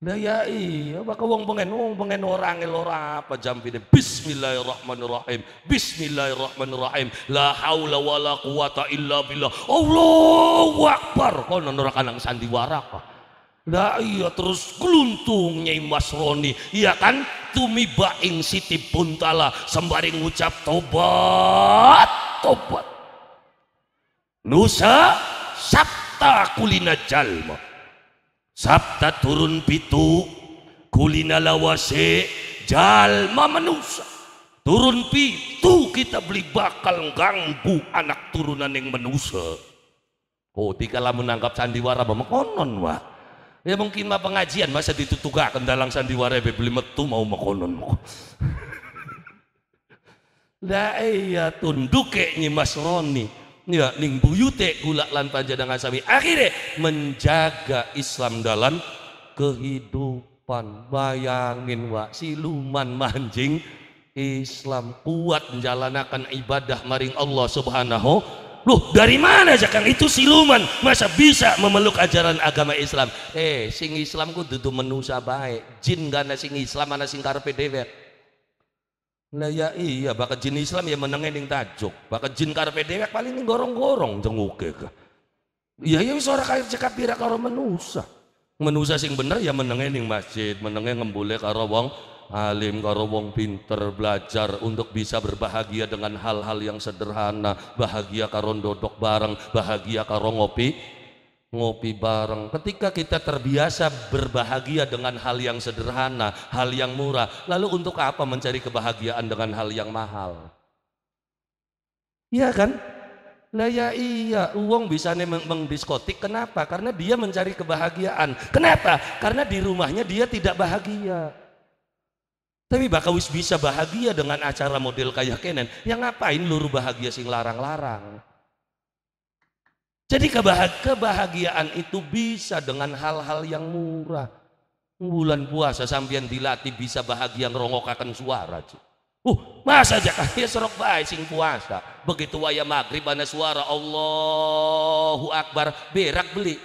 Nah ya iya, bakal wong pengen, wong pengen orang elora apa jam pide. Bismillahirrahmanirrahim, Bismillahirrahmanirrahim. La haula la quwata illa billah. Allahu Akbar. Kau nonorakan yang sandiwara kok. Nah iya terus keluntung Nyai Roni. Iya kan tumi baing siti puntala sembari ngucap tobat tobat Nusa sabta kulina jalma Sabta turun pitu kulina lawase jalma manusa Turun pitu kita beli bakal ganggu anak turunan yang manusa Oh, tika lah menangkap sandiwara memang konon wah ya mungkin mah pengajian masa ditutuga dalam sandiwara beli metu mau makonon Lah iya tunduke nyi mas roni ya ning buyute gulak lan panjenengan sami akhirnya menjaga Islam dalam kehidupan bayangin wa siluman manjing Islam kuat menjalankan ibadah maring Allah subhanahu Loh, dari mana Jakang itu siluman? Masa bisa memeluk ajaran agama Islam? Eh, sing Islam ku dudu menusa baik. Jin gana sing Islam mana sing karpe dewek Naya ya iya, bakal jin Islam ya menengah ning tajuk. Bakal jin karpe dewek paling ini gorong-gorong jenguke. Iya ya, ya suara kaya cekap pira karo menusa. Menusa sing bener ya menengah ning masjid, menengah ngembule karo wong alim karo wong pinter belajar untuk bisa berbahagia dengan hal-hal yang sederhana bahagia karo dodok bareng bahagia karo ngopi ngopi bareng ketika kita terbiasa berbahagia dengan hal yang sederhana hal yang murah lalu untuk apa mencari kebahagiaan dengan hal yang mahal iya kan lah ya iya, uang bisa mengdiskotik. Kenapa? Karena dia mencari kebahagiaan. Kenapa? Karena di rumahnya dia tidak bahagia. Tapi bakal wis bisa bahagia dengan acara model kayak kenen. Yang ngapain luru bahagia sing larang-larang? Jadi kebahagiaan itu bisa dengan hal-hal yang murah. Bulan puasa sambian dilatih bisa bahagia ngerongokakan suara. Uh, masa aja kaya serok baik sing puasa. Begitu waya maghrib ada suara Allahu Akbar berak beli.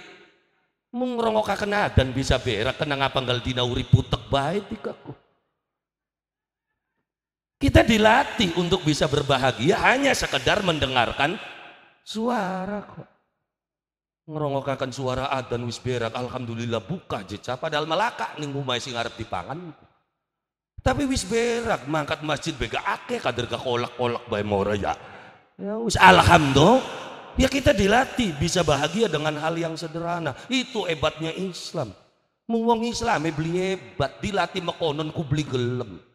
Mengerongokakan ngrungokaken adan bisa berak kenapa apa dinauri putek baik dikaku. Kita dilatih untuk bisa berbahagia hanya sekedar mendengarkan suara kok. Ngerongokakan suara adan wis berak, alhamdulillah buka jeca padahal melaka ning mai sing arep dipangan. Tapi wis berak mangkat masjid bega ake kader gak kolak-kolak bae mora ya. Ya wis alhamdulillah. Ya kita dilatih bisa bahagia dengan hal yang sederhana. Itu hebatnya Islam. Muwong Islam, beli hebat, dilatih mekonon ku gelem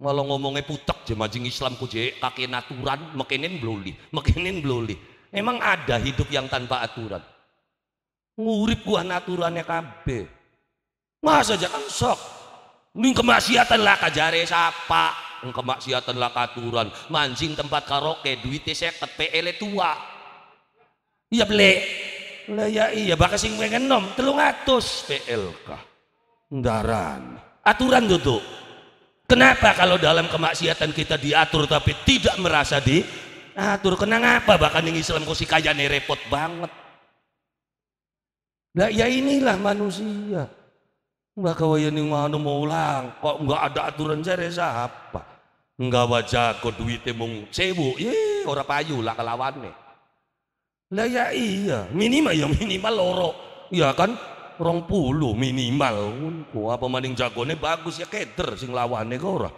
malah ngomongnya putek je majing Islam ku je kaki aturan makinin bloli makinin bloli emang ada hidup yang tanpa aturan ngurip gua aturannya kabe masa jangan sok ning kemaksiatan lah kajare siapa kemaksiatan lah aturan mancing tempat karaoke duitnya seket PL tua iya beli lah ya iya bakal sing pengen nom telung atus PLK ndaran aturan duduk Kenapa kalau dalam kemaksiatan kita diatur tapi tidak merasa diatur? Kenapa bahkan yang Islam kok si kaya nih repot banget. Nah, ya inilah manusia. Mbak kawayani nganu mau ulang, kok nggak ada aturan saya siapa? Nggak wajah kok duitnya mung sewu, ye orang payu lah kelawannya. Lah ya iya, minimal ya minimal loro, ya kan? rong puluh minimal gua apa maning jagone bagus ya keder sing lawane kok ora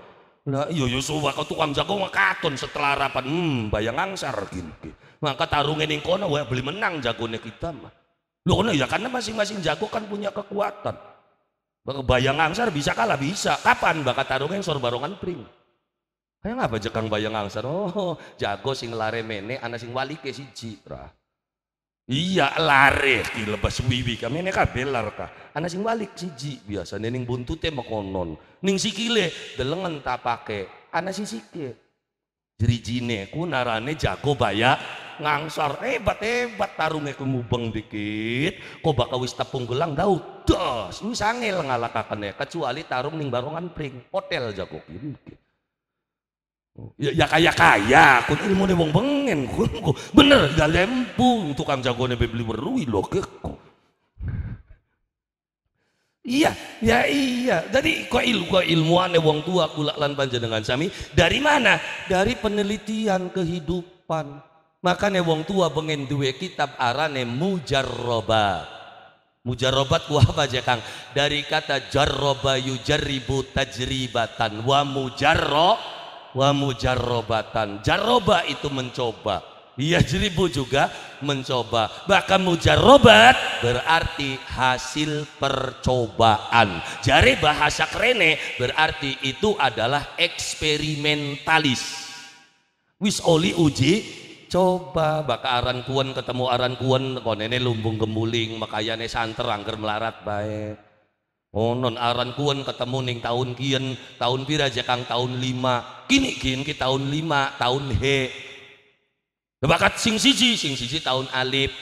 lah iya yo ya suwa kau tukang jago mah katon setelah rapat hmm bayang angsar gini, gini. maka tarung kono wah beli menang jagone kita mah lo kono ya karena masing-masing jago kan punya kekuatan bayang angsar bisa kalah bisa kapan bakat sorbarongan sor barongan pring ayo ngapa jekang bayang angsar oh jago sing lare mene anak sing wali ke siji rah Iya lari dilepas wiwi kami ini kabel kah. Anak sing balik siji biasa ning buntutnya makonon. Ning sikile delengen tak pakai Anak si sike, Dirijine ku narane jago baya ngangsor hebat hebat tarungnya ku mubeng dikit. Kau bakal wis tepung gelang daud. Dos, wis sangil ngalakakan kecuali tarung ning barongan pring hotel jago kiri. Ya, ya kaya kaya, aku ilmu mau nembong bengen, kun bener gak ya lempung tukang jagonya beli berui lo keku. Iya, ya iya. Jadi kok ilmu kok nih uang tua kulaklan lan dengan sami dari mana? Dari penelitian kehidupan. Maka nih uang tua bengen duwe kitab arane mujarrobat. Mujarobat ku apa aja Kang? Dari kata jarroba yujaribu tajribatan wa mujarro wa mujarrobatan. Jarroba itu mencoba. Iya jeribu juga mencoba. Bahkan mujarrobat berarti hasil percobaan. Jari bahasa kerene berarti itu adalah eksperimentalis. Wis oli uji coba baka aran kuen ketemu aran kuen, konene lumbung gemuling, makayane santer angger melarat baik Oh aran kuan ketemu ning tahun kian, tahun pira aja tahun lima. Kini kian ki tahun lima, tahun he. Bakat sing siji, sing siji tahun alif.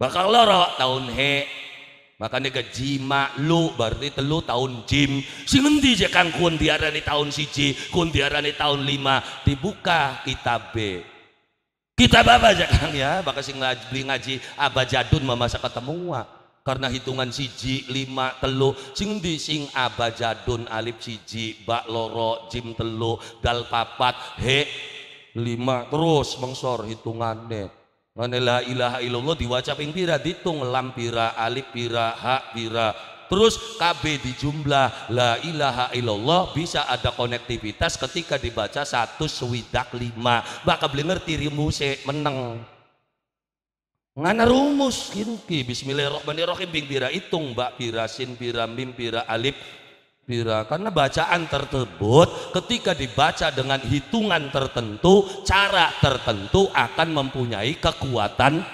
Bakal loro tahun he. Makanya ke jima lu berarti telu tahun jim. Sing nanti jakang kang tiara diarani tahun siji, kuan diarani tahun lima. Dibuka kitab B. Kitab apa aja ya? Bakal sing ngaji ngaji abajadun mama ketemu karena hitungan siji lima telu sing di sing abajadun alif siji bak loro jim telu dal papat he lima terus mengsor hitungannya mana la ilaha illallah diwaca ping pira ditung lampira pira alif pira hak pira terus KB di jumlah la ilaha illallah bisa ada konektivitas ketika dibaca satu swidak lima bakal beli ngerti rimu meneng ngana rumus gitu ki bismillahirrahmanirrahim bing bira hitung mbak bira sin bira mim bira alif bira karena bacaan tersebut ketika dibaca dengan hitungan tertentu cara tertentu akan mempunyai kekuatan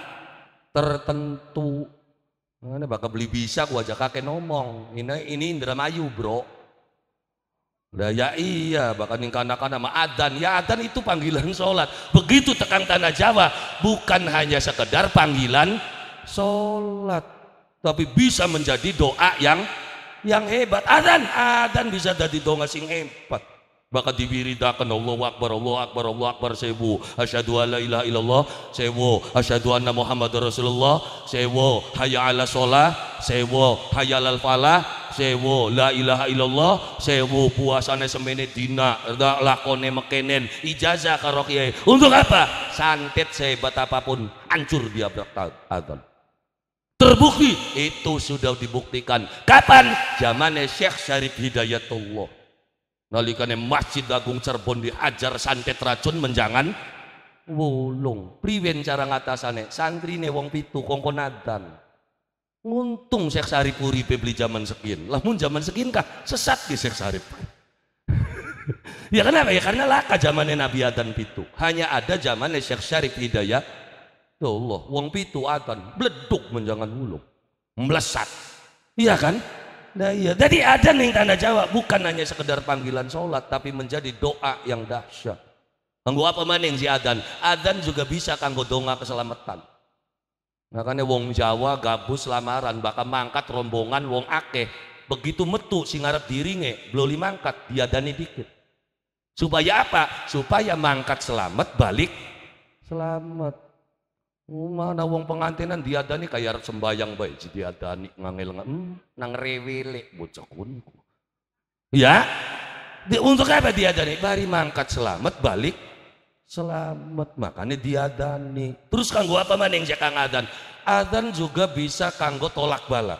tertentu ngana bakal beli bisa gua ajak kakek ngomong ini ini Indramayu bro Nah, ya iya, bahkan yang kanak-kanak Adan Ya Adan itu panggilan sholat. Begitu tekan tanah Jawa, bukan hanya sekedar panggilan sholat, tapi bisa menjadi doa yang yang hebat. Adan Adan bisa jadi doa sing hebat. Maka diwiridakan Allah Akbar, Allah Akbar, Allah Akbar sewo Asyhadu alla ilaha illallah sewo. Asyhadu anna Muhammadar Rasulullah sewo Hayya ala shalah sewo Hayya alal falah sewo. La ilaha illallah sewo Puasane semene dina, lakone mekenen. Ijazah karo kiai. Untuk apa? Santet sehebat apapun hancur dia berkatan. Terbukti itu sudah dibuktikan. Kapan? Zamannya Syekh Syarif Hidayatullah nalikane masjid agung cerbon diajar santet racun menjangan wulung priwen cara ngatasane santri nih wong pitu kongkon nguntung untung Syekh Sarip uripe beli zaman sekian lamun zaman sekian kah sesat di Syekh Sarip ya kenapa ya karena laka zamannya Nabi Adan pitu hanya ada zamannya Syekh Syarif Hidayah ya Allah wong pitu Adan beleduk menjangan wulung melesat iya kan Nah iya, jadi ada nih tanda jawab, bukan hanya sekedar panggilan sholat, tapi menjadi doa yang dahsyat. Kanggo apa maning si adan? Adan juga bisa kanggo donga keselamatan. Makanya nah, wong Jawa gabus lamaran, bakal mangkat rombongan wong akeh. Begitu metu singarap diri diringe, bloli mangkat, dani dikit. Supaya apa? Supaya mangkat selamat, balik selamat. Mana wong pengantinan diadani kayak arep sembayang jadi diadani ngangil hmm, nang rewele bocah kunku. Ya. Di, untuk apa diadani? Bari mangkat selamat balik selamat makanya diadani. Terus kanggo apa mana yang jaka adan? Adan juga bisa kanggo tolak bala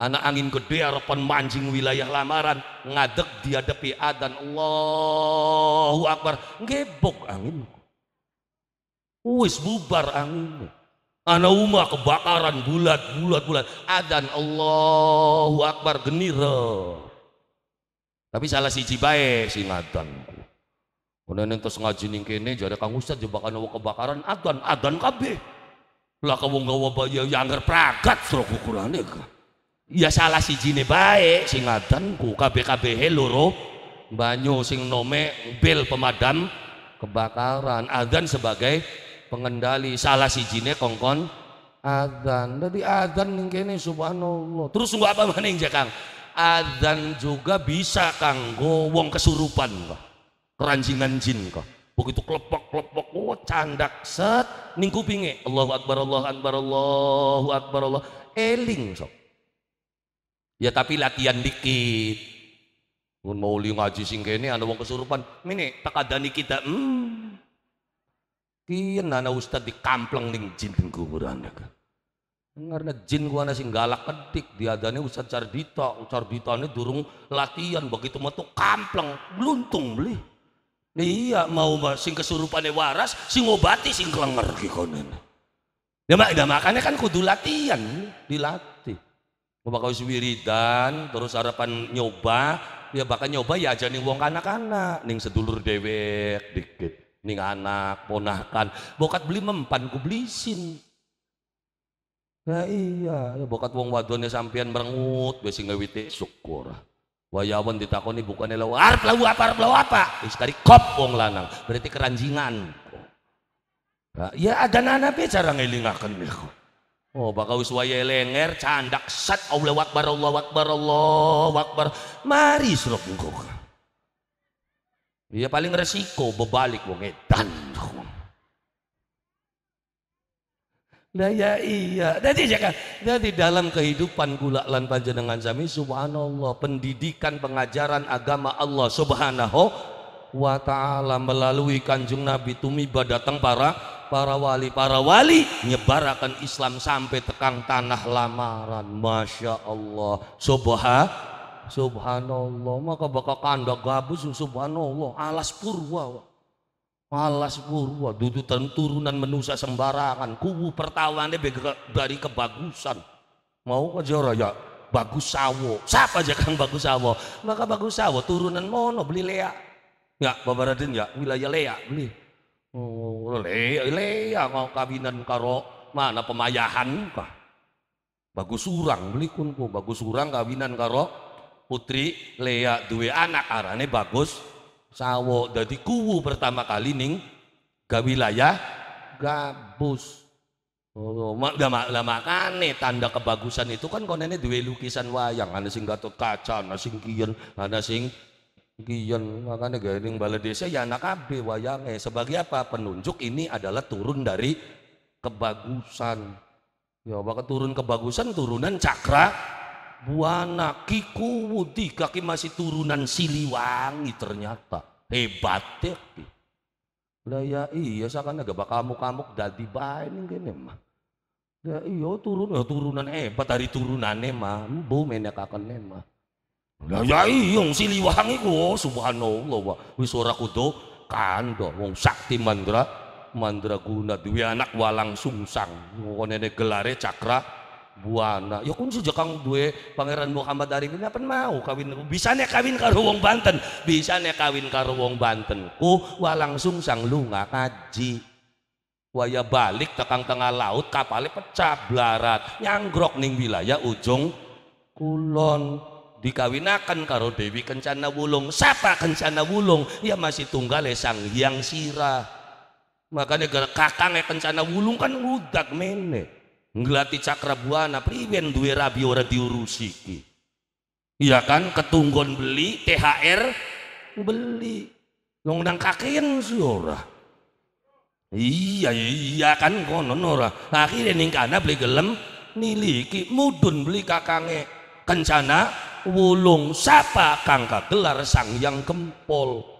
Anak angin gede harapan mancing wilayah lamaran ngadeg dihadapi adan Allahu Akbar ngebok angin. Wis bubar angin, Ana uma kebakaran bulat bulat bulat. Adan Allahu Akbar genira. Tapi salah si siji bae sing adanku. Kemudian terus ngaji ning kene jadi ya Kang Ustaz yo bakal kebakaran adan adan kabe. Lah kau ya bayi yangger pragat suruh ukuran Ya salah si sijine bae sing ku kabe kabehe loro banyu sing nome bel pemadam kebakaran Adan sebagai pengendali salah si jine kongkon adzan jadi adzan yang kene subhanallah terus nggak apa mana yang Kang adzan juga bisa Kang gowong kesurupan kok keranjingan jin kok begitu klepek kelepok oh candak set ning kupinge Allahu akbar Allahu akbar Allahu akbar Allah eling sok ya tapi latihan dikit mau li ngaji sing kene ana wong kesurupan, mene takadani kita. Hmm. Kian nana ustad dikampleng ning jin ning kuburan Dengar Karena jin gua nasi galak ketik diadanya ustad cardita, cardita ini durung latihan begitu metu kampleng beluntung beli. Iya mau sing sing kesurupan waras, sing obati sing kelenger kikonen. Ya mak, ya makannya kan kudu latihan, dilatih. Mau bakal wiridan, terus harapan nyoba, ya bakal nyoba ya aja nih wong anak-anak, ning sedulur dewek dikit ning anak ponakan bokat beli mempan ku belisin nah iya bokat wong wadonnya sampean merengut besi ngewiti syukur wayawan ditakoni bukannya lawa arp lawa apa arp lawa apa wis kop wong lanang berarti keranjingan nah, ya ada nana be cara nih kok. Oh, bakal wis lenger candak sat Allah wakbar, Allah wakbar, Allah wakbar. Mari suruh bungkuk. Ya paling resiko bebalik wong edan. Nah ya iya. Jadi jangan. Jadi dalam kehidupan kula lan panjenengan sami subhanallah pendidikan pengajaran agama Allah subhanahu wa taala melalui kanjeng Nabi tumiba datang para para wali para wali nyebarakan Islam sampai tekang tanah lamaran masya Allah subhanallah Subhanallah, maka bakal kandak gabus subhanallah, alas purwa. Alas purwa, dudutan turunan menusa sembarangan, kubu pertawane dari kebagusan. Mau aja ya, bagus sawo, siapa aja kang bagus sawo, maka bagus sawo turunan mono beli lea, ya babaradin ya wilayah lea beli, oh lea lea kau kabinan karo mana pemayahan kah, bagus surang beli kunku, bagus surang kabinan karo putri Lea duwe anak arane bagus sawo dadi kuwu pertama kali ning gawilayah gabus Oh, mak lah makane tanda kebagusan itu kan konene duwe lukisan wayang ana sing Gatot Kaca, ana sing kiyen, ana sing kiyen makane garing balai desa ya anak abe wayange. Sebagai apa? Penunjuk ini adalah turun dari kebagusan. Ya, bakal turun kebagusan turunan cakra Buana Kiku Wudi kaki masih turunan Siliwangi ternyata hebat ya. Lah ya iya sakana gak bakal kamu-kamu dadi bae ning kene mah. Ya iya turun ya turunan hebat dari turunane mah embu menek akene mah. Lah ya iya Siliwangi ku oh, subhanallah wa wis ora kudu kando, wong sakti mandra mandra guna duwe anak walang sungsang. Ngene gelare cakra Buana. Ya kunci sejak kang duwe Pangeran Muhammad dari ini apa mau kawin bisa nih kawin karo wong Banten, bisa nih kawin karo wong Banten. Ku walang sungsang lunga kaji. Waya balik tekang tengah laut kapalnya pecah belarat nyanggrok ning wilayah ujung kulon dikawinakan karo Dewi Kencana Wulung siapa Kencana Wulung ya masih tunggal e sang yang sirah makanya kakangnya Kencana Wulung kan udak menek ngelati cakrabuana priwen duwe rabi ora diurusi iya kan ketunggon beli THR beli long nang kakean si ora iya iya kan konon ora akhirnya ning kana beli gelem niliki mudun beli kakange kencana wulung sapa kang kagelar sang yang kempol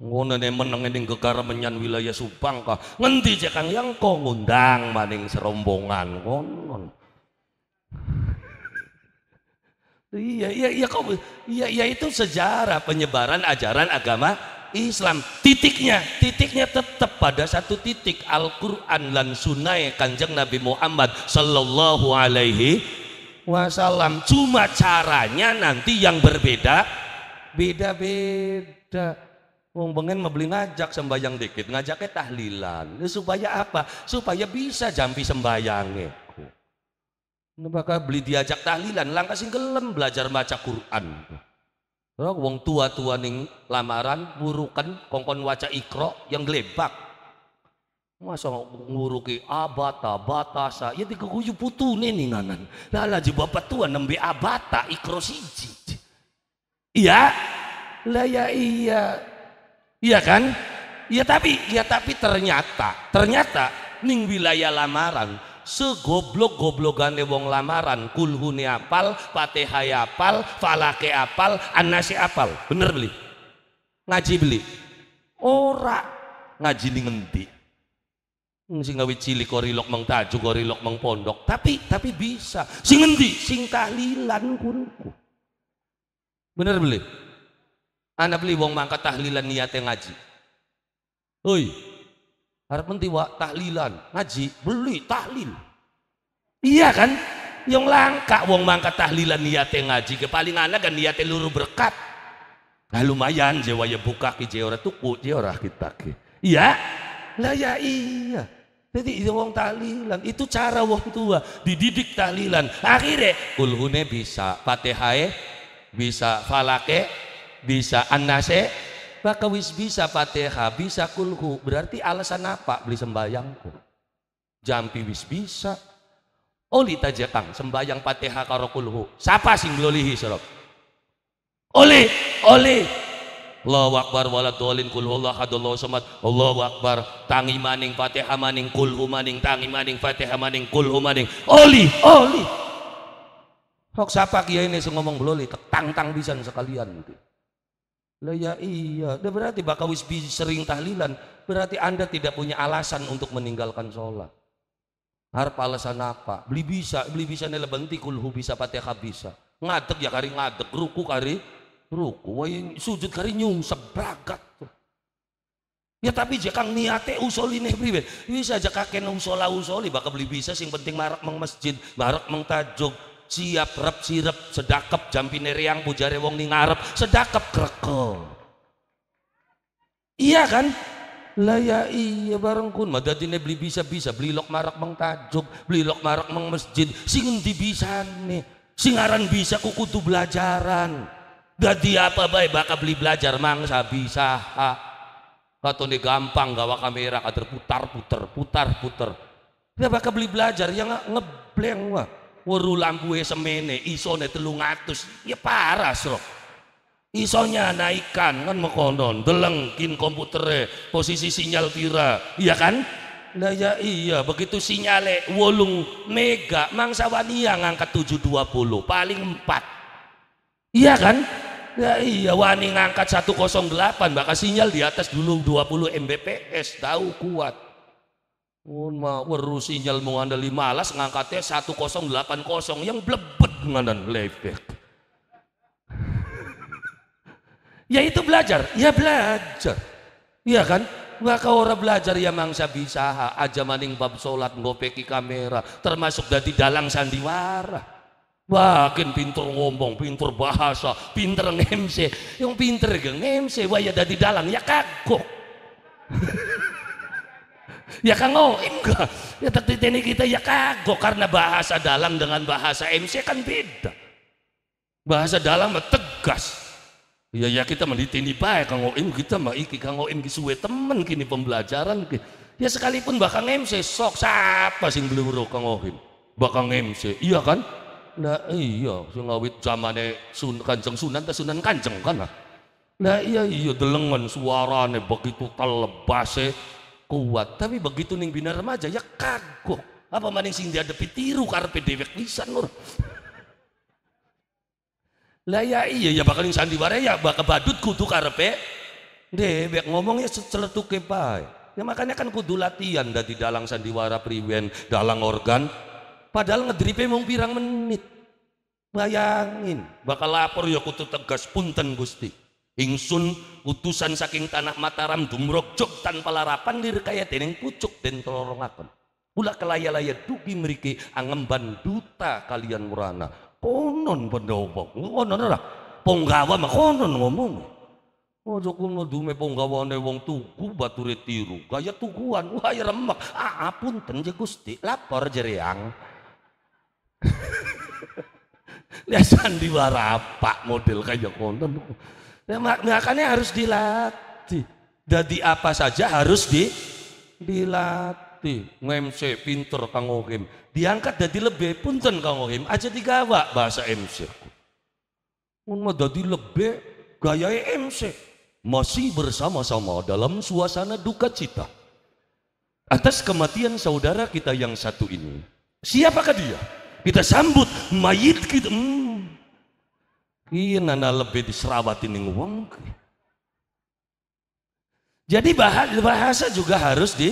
Ngono ne meneng ning gegaremenyan wilayah Subang kah. Ngendi cek Kang Yang kok ngundang maning serombongan ngono iya, iya, iya kok iya iya itu sejarah penyebaran ajaran agama Islam. Titiknya, titiknya tetap pada satu titik Al-Qur'an lan sunai Kanjeng Nabi Muhammad sallallahu alaihi wasallam. Cuma caranya nanti yang berbeda beda-beda. Wong bengen beli ngajak sembayang dikit, ngajaknya tahlilan. Ya, supaya apa? Supaya bisa jampi sembayangnya. Maka beli diajak tahlilan, langkah sing gelem belajar maca Quran. Oh, wong tua-tua ning lamaran burukan kongkon waca ikro yang gelebak. Masa nguruki abata batasa, ya dikekuyu putu nih nanan. Lah laji bapak tua nembe abata ikro siji. Iya? Lah ya iya, Iya kan? Iya tapi, iya tapi ternyata, ternyata ning wilayah lamaran segoblok goblogan wong lamaran kulhuni apal, Fatihah apal, Falake apal, Anasi apal. Bener beli? Ngaji beli? Ora ngaji ning ngendi? Hmm, sing ngawi cilik korilok mang taju korilok mang pondok tapi tapi bisa sing ngendi sing tahlilan kunku bener beli Anak beli wong mangkat tahlilan niatnya ngaji. Hoi, harap nanti wak tahlilan, ngaji, beli tahlil. Iya kan? Yang langka wong mangkat tahlilan niatnya ngaji, kepaling anak kan niatnya luruh berkat. Nah lumayan jawa ya buka ki je tuku je kita ki. Iya? Lah ya iya. Jadi itu iya, wong tahlilan, itu cara wong tua dididik tahlilan. Akhirnya kulhune bisa, patehae bisa, falake bisa anase maka wis bisa fatihah bisa kulhu berarti alasan apa beli sembayangku jampi wis bisa oli oh, tajakang sembayang fatihah karo kulhu siapa sing lolihi sorok oli oli Allahu akbar wala dolin kulhu Allah hadallahu samad Allahu akbar tangi maning fatihah maning kulhu maning tangi maning fatihah maning kulhu maning oli oli Hok siapa kiai ini ngomong beloli, tang tang bisa sekalian gitu. Lah ya iya, Duh, berarti bakal wis sering tahlilan, berarti Anda tidak punya alasan untuk meninggalkan sholat. Harap alasan apa? Beli bisa, beli bisa nela benti kulhu bisa fatihah bisa. Ngadek ya kari ngadek, ruku kari ruku, Woy, sujud kari nyung sebragat. Ya tapi jika niate usoli nih pribadi, bisa aja kakek nung sholat usoli, bakal beli bisa sing penting marak meng masjid, marak meng tajuk, siap rep sirep sedakep jampine riang bujare wong ning ngarep sedakep krekel iya kan lah ya iya bareng kun madadine beli bisa bisa beli lok marak mang tajuk beli lok marak mang masjid sing bisa nih sing aran bisa ku kutu belajaran dadi apa bae bakal beli belajar mangsa bisa ha nih gampang gawa kamera kader putar putar putar putar dia bakal beli belajar yang ngebleng wah weru lampuhe semene iso telung atus, ya parah sro. isonya naikkan kan mekonon kin komputer posisi sinyal pira, iya kan Nah ya iya begitu sinyale wolung mega mangsa wania ngangkat 720 paling 4 iya kan ya iya wani ngangkat 108 bakal sinyal di atas dulu 20 Mbps tahu kuat Oh, mau weru sinyal mau lima alas ngangkatnya 1080 yang blebet ngandan lebek. ya itu belajar, ya belajar. Iya kan? kau orang belajar ya mangsa bisa aja maning bab sholat ngopeki kamera termasuk dari dalang sandiwara. Wakin pinter ngomong, pinter bahasa, pinter ngemse. Yang pinter ngemse waya dari dalang ya kagok. Ya kanggo, enggak. Ya ini kita ya kagok karena bahasa dalam dengan bahasa MC kan beda. Bahasa dalam tegas. Ya ya kita melitini baik kanggo im kita mah iki kanggo im kisuwe temen kini pembelajaran Ya sekalipun bakang MC sok siapa sing belum kanggo im. Bakang MC, iya kan? Nah iya, sing zaman zamane sun, Kanjeng Sunan ta Sunan Kanjeng kan lah. Nah iya iya delengan suarane begitu telebase kuat tapi begitu ning bina remaja ya kagok apa maning sing diadepi tiru karpe dewek bisa nur lah ya iya ya bakal ning sandiwara ya bakal badut kudu karpe dewek ngomong ya celetuke ya makanya kan kudu latihan dari dalang sandiwara priwen dalang organ padahal ngedripe mung pirang menit bayangin bakal lapor ya kutu tegas punten Gusti ingsun utusan saking tanah Mataram Dumrok jok tanpa larapan kaya dening pucuk den telorongakon pula kelaya-laya dugi mriki angemban duta kalian murana konon pendopo konon lah. ponggawa mah konon ngomong Ojo kuno dume ne wong tugu bature tiru gaya tuguan wah ya remek ah apunten tenje Gusti lapor jeriang Lihat sandiwara apa model kayak konon Ya, makanya harus dilatih. Jadi apa saja harus di dilatih. MC pinter Kang Ohim Diangkat jadi lebih punten Kang Ohim Aja digawa bahasa MC. Mun Mau jadi lebih gaya MC. Masih bersama-sama dalam suasana duka cita. Atas kematian saudara kita yang satu ini. Siapakah dia? Kita sambut mayit kita. Hmm, Iya nana lebih diserawati ini wong. Jadi bahasa, juga harus di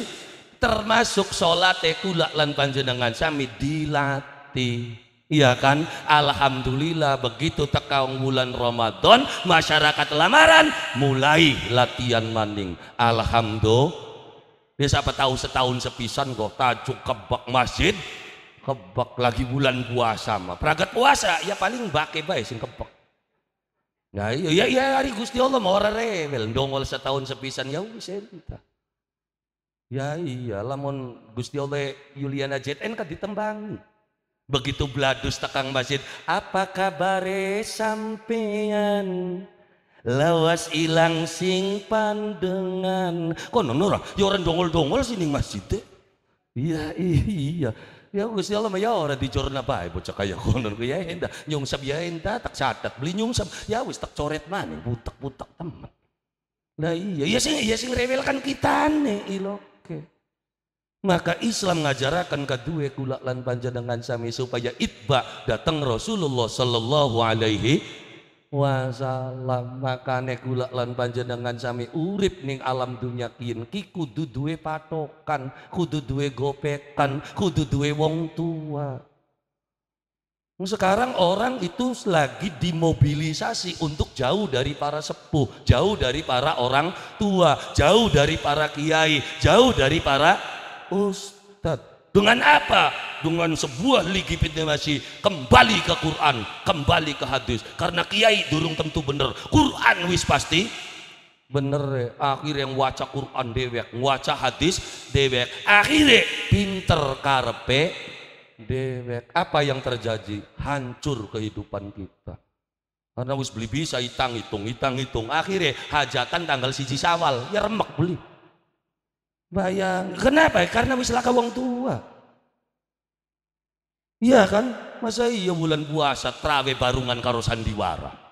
termasuk sholat kula lan panjenengan sami dilatih. Iya kan? Alhamdulillah begitu tekaung bulan Ramadan masyarakat lamaran mulai latihan maning. Alhamdulillah. Biasa ya, apa tahu setahun sepisan kok tajuk kebak masjid kebak lagi bulan puasa mah. puasa ya paling bake bae sing kebak. Nah, iya, iya iya hari Gusti Allah mau ora rewel dongol setahun sepisan ya wis entah. Eh, ya iya lamun Gusti Allah Yuliana JN kan ditembangi. Begitu bladus tekang masjid, apa kabare sampean? Lawas ilang sing pandengan. Kono nonora, ya orang dongol-dongol sini masjid deh. Iya iya. iya. Ya Gusti Allah mah ya ora dijorna bae bocah kaya konon ku ya nyungsep ya endah tak catat beli nyungsep ya wis tak coret mana butek-butek temen. Nah iya ya sing ya sing rewelkan kita nih iloke. Maka Islam ngajarakan kedua kulak lan panjenengan sami supaya itba datang Rasulullah sallallahu alaihi wasalam makane gula lan panjenengan sami urip ning alam dunia kiyen ki kudu duwe patokan kudu duwe gopekan kudu duwe wong tua sekarang orang itu lagi dimobilisasi untuk jauh dari para sepuh, jauh dari para orang tua, jauh dari para kiai, jauh dari para ustaz dengan apa? Dengan sebuah legitimasi kembali ke Quran, kembali ke hadis. Karena kiai durung tentu bener. Quran wis pasti bener ya. akhir yang waca Quran dewek waca hadis dewek akhirnya pinter karpe dewek apa yang terjadi hancur kehidupan kita karena wis beli bisa hitang hitung hitang hitung akhirnya hajatan tanggal siji sawal ya remek beli Bayang. Kenapa? Karena wis laka wong tua. Iya kan? Masa iya bulan puasa trawe barungan karo sandiwara.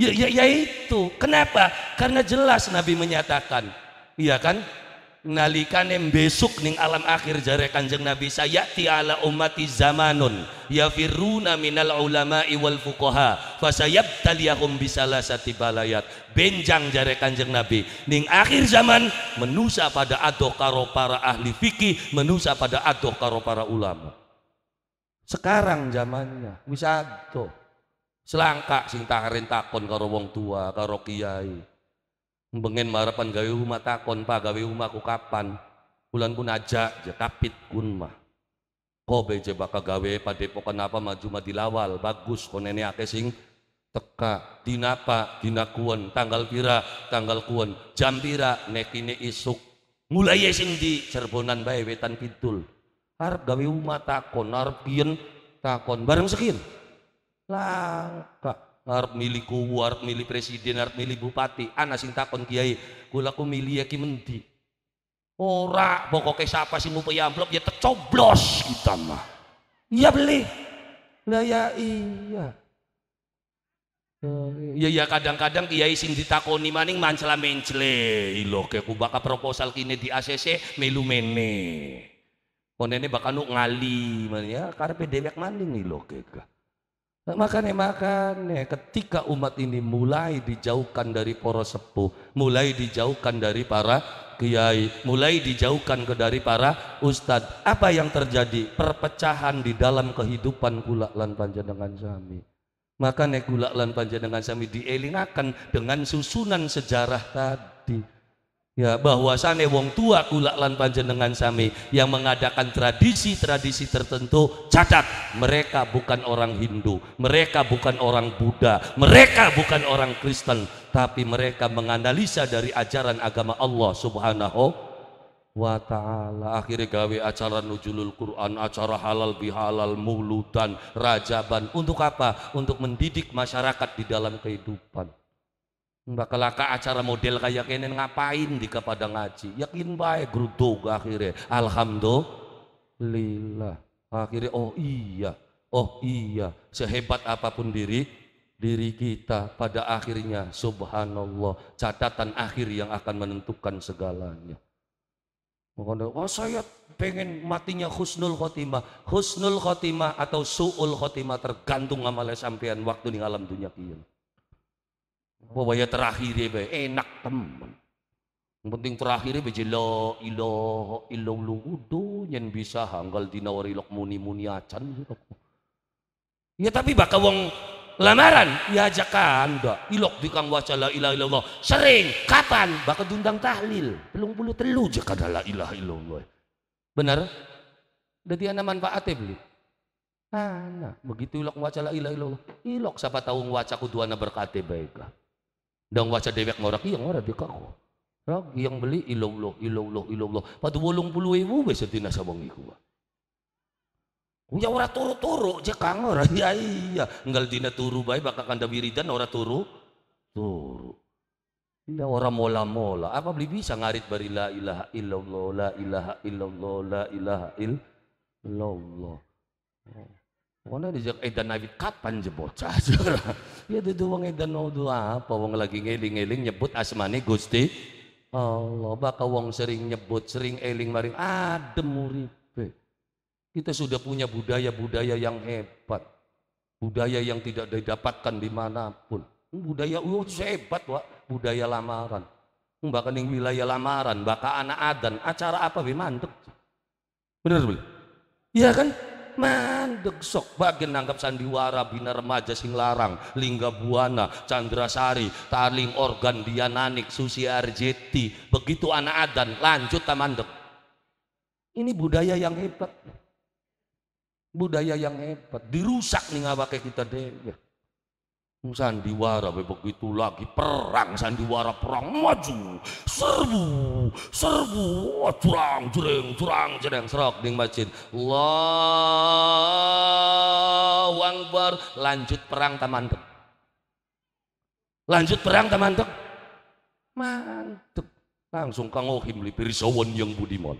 Ya, ya, ya itu. Kenapa? Karena jelas Nabi menyatakan. Iya kan? nalikane besok ning alam akhir jare kanjeng nabi ti ala umati zamanun yafiruna minal ulama'i wal fuqaha fasayabtaliyahum bisalasati balayat benjang jare kanjeng nabi ning akhir zaman menusa pada adoh karo para ahli fikih menusa pada adoh karo para ulama sekarang zamannya bisa adoh selangkah sing takon karo wong tua karo kiai Bengen marapan gawe huma takon, Pak gawe huma ku kapan? Bulan pun aja, je ya kapit kun mah. Kobe je baka gawe depok kenapa maju dilawal bagus konenya ake sing teka dinapa dinakuan tanggal pira tanggal kuan jam pira nekine isuk mulai ya sing di cerbonan bae wetan pitul harap gawe huma takon arep takon bareng sekin langka harap milih kuwu, harap milih presiden, harap milih bupati, anak sing takon kiai, kula ku milih ya mendi. Ora pokoke siapa sih ngumpuli amplop ya tercoblos kita mah. Ya beli. Lah ya iya. Ya ya kadang-kadang kiai sing ditakoni maning mancela mencle. Lho kek ku bakal proposal kini di ACC melu mene. Konene bakal nuk ngali man ya karena dewek maning lho kek. Eh, makan ya makan ya. Ketika umat ini mulai dijauhkan dari poros sepuh, mulai dijauhkan dari para kiai, mulai dijauhkan ke dari para ustadz. Apa yang terjadi? Perpecahan di dalam kehidupan gula lan panjenengan sami. Maka nek kula lan panjenengan sami dielingakan dengan susunan sejarah tadi. Ya, bahwasane wong tua kulak lan panjenengan sami yang mengadakan tradisi-tradisi tertentu, catat mereka bukan orang Hindu, mereka bukan orang Buddha, mereka bukan orang Kristen, tapi mereka menganalisa dari ajaran agama Allah Subhanahu wa taala. Akhirnya gawe acara nujulul Quran, acara halal bihalal, mulutan, rajaban. Untuk apa? Untuk mendidik masyarakat di dalam kehidupan bakal ka acara model kayak kene ngapain di kepada ngaji yakin baik geruduk akhirnya alhamdulillah akhirnya oh iya oh iya sehebat apapun diri diri kita pada akhirnya subhanallah catatan akhir yang akan menentukan segalanya oh saya pengen matinya husnul khotimah. Husnul khotimah atau su'ul khotimah tergantung amalnya sampean waktu di alam dunia kian wabaya terakhir ya, be enak temen yang penting terakhir ya, be jela ilah lu udah yang bisa hanggal dinawari lok muni muni acan gitu. ya tapi bakal wong lamaran diajak ya anda ilok di kang waca la ilaha illallah sering kapan bakal dundang tahlil belum puluh telu je kada la ilaha illallah benar jadi anak manfaatnya beli Nah, nah, begitu ilok waca la ilaha illallah. Ilok siapa tahu waca kudu berkata berkate baik Dang waca dewek ngorek, iya ngorek dia kau. Ragi yang beli lo, ilaulah, lo. Padu bolong puluh ibu besa tina sabang iku. Ya ora turu-turu je kang ora ya iya enggal dina turu bae bakal kanda wiridan ora turu turu Ya ora mola-mola apa beli bisa ngarit bari la ilaha illallah la ilaha illallah la ilaha illallah Wala di jak edan nabi kapan jebot bocah. ya di doang edan mau doa, apa wong lagi ngeling-eling nyebut asmani Gusti Allah. Baka wong sering nyebut, sering eling maring adem uripe. Kita sudah punya budaya-budaya yang hebat. Budaya yang tidak didapatkan dimanapun. Budaya oh, hebat wak, budaya lamaran. Bahkan yang wilayah lamaran, bahkan anak adan, acara apa be mantep. Bener, belum? Iya kan? mandek sok bagian nanggap sandiwara bina remaja sing larang lingga buana Sari Taling organ diananik susi arjeti begitu anak adan lanjut mandek ini budaya yang hebat budaya yang hebat dirusak nih ngabake kita deh sandiwara begitu lagi perang sandiwara perang maju serbu serbu curang jureng curang jureng serok ding masjid Allahu bar lanjut perang tamandek lanjut perang tamandek mantep langsung Kang Ohim sawon yang budiman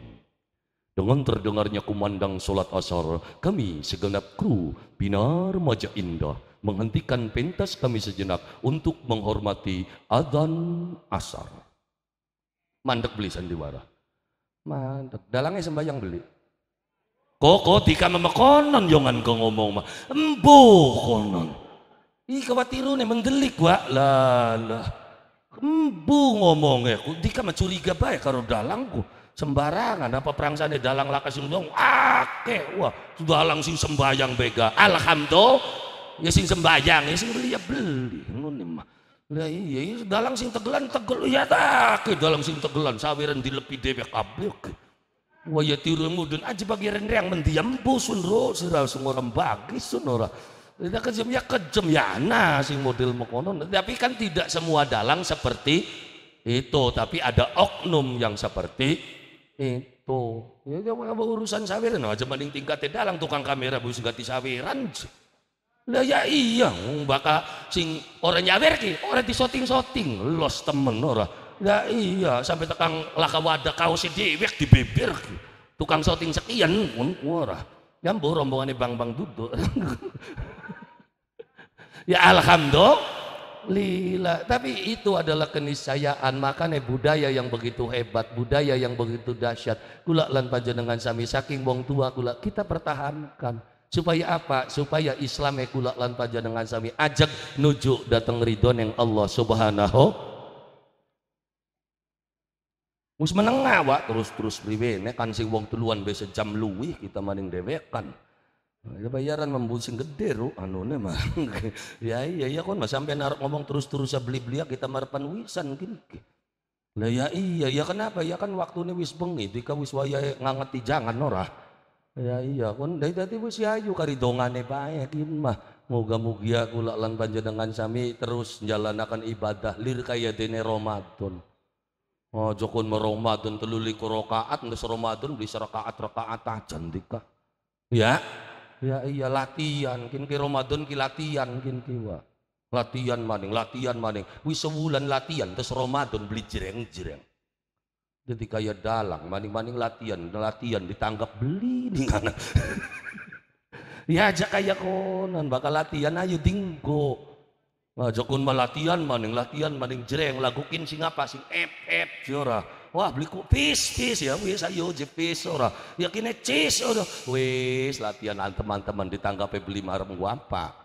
dengan terdengarnya kumandang sholat asar kami segenap kru binar maja indah menghentikan pentas kami sejenak untuk menghormati adzan asar. Mandek beli sandiwara. Mandek. Dalangnya sembahyang beli. Kok, tika memekonon jangan ke ngomong mah. Embo konon. Ih kawatiru nih mendelik wa lah lah. ngomong ya. Tika mencuriga baik kalau dalangku sembarangan apa perang sana dalang laka sing dong ke wah dalang sing sembahyang bega alhamdulillah ya sing sembayang, ya sing beli ya beli. Ngono mah. Lah iya, iya dalang sing tegelan tegel ya tak, dalang sing tegelan sawiran dilepi dhewe kabeh. Wa ya tiru mudun aja bagi yang mendiam busun ro sira sing ora bagi sunora. Ya kejam ya kejam ya nah sing model mekono. Tapi kan tidak semua dalang seperti itu, tapi ada oknum yang seperti itu. Ya apa ya, ya, urusan sawiran aja nah, mending tingkatnya dalang tukang kamera bisa ganti sawiran. Lah ya iya wong bakal sing orang nyawer ki, orang disoting-soting, los temen ora. Lah iya sampai tekan laka wadah kaos dewek di bibir Tukang shooting sekian pun ora. Nyambung rombongane bang-bang duduk. ya alhamdulillah. Tapi itu adalah keniscayaan. Makanya budaya yang begitu hebat, budaya yang begitu dahsyat. Kula lan panjenengan sami saking wong tua kula kita pertahankan supaya apa supaya Islam kulak lan dengan sami ajak nuju datang ridon yang Allah subhanahu mus menengah wak terus terus priwe kan sing wong tuluan biasa jam luwih kita maning dewekan ada nah, ya bayaran membusing gede ru anu mah ya iya iya kon mas sampai narok ngomong terus terus ya beli belia ya, kita marapan wisan gini lah ya iya ya kenapa ya kan waktunya wis bengi dika wis waya ngangeti jangan norah Ya iya, kon dari tadi si ayu kari dongane kin mah. Moga-moga kula lan panjenengan sami terus jalanakan ibadah lir kaya dene Ramadan. Oh, jokon Ramadan teluli rakaat nges Ramadan beli rakaat rakaat ajan dika. Ya. Ya iya latihan kin ki Ramadan ki latihan kin ki Latihan maning, latihan maning. Wis sebulan latihan terus Ramadan beli jereng-jereng jadi kayak dalang maning-maning latihan latihan ditanggap beli di ya aja kayak konan bakal latihan ayo dinggo nah, jokun mah latihan maning latihan maning jreng lagukin sing apa sing ep ep jora wah beli ku pis pis ya wis ayo jepis, ora ya cis ora wis latihan teman-teman ditanggapi beli marem gua apa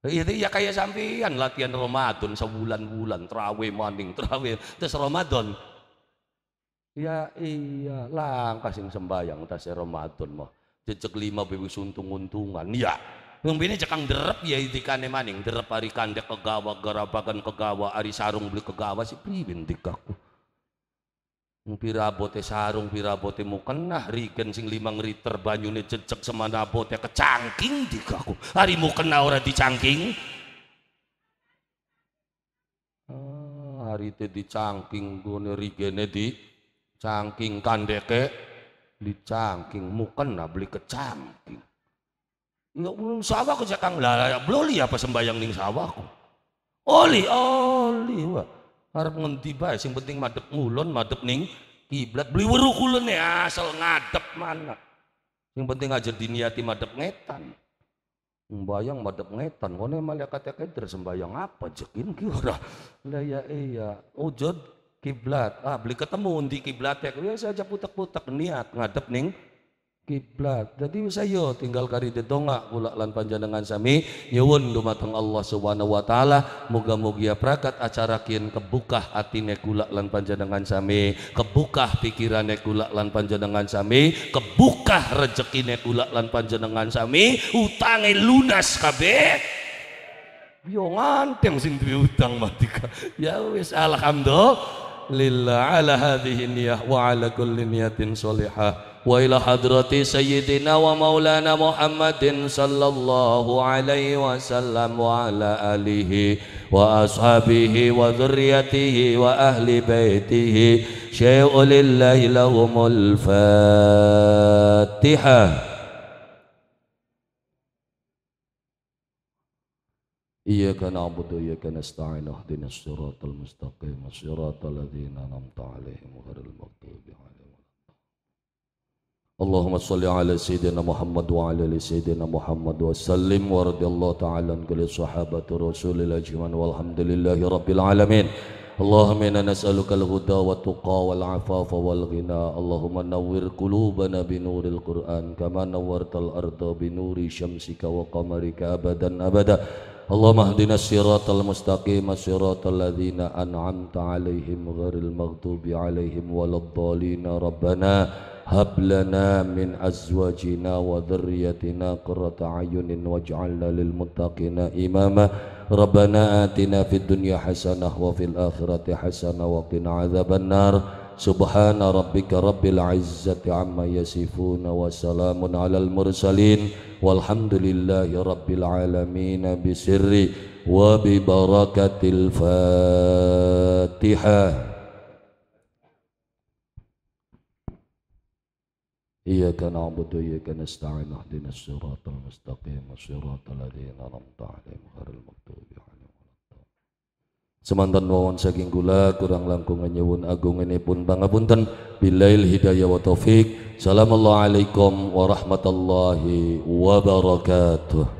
itu ya iya, kayak sampean latihan Ramadan sebulan-bulan, terawih maning, terawih, terus Ramadan Ya iya, langkah sing sembayang tas Ramadan mah. Jejeg lima bibi suntung-untungan. Ya, bini cekang derep ya itikane maning derep ari kandek kegawa garabagan kegawa ari sarung beli kegawa si pribin dikaku. Pirabote sarung, pirabote mukena, riken sing limang ngriter banyune jejeg semana bote kecangking dikaku. Ari mukena ora dicangking. Ah, hari itu dicangking gone rigene di Cangking kandeke dicangking mukena beli kecangking. nggak belum sawah ke cakang lah ya, beli apa sembayang ning sawahku. Oli oli wah. Harap ngenti bae sing penting madep ngulon madep ning kiblat beli weruh kulon ya asal ngadep mana. Sing penting aja diniati madep ngetan. Sembayang madep ngetan, kone malah ya keder sembayang apa jekin kira, ora. Lah ya iya, ujud oh, kiblat. Ah, beli ketemu di kiblat ya. ya saya saja putak-putak niat ngadep nih kiblat. Jadi sayo tinggal kari dongak kula lan dengan sami nyuwun dumateng Allah Subhanahu wa taala moga moga ya prakat acara kin kebukah hati kula lan dengan sami, kebukah pikiran kula lan dengan sami, kebukah nek kula lan dengan sami, utangnya lunas kabeh. Yo nganteng sing duwe utang matika. Ya wis alhamdulillah. لله على هذه النية وعلى كل نية صالحة وإلى حضرة سيدنا ومولانا محمد صلى الله عليه وسلم وعلى آله وأصحابه وذريته وأهل بيته شيء لله لهم الفاتحة إياك نعبد وإياك نستعين اهدنا الصراط المستقيم صراط الذين أنعمت عليهم غير المغضوب عليهم اللهم صل على سيدنا محمد وعلى ال سيدنا محمد وسلم ورضي الله تعالى عن كل صحابة رسول الله أجمعين والحمد لله رب العالمين اللهم إنا نسألك الهدى والتقى والعفاف والغنى اللهم نور قلوبنا بنور القرآن كما نورت الأرض بنور شمسك وقمرك أبدا أبدا اللهم اهدنا الصراط المستقيم صراط الذين انعمت عليهم غير المغضوب عليهم ولا الضالين ربنا هب لنا من ازواجنا وذريتنا قرة اعين واجعلنا للمتقين اماما ربنا اتنا في الدنيا حسنه وفي الاخره حسنه وقنا عذاب النار سبحان ربك رب العزه عما يصفون وسلام على المرسلين والحمد لله رب العالمين بسر وببركة الفاتحة إياك نعبد وإياك نستعين اهدنا الصراط المستقيم صراط الذين أنعمت عليهم غير المغضوب عليهم Semantan wawan saking gula kurang langkung nyewun agung ini pun bangga punten bilail hidayah wa taufik. Assalamualaikum warahmatullahi wabarakatuh.